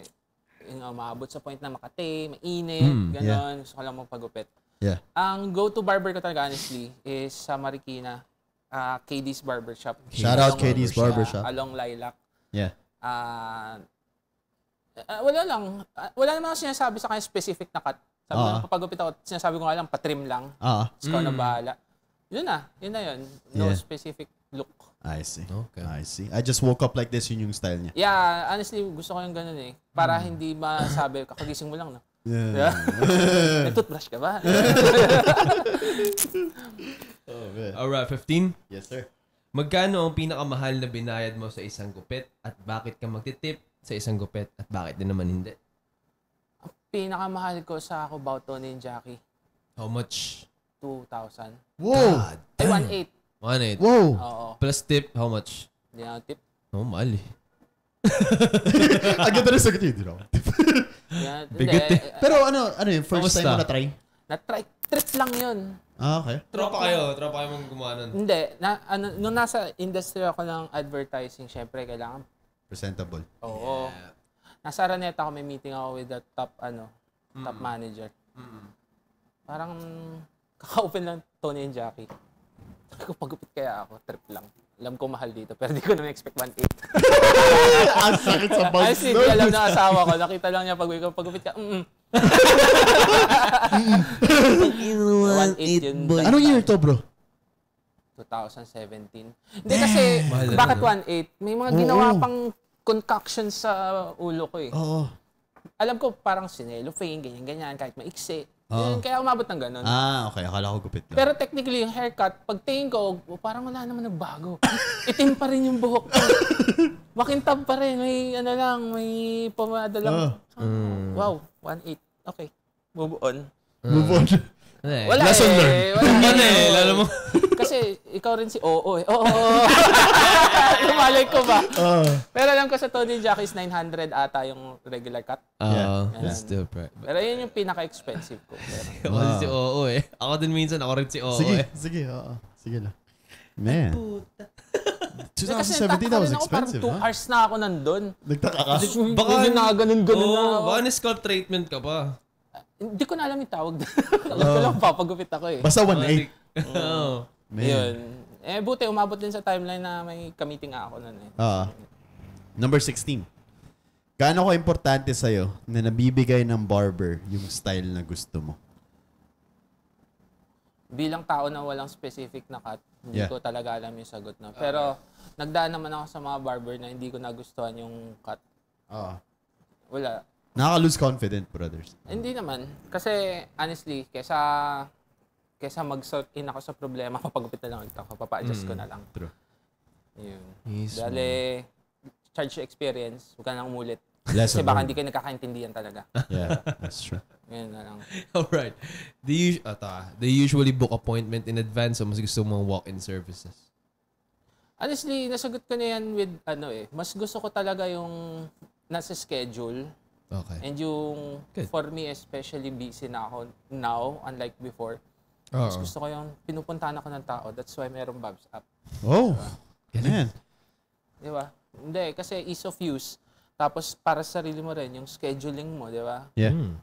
yeah. you know, maabot sa point na makate, mainit, mm, ganon. Yeah. Gusto ko lang magpagupit. Yeah. Ang go-to barber ko talaga, honestly, is sa Marikina uh, ah, KD's Barbershop. Shout out KD's Barbershop. Along Lilac. Yeah. Uh, wala lang. wala naman ako sinasabi sa kanya specific na cut. Sabi uh-huh. ko, kapag upit ako, sinasabi ko nga lang, patrim lang. Oo. Uh-huh. Ikaw mm. na hmm. bahala. Yun na. Yun na yun. No yeah. specific look. I see. Okay. I see. I just woke up like this, yun yung style niya. Yeah, honestly, gusto ko yung ganun eh. Para mm. hindi masabi, *laughs* kakagising mo lang no? Yeah. May *laughs* toothbrush ka ba? *laughs* Oh, man. Alright, 15? Yes, sir. Magkano ang pinakamahal na binayad mo sa isang gupit at bakit ka magtitip sa isang gupit at bakit din naman hindi? Ang pinakamahal ko sa Kubauto ni Jackie, How much? 2,000. Wow! God Ay, damn. 1,800. Wow! Oo. Plus tip, how much? Hindi na tip. No, mahal eh. Ang ganda ng sagot yun, you know? Bigot eh. eh. Pero ano, ano yun? First Kamusta? time mo na-try? Na-try Trip lang yun. Ah, okay. Tropa kayo, tropa kayo mong gumawa nun. Hindi. Na, ano, nung nasa industry ako ng advertising, syempre kailangan. Presentable. Oo. Yeah. Nasa Araneta ako, may meeting ako with the top, ano, mm. top manager. Mm. Parang, kaka-open lang Tony and Jackie. Pagupit kaya ako, trip lang. Alam ko mahal dito, pero di ko naman expect 1.8. *laughs* Ang sakit sa bugs. As in, alam na asawa ko, nakita lang niya pag-uwi ko, pagupit ka, mm -mm. 1.8 Anong year to, bro? 2017. Hindi kasi, Mahal bakit 1.8? May mga Oo. ginawa pang concoction sa ulo ko eh. Oo. Alam ko parang sinelofane, ganyan-ganyan, kahit maiksi. Oh. Yun, ah. kaya umabot ng ganun. Ah, okay. Akala ko gupit lang. Pero technically, yung haircut, pag tingin ko, oh, parang wala naman nagbago. Itim pa rin yung buhok ko. Makintab *laughs* pa rin. May ano lang, may pamada lang. Oh. mm. Wow, 1-8. Okay. Move on. Mm. Move on. *laughs* Eh, wala eh, Lesson eh. learned. Wala, wala *laughs* eh. eh alam mo. Kasi ikaw rin si Oo eh. Oo. *laughs* Lumalay ko ba? Oh. Pero alam ko sa Tony Jack is 900 ata yung regular cut. Oo. Ah, yeah. That's still pre. Pero yun yung pinaka-expensive ko. Pero. *laughs* Ako si Oo eh. Ako din minsan ako rin si Oo sige, eh. Sige, oo. Sige lang. Man. Puta. 2017 that was expensive, ako, parang 2 hours na ako nandun. Nagtaka ka? Baka, baka na ganun-ganun na. Baka ni-sculpt treatment ka pa. Hindi ko na alam yung tawag. *laughs* alam ko oh. lang papagupit ako eh. Basta 1-8. Oh. oh. Yun. Eh, buti, umabot din sa timeline na may kamiting ako nun eh. Oo. Ah. Number 16. Gaano ko importante sa'yo na nabibigay ng barber yung style na gusto mo? Bilang tao na walang specific na cut, hindi Yeah. ko talaga alam yung sagot na. Pero, nagdaan naman ako sa mga barber na hindi ko nagustuhan yung cut. Oo. Ah. Wala. Nakaka-lose confident, brothers. Hindi naman. Kasi, honestly, kesa kesa mag-sort in ako sa problema, *laughs* papagupit na lang ulit ako. Papa-adjust mm, ko na lang. True. Yun. Yes, Dali, charge experience. Huwag ka na umulit. Lesson Kasi baka hindi kayo nagkakaintindihan talaga. *laughs* yeah, that's true. Ngayon na lang. Alright. Do you, ata, do you usually book appointment in advance o mas gusto mong walk-in services? Honestly, nasagot ko na yan with, ano eh, mas gusto ko talaga yung nasa schedule Okay. And yung, Good. for me especially, busy na ako now, unlike before. Oo. Mas gusto ko yung pinupuntahan ako ng tao. That's why meron Bob's App. Oh, diba? ganun. Di ba? Hindi, kasi ease of use. Tapos para sa sarili mo rin, yung scheduling mo, di ba? Yeah. Mm.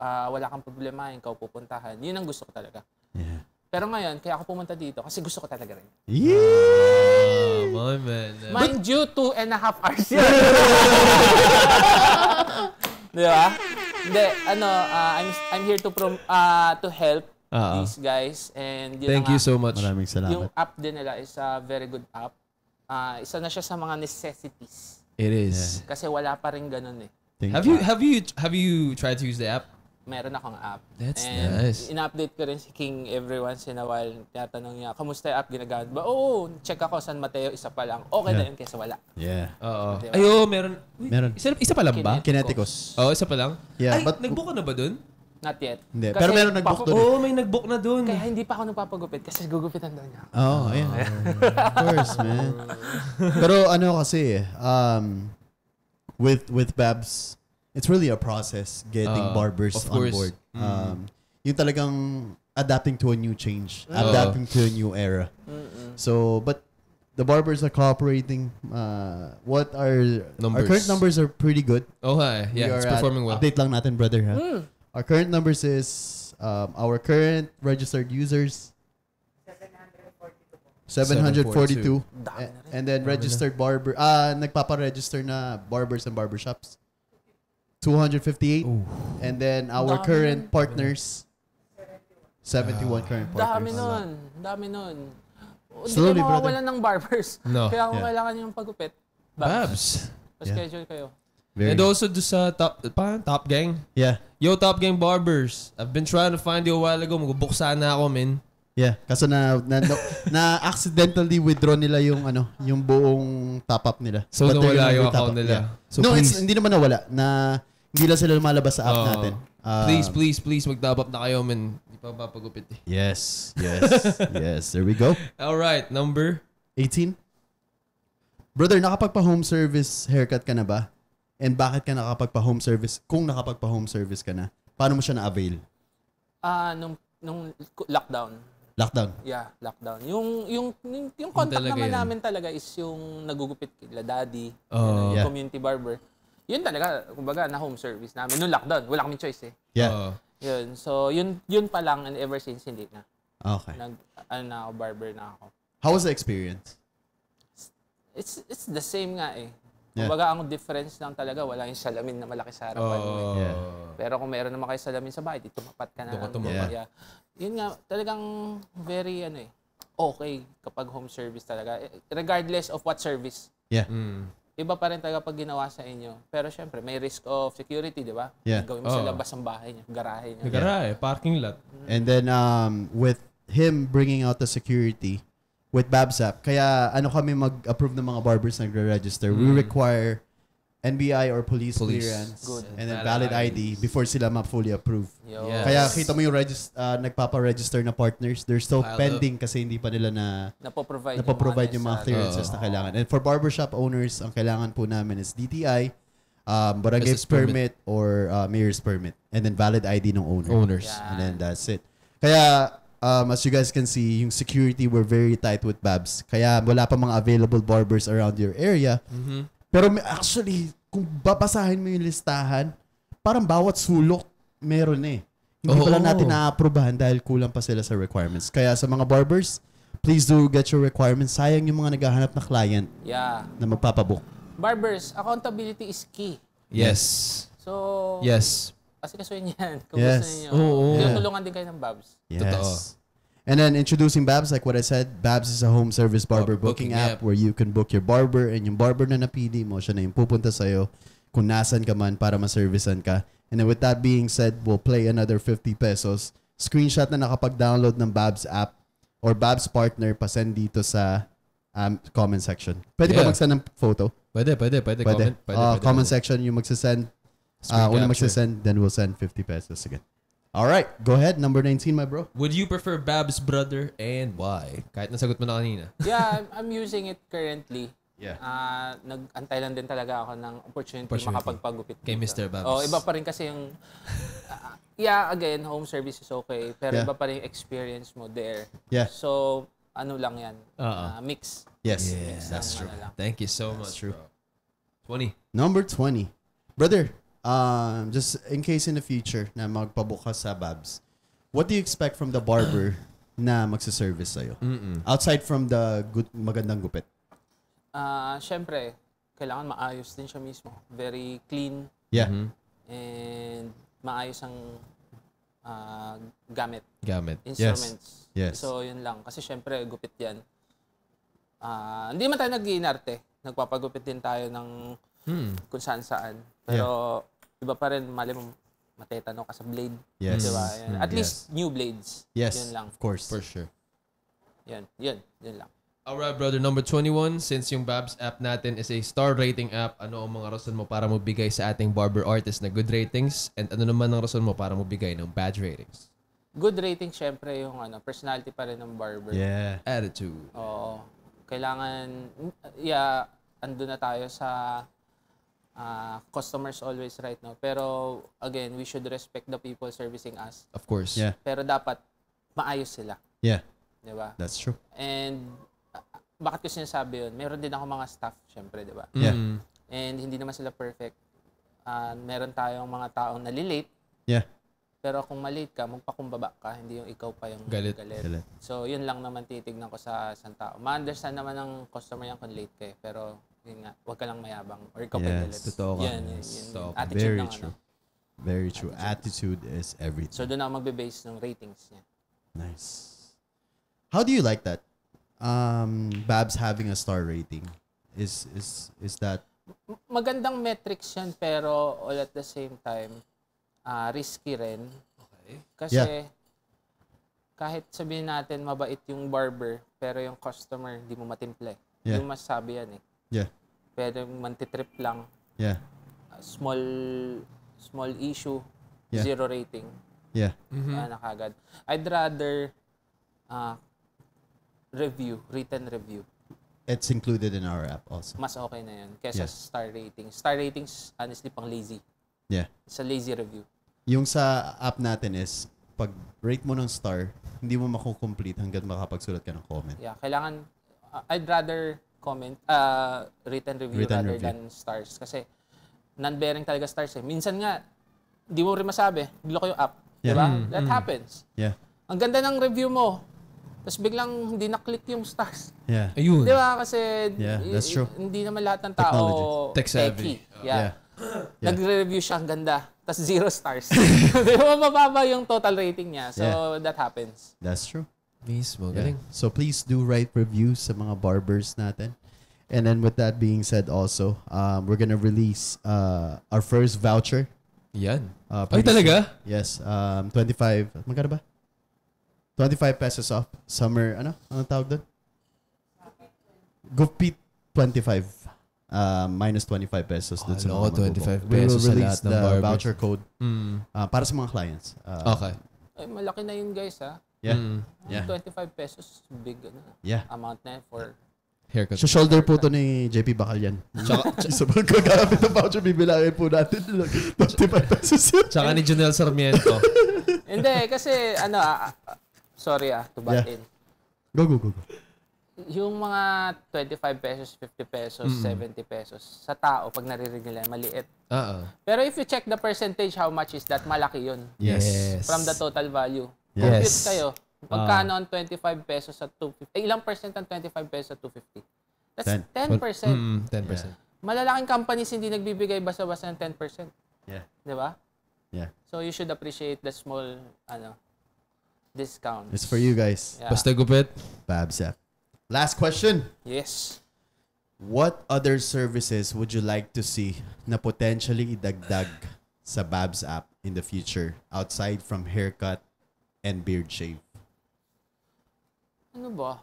Uh, wala kang problema, ikaw pupuntahan. Yun ang gusto ko talaga. Yeah. Pero ngayon, kaya ako pumunta dito kasi gusto ko talaga rin. Yeah! naman, man. Mind you, two and a half hours yun. *laughs* Di ba? Hindi, ano, uh, I'm, I'm here to, prom uh, to help Uh-oh. these guys. And Thank nga, you so much. Maraming salamat. Yung app din nila is a very good app. Uh, isa na siya sa mga necessities. It is. Yeah. Kasi wala pa rin ganun eh. Thank have you have you have you tried to use the app? meron akong app. That's And nice. in-update ko rin si King every once in a while. Tinatanong niya, kamusta yung app ginagamit ba? Oo, check ako, San Mateo, isa pa lang. Okay na yun kaysa wala. Yeah. Oo. Ayo, meron. Uy, Meron. Isa, isa pa lang ba? Kineticos. Oo, isa pa lang. Yeah, Ay, but- nag-book na ba dun? Not yet. Hindi. Pero meron nag doon eh. Oo, may nag na doon. Kaya hindi pa ako nagpapagupit kasi gugupitan doon niya. Oo, oh, ayan. Ah. of course, man. Pero ano kasi, um, with with Babs, it's really a process getting uh, barbers on course. board. Mm. Um, yung talagang adapting to a new change, uh. adapting to a new era. Uh-uh. So, but the barbers are cooperating. Uh, what are numbers. our current numbers are pretty good. Oh hi, yeah, we it's performing well. Update lang natin, brother. Huh? Mm. Our current numbers is um, our current registered users. 742. 742. And, and then registered barber, ah, uh, nagpapa-register na barbers and barbershops. 258. And then our Dami. current partners, 71 current partners. Dami nun. Dami nun. Hindi Slowly, kayo brother. mawawala ng barbers. No. *laughs* Kaya kung Yeah. kailangan yung pagupit, Babs. schedule kayo. Very, And also do sa top, parang top gang. yeah, Yo, Top Gang Barbers. I've been trying to find you a while ago. Magbuksa na ako, men. yeah. Kaso na, na, na, *laughs* na accidentally withdraw nila yung ano, yung buong top-up nila. So, But nawala gonna yung account up. nila. So, no, it's, hindi naman nawala. Na hindi lang sila lumalabas sa app Oo. natin. Ah, Please, please, please, up na kayo, man. Hindi pa papagupit eh. Yes, yes, *laughs* yes. There we go. All right, number? 18. Brother, nakapagpa-home service haircut ka na ba? And bakit ka nakapagpa-home service? Kung nakapagpa-home service ka na, paano mo siya na-avail? Ah, nung nung lockdown. Lockdown. Yeah, lockdown. Yung yung yung, yung contact talaga naman yun. namin talaga is yung nagugupit kila daddy, Oo. Oh, you Yeah. community barber yun talaga, kumbaga, na home service namin. Noong lockdown, wala kaming choice eh. Yeah. Oo. Yun. So, yun, yun pa lang and ever since, hindi na. Okay. Nag, ano na ako, barber na ako. How was the experience? It's, it's the same nga eh. Yeah. Kumbaga, ang difference lang talaga, wala yung salamin na malaki sa harapan Oh, eh. Yeah. Pero kung meron naman kayo salamin sa bahay, di tumapat ka na. Doon ka tumapat. Yeah. Yun nga, talagang very ano eh, okay kapag home service talaga. Eh, regardless of what service. Yeah. Mm iba pa rin talaga pag ginawa sa inyo. Pero syempre, may risk of security, di ba? Yeah. Gawin mo oh. sa labas ng bahay niya, garahe niya. Garahe, yeah. parking lot. And then, um, with him bringing out the security with Babsap, kaya ano kami mag-approve ng mga barbers na nagre-register. Mm. We require NBI or police, Police. clearance Good. and then valid ID before sila ma-fully approve. Yes. Kaya kita mo yung regis- ah, nagpapa-register na partners, they're still Piled up. pending kasi hindi pa nila na Napoprovide, napaprovide yung mga clearances na kailangan. And for barbershop owners, ang kailangan po namin is DTI, um, barangay permit, permit. or uh, mayor's permit and then valid ID ng owner. Owners. And then that's it. Kaya um, as you guys can see, yung security we're very tight with Babs. Kaya wala pa mga available barbers around your area. Mm-hmm. Pero actually, kung babasahin mo yung listahan, parang bawat sulok meron eh. Hindi oh, pala natin na naaprobahan dahil kulang pa sila sa requirements. Kaya sa mga barbers, please do get your requirements. Sayang yung mga naghahanap na client yeah. na magpapabook. Barbers, accountability is key. Yes. So, yes. Kasi kasuin yan. Kung yes. gusto ninyo. Oo, oo. Tinutulungan din kayo ng Babs. Yes. Totoo. And then introducing Babs, like what I said, Babs is a home service oh, barber oh, booking, booking app, app where you can book your barber and yung barber na napili mo, siya na yung pupunta sa'yo kung nasan ka man para maservicean ka. And then with that being said, we'll play another 50 pesos. Screenshot na nakapag-download ng Babs app or Babs partner, pasend dito sa um, comment section. Pwede yeah. ba mag-send ng photo? Pwede, pwede, pwede. pwede. Comment, pwede, uh, pwede comment pwede. section yung magsasend. Uh, una magsasend, then we'll send 50 pesos again. All right, go ahead. Number 19, my bro. Would you prefer Bab's brother and why? Kahit nasagot mo na kanina. *laughs* yeah, I'm, using it currently. Yeah. Uh, nag-antay lang din talaga ako ng opportunity, opportunity. makapagpagupit. Kay Mr. Babs. Oh, iba pa rin kasi yung... Uh, yeah, again, home service is okay. Pero yeah. iba pa rin experience mo there. Yeah. So, ano lang yan? Uh-uh. Uh, mix. Yes. Yeah, mix that's ano true. Thank you so that's much. True. Bro. 20. Number 20. Brother, um, just in case in the future na magpabukas sa Babs, what do you expect from the barber *clears throat* na magsaservice sa'yo? Mm-mm. Outside from the good, magandang gupit. Ah, syempre, kailangan maayos din siya mismo. Very clean Yeah. Mhm. and maayos ang ah, gamit, Gamit. instruments. Yes. So, yun lang. Kasi syempre, gupit yan. Ah, hindi man tayo nag-iinarte. Nagpapagupit din tayo ng Hmm. kung saan saan. Pero yeah. iba pa rin, mali mo matetanong ka sa blade. Yes. Diba? Yan. At mm-hmm. yes. least new blades. Yes. Yun lang. Of course. For sure. Yun. Yun. Yun lang. Alright, brother. Number 21, since yung Babs app natin is a star rating app, ano ang mga rason mo para mo bigay sa ating barber artist na good ratings? And ano naman ang rason mo para mo bigay ng bad ratings? Good rating, syempre, yung ano, personality pa rin ng barber. Yeah. Attitude. Oo. Kailangan, yeah, ando na tayo sa uh, customers always right now. Pero again, we should respect the people servicing us. Of course. Yeah. Pero dapat maayos sila. Yeah. 'Di ba? That's true. And uh, bakit ko sinasabi 'yun? Meron din ako mga staff, syempre, 'di ba? Yeah. Mm. And hindi naman sila perfect. Uh, meron tayong mga taong nalilate. Yeah. Pero kung malate ka, magpakumbaba ka, hindi yung ikaw pa yung galit. galit. galit. So, yun lang naman titignan ko sa isang tao. Ma-understand naman ng customer yan kung late kayo. Pero yun nga, wag ka lang mayabang or kapag yes, totoo ka. Yan, yes, yan, totoo ka. Attitude Very lang, true. Ano. Very true. Attitude. Attitude is everything. So doon ako magbe-base ng ratings niya. Nice. How do you like that? Um, Babs having a star rating. Is is is that magandang metrics 'yan pero all at the same time uh, risky rin. Okay. Kasi yeah. kahit sabihin natin mabait yung barber pero yung customer hindi mo matimple. Yeah. Yung masabi yan eh. Yeah. Pwede mantitrip lang. Yeah. Uh, small small issue, yeah. zero rating. Yeah. Mm-hmm. Ano Kaya nakagad. I'd rather uh, review, written review. It's included in our app also. Mas okay na yun kesa yeah. star rating. Star ratings, honestly, pang lazy. Yeah. It's a lazy review. Yung sa app natin is, pag rate mo ng star, hindi mo makukomplete hanggat makapagsulat ka ng comment. Yeah, kailangan, uh, I'd rather comment, uh, written review written rather review. than stars. Kasi non-bearing talaga stars eh. Minsan nga, hindi mo rin masabi, block yung app. Yeah. Diba? Mm, That mm. happens. Yeah. Ang ganda ng review mo, tapos biglang hindi na-click yung stars. Yeah. Ayun. Di ba? Kasi yeah, that's true. hindi naman lahat ng tao Technology. tech savvy. Yeah. yeah. yeah. Nagre-review siya, ang ganda. Tapos zero stars. *laughs* *laughs* Di ba? Mababa yung total rating niya. So, yeah. that happens. That's true. Mismo. Yeah. So please do write reviews sa mga barbers natin. And then with that being said also, um, we're gonna release uh, our first voucher. Yan. Uh, Ay, talaga? Yes. Um, 25. Magkano ba? 25 pesos off. Summer, ano? Ano tawag doon? Gupit 25. Uh, minus 25 pesos oh, sa mga 25 pesos sa lahat ng barbers. voucher code mm. uh, para sa mga clients. Uh, okay. Ay, malaki na yun guys ha. Ah. Yeah. Mm. yeah. 25 pesos, big ano, yeah. amount na for haircut. So shoulder po to ni JP Bacalian. Tsaka, *laughs* isa pa gagamit ng voucher, bibilangin po natin. 25 pesos Tsaka ni Junel Sarmiento. *laughs* Hindi, kasi ano, ah, ah, ah sorry ah, to butt yeah. in. Go, go, go, go. Yung mga 25 pesos, 50 pesos, mm. 70 pesos, sa tao, pag naririnig nila, maliit. Uh-oh. Ah, Pero if you check the percentage, how much is that, malaki yun. Yes. From the total value. Yes. Compute kayo. Magkano ah. ang 25 pesos at 250? Eh, ilang percent ang 25 pesos sa 250? That's 10%. 10%. Mm, 10%. Yeah. Malalaking companies hindi nagbibigay basta-basta ng 10%. Yeah. Di ba? Yeah. So you should appreciate the small ano discount. It's for you guys. Yeah. Basta gupit. Babsap. Last question. Yes. What other services would you like to see na potentially idagdag sa Babs app in the future outside from haircut and beard shave? Ano ba?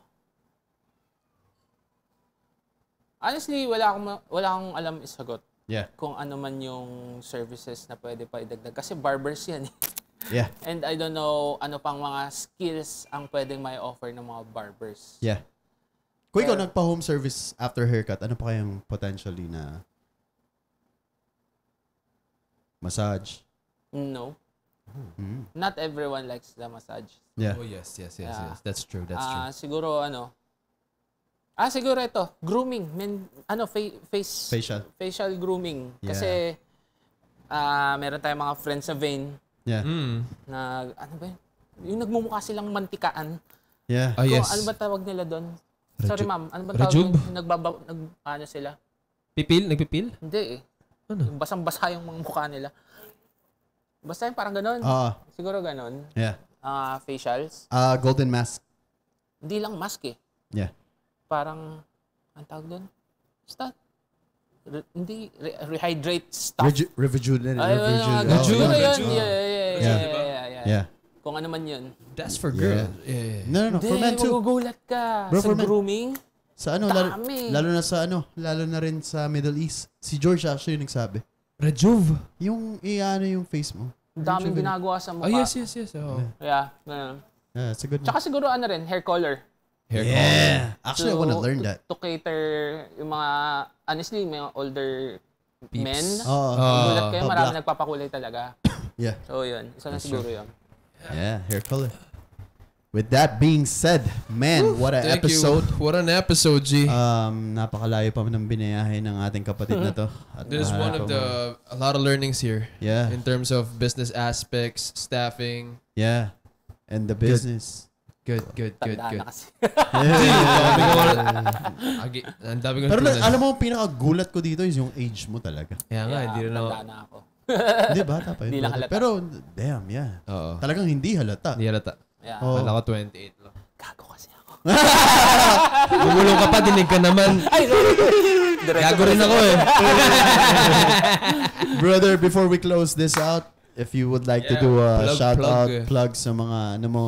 Honestly, wala akong, wala akong alam isagot. Yeah. Kung ano man yung services na pwede pa idagdag. Kasi barbers yan eh. Yeah. *laughs* And I don't know ano pang mga skills ang pwedeng may offer ng mga barbers. Yeah. Kung ikaw nagpa-home service after haircut, ano pa kayang potentially na massage? No. Mm-hmm. Not everyone likes the massage. Yeah. Oh yes, yes, yes, yeah. yes. That's true. That's uh, true. Siguro ano. Ah, siguro ito, grooming, men, ano fa- face facial facial grooming yeah. kasi ah uh, meron tayong mga friends sa vein. Yeah. Mm. Na ano ba yun? Yung nagmumukha silang mantikaan. Yeah. Oh, yes. Ano ba tawag nila doon? Sorry ma'am, ano ba tawag Rejub? doon? Nagbaba, nag, ano sila? Pipil? Nagpipil? Hindi eh. Ano? Yung Basang-basa yung mga mukha nila. Basta yung parang ganun. Oo. Ah. Siguro ganun. Yeah. Uh, facials. Uh, golden mask. Hindi lang mask eh. Yeah. Parang, ang tawag doon? Basta, re- hindi, re- rehydrate stuff. Reju- rejuvenate. Ay, oh, yun, yun, yeah. Yeah, yeah, yeah, yeah, yeah, yeah, yeah. Kung ano man yun. That's for girl. Yeah. No, no, no. Hindi, for men too. magugulat ka. Bro, sa grooming. Sa ano, lalo, lalo na sa ano, lalo na rin sa Middle East. Si George actually yung nagsabi. Rejuve. Yung, iano yung face mo daming sure ginagawa sa mukha. Oh, yes, yes, yes. Oh. Yeah. Yeah, yeah it's a good one. Tsaka siguro ano rin, hair color. Hair yeah. color. Actually, to, I want to learn that. To, cater yung mga, honestly, may mga older Peeps. men. Oh, oh, oh Gulat kayo, oh, marami black. nagpapakulay talaga. yeah. So, yun. Isa na siguro yun. Yeah, hair color. With that being said, man, Oof, what an episode. You. What an episode, G. Um, napakalayo pa ng binayahin ng ating kapatid na to. *laughs* At is one of the, a lot of learnings here. Yeah. In terms of business aspects, staffing. Yeah. And the business. Good, good, good, good. *laughs* Ang dami ko Pero na, alam mo, pinakagulat ko dito is yung age mo talaga. Yeah, nga, hindi rin ako. Hindi, bata pa yun. *laughs* Hindi Pero, damn, yeah. Oo. Talagang hindi halata. Hindi halata. Yeah. Oh. Kala ko 28 lang. Gago kasi ako. *laughs* Gumulong ka pa, dinig ka naman. Ay, sorry. Gago rin ako eh. *laughs* Brother, before we close this out, if you would like yeah, to do a plug, shout plug. Eh. plug sa mga ano mo.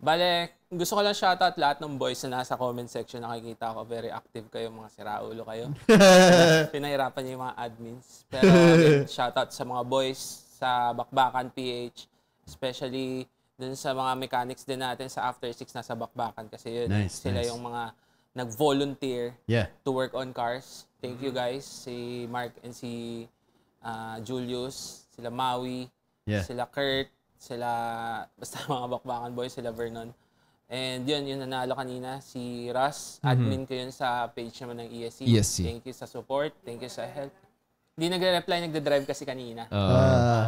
Bale, gusto ko lang shout out lahat ng boys na nasa comment section nakikita ko. Very active kayo, mga siraulo kayo. *laughs* Pinahirapan niyo yung mga admins. Pero again, shout out sa mga boys sa Bakbakan PH. Especially dun sa mga mechanics din natin sa After 6 nasa bakbakan kasi yun eh. nice, sila nice. yung mga nag-volunteer yeah. to work on cars. Thank you mm-hmm. guys si Mark and si uh, Julius, sila Maui, yeah. sila Kurt, sila *laughs* basta mga bakbakan boys, sila Vernon. And yun, yun nanalo kanina, si Russ. Mm-hmm. Admin ko yun sa page naman ng ESC. ESC. Thank you sa support. Thank you sa help. Hindi nagre-reply, nagde-drive kasi kanina. Uh,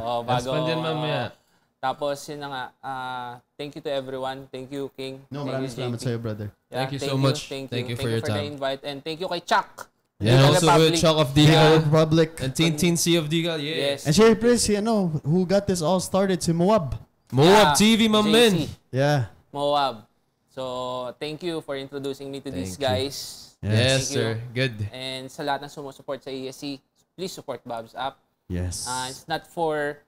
Oo, bago. Respond yan mamaya. Tapos yun na nga, uh, thank you to everyone. Thank you, King. No, thank maraming salamat sa'yo, brother. Yeah, thank you so much. Thank you, thank you for your time. Thank you for the invite. And thank you kay Chuck. Yeah, and also Republic. with Chuck of the Yeah. Republic. And Teen Teen C of Digal, yeah. Yes. And Sherry Pris, you know, who got this all started, si Moab. Moab yeah. TV, my man. Yeah. Moab. So, thank you for introducing me to thank these guys. You. Yes, yes sir. Good. And sa lahat ng sumusuport sa ESC, please support Bob's app. Yes. Uh, it's not for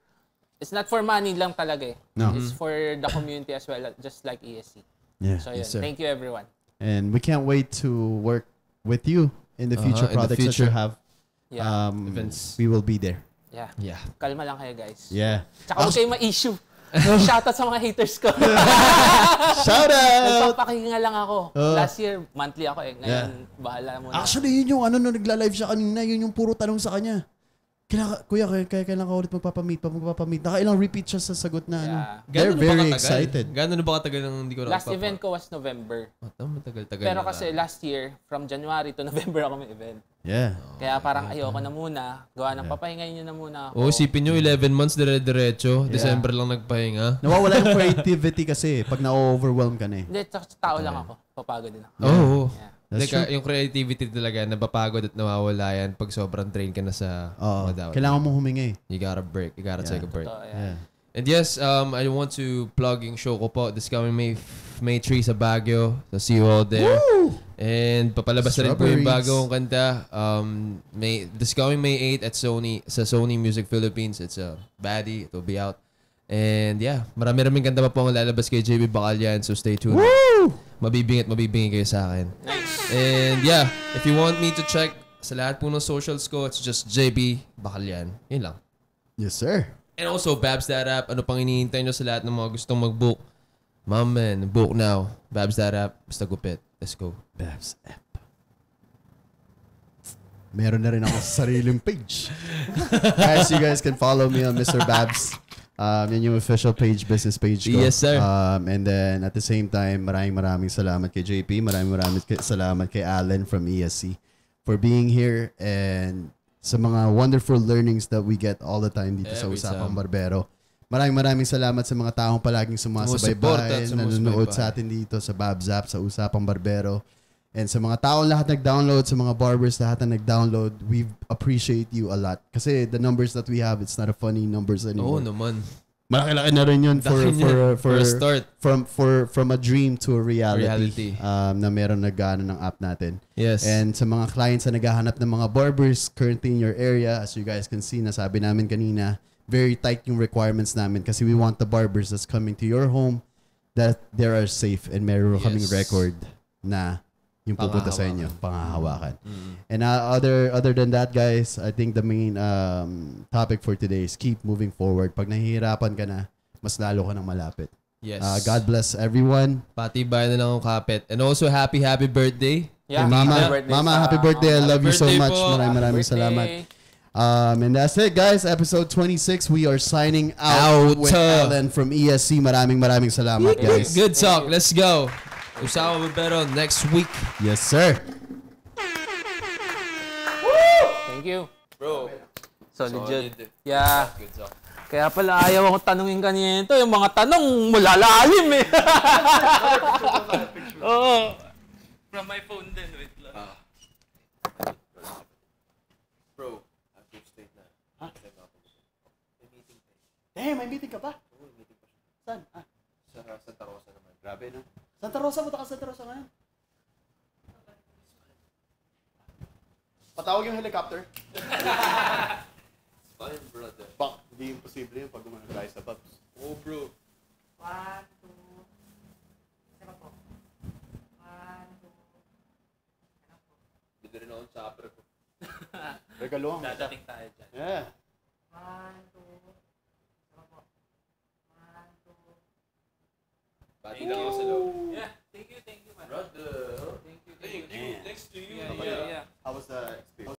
It's not for money lang talaga eh. No. It's for the community as well, just like ESC. Yeah. So yun. Yes, Thank you everyone. And we can't wait to work with you in the uh-huh, future Uh-huh, in the products that you have. Yeah. Um, Events. We will be there. yeah. Yeah. Kalma lang kayo guys. Yeah. Tsaka huwag um, kayong ma-issue. *laughs* Shout out sa mga haters ko. *laughs* Shout out! Nagpapakinga lang ako. Oh. Last year, monthly ako eh. Ngayon, bahala mo na. Actually, yun yung ano nung nagla-live siya kanina, yun yung puro tanong sa kanya. Kailangan, kuya, kaya, kaya kailangan ka ulit magpapamit pa, magpapamit. Nakailang repeat siya sa sagot na ano. Yeah. They're Gano'n very excited. Gano'n ba katagal nang hindi ko Last event ko was November. Oh, tama, matagal-tagal Pero na kasi lang. last year, from January to *laughs* November ako may event. Yeah. Kaya oh, parang ayoko na muna. Gawa ng papahinga nyo na muna ako. Oo, oh, isipin nyo, 11 months dire-diretso. December lang nagpahinga. Nawawala yung *laughs* creativity kasi pag na-overwhelm ka na eh. Hindi, tao lang ako. Papagod din ako. Oh. Yeah. That's like, ah, true. yung creativity talaga, napapagod at nawawala yan pag sobrang drain ka na sa Oo. Wadaw. Kailangan mo huminga eh. You gotta break. You gotta Yeah. take a break. Totoo Yeah. And yes, um, I want to plug yung show ko po this coming May, May 3 sa Baguio. So see you all there. And papalabas na rin po yung bagong kanta. Um, May, this coming May 8 at Sony, sa Sony Music Philippines. It's a baddie. It'll be out. And yeah, marami-raming kanta pa po ang lalabas kay JB Bacalian. So stay tuned. Woo! mabibingit, mabibingi kayo sa akin. And yeah, if you want me to check sa lahat po ng socials ko, it's just JB Bakalyan. Yun lang. Yes, sir. And also, Babs That App. Ano pang iniintay nyo sa lahat ng mga gustong mag-book? Mom, man, book now. Babs That App. Basta gupit. Let's go. Babs App. Meron na rin ako sa sariling page. guys, *laughs* you guys can follow me on Mr. Babs. Um, yan yung official page, business page ko. Yes, sir. Um, and then at the same time, maraming maraming salamat kay JP, maraming maraming salamat kay Allen from ESC for being here and sa mga wonderful learnings that we get all the time dito Every sa Usapang time. Barbero. Maraming maraming salamat sa mga taong palaging sumasabay-bay, nanonood sa atin dito sa Babzap, sa Usapang Barbero. And sa mga tao lahat nag-download, sa mga barbers lahat na nag-download, we appreciate you a lot. Kasi the numbers that we have, it's not a funny numbers anymore. Oo naman. Malaki-laki na rin yun for, for, uh, for, for, a start. From, for, from a dream to a reality, reality. Um, na meron na ng app natin. Yes. And sa mga clients na naghahanap ng mga barbers currently in your area, as you guys can see, nasabi namin kanina, very tight yung requirements namin kasi we want the barbers that's coming to your home that there are safe and meron yes. kaming record na yung pupunta sa inyo, pangahawakan. Mm-hmm. And uh, other other than that, guys, I think the main um, topic for today is keep moving forward. Pag nahihirapan ka na, mas lalo ka nang malapit. Yes. Uh, God bless everyone. pati Patibay na lang ang kapit. And also, happy, happy birthday. Yeah, hey, Mama, happy birthday Mama, happy birthday. I love happy you so much. Po. Maraming maraming salamat. Um, and that's it, guys. Episode 26. We are signing out, out with Alan from ESC. Maraming maraming salamat, guys. Good talk. Let's go. Usama Babero next week. Yes, sir. Woo! Thank you. Bro. So, so Yeah. Good song. Kaya pala ayaw akong tanungin kanina ito. Yung mga tanong mulalalim eh. *laughs* Oo. From my phone din. Wait lang. Ah. Bro, I'm deep state na. Ha? May meeting tayo. Damn, may meeting ka ba? Oo, may meeting pa Saan? Ah. Sa Santa Rosa naman. Grabe, no? Santa Rosa, punta ka Santa Rosa ngayon. Patawag yung helicopter. *laughs* Fine, brother. Fuck, hindi imposible yung pag gumano tayo sa Babs. Oh, bro. One, two. Ano po? One, two. Ano po? Bili rin ako sa chopper ko. Regalo ang. Dadating tayo dyan. Yeah. One, Thank you. thank you, thank you, Brother. Thank you, thank, you. Thanks to you. yeah, yeah. How was the experience?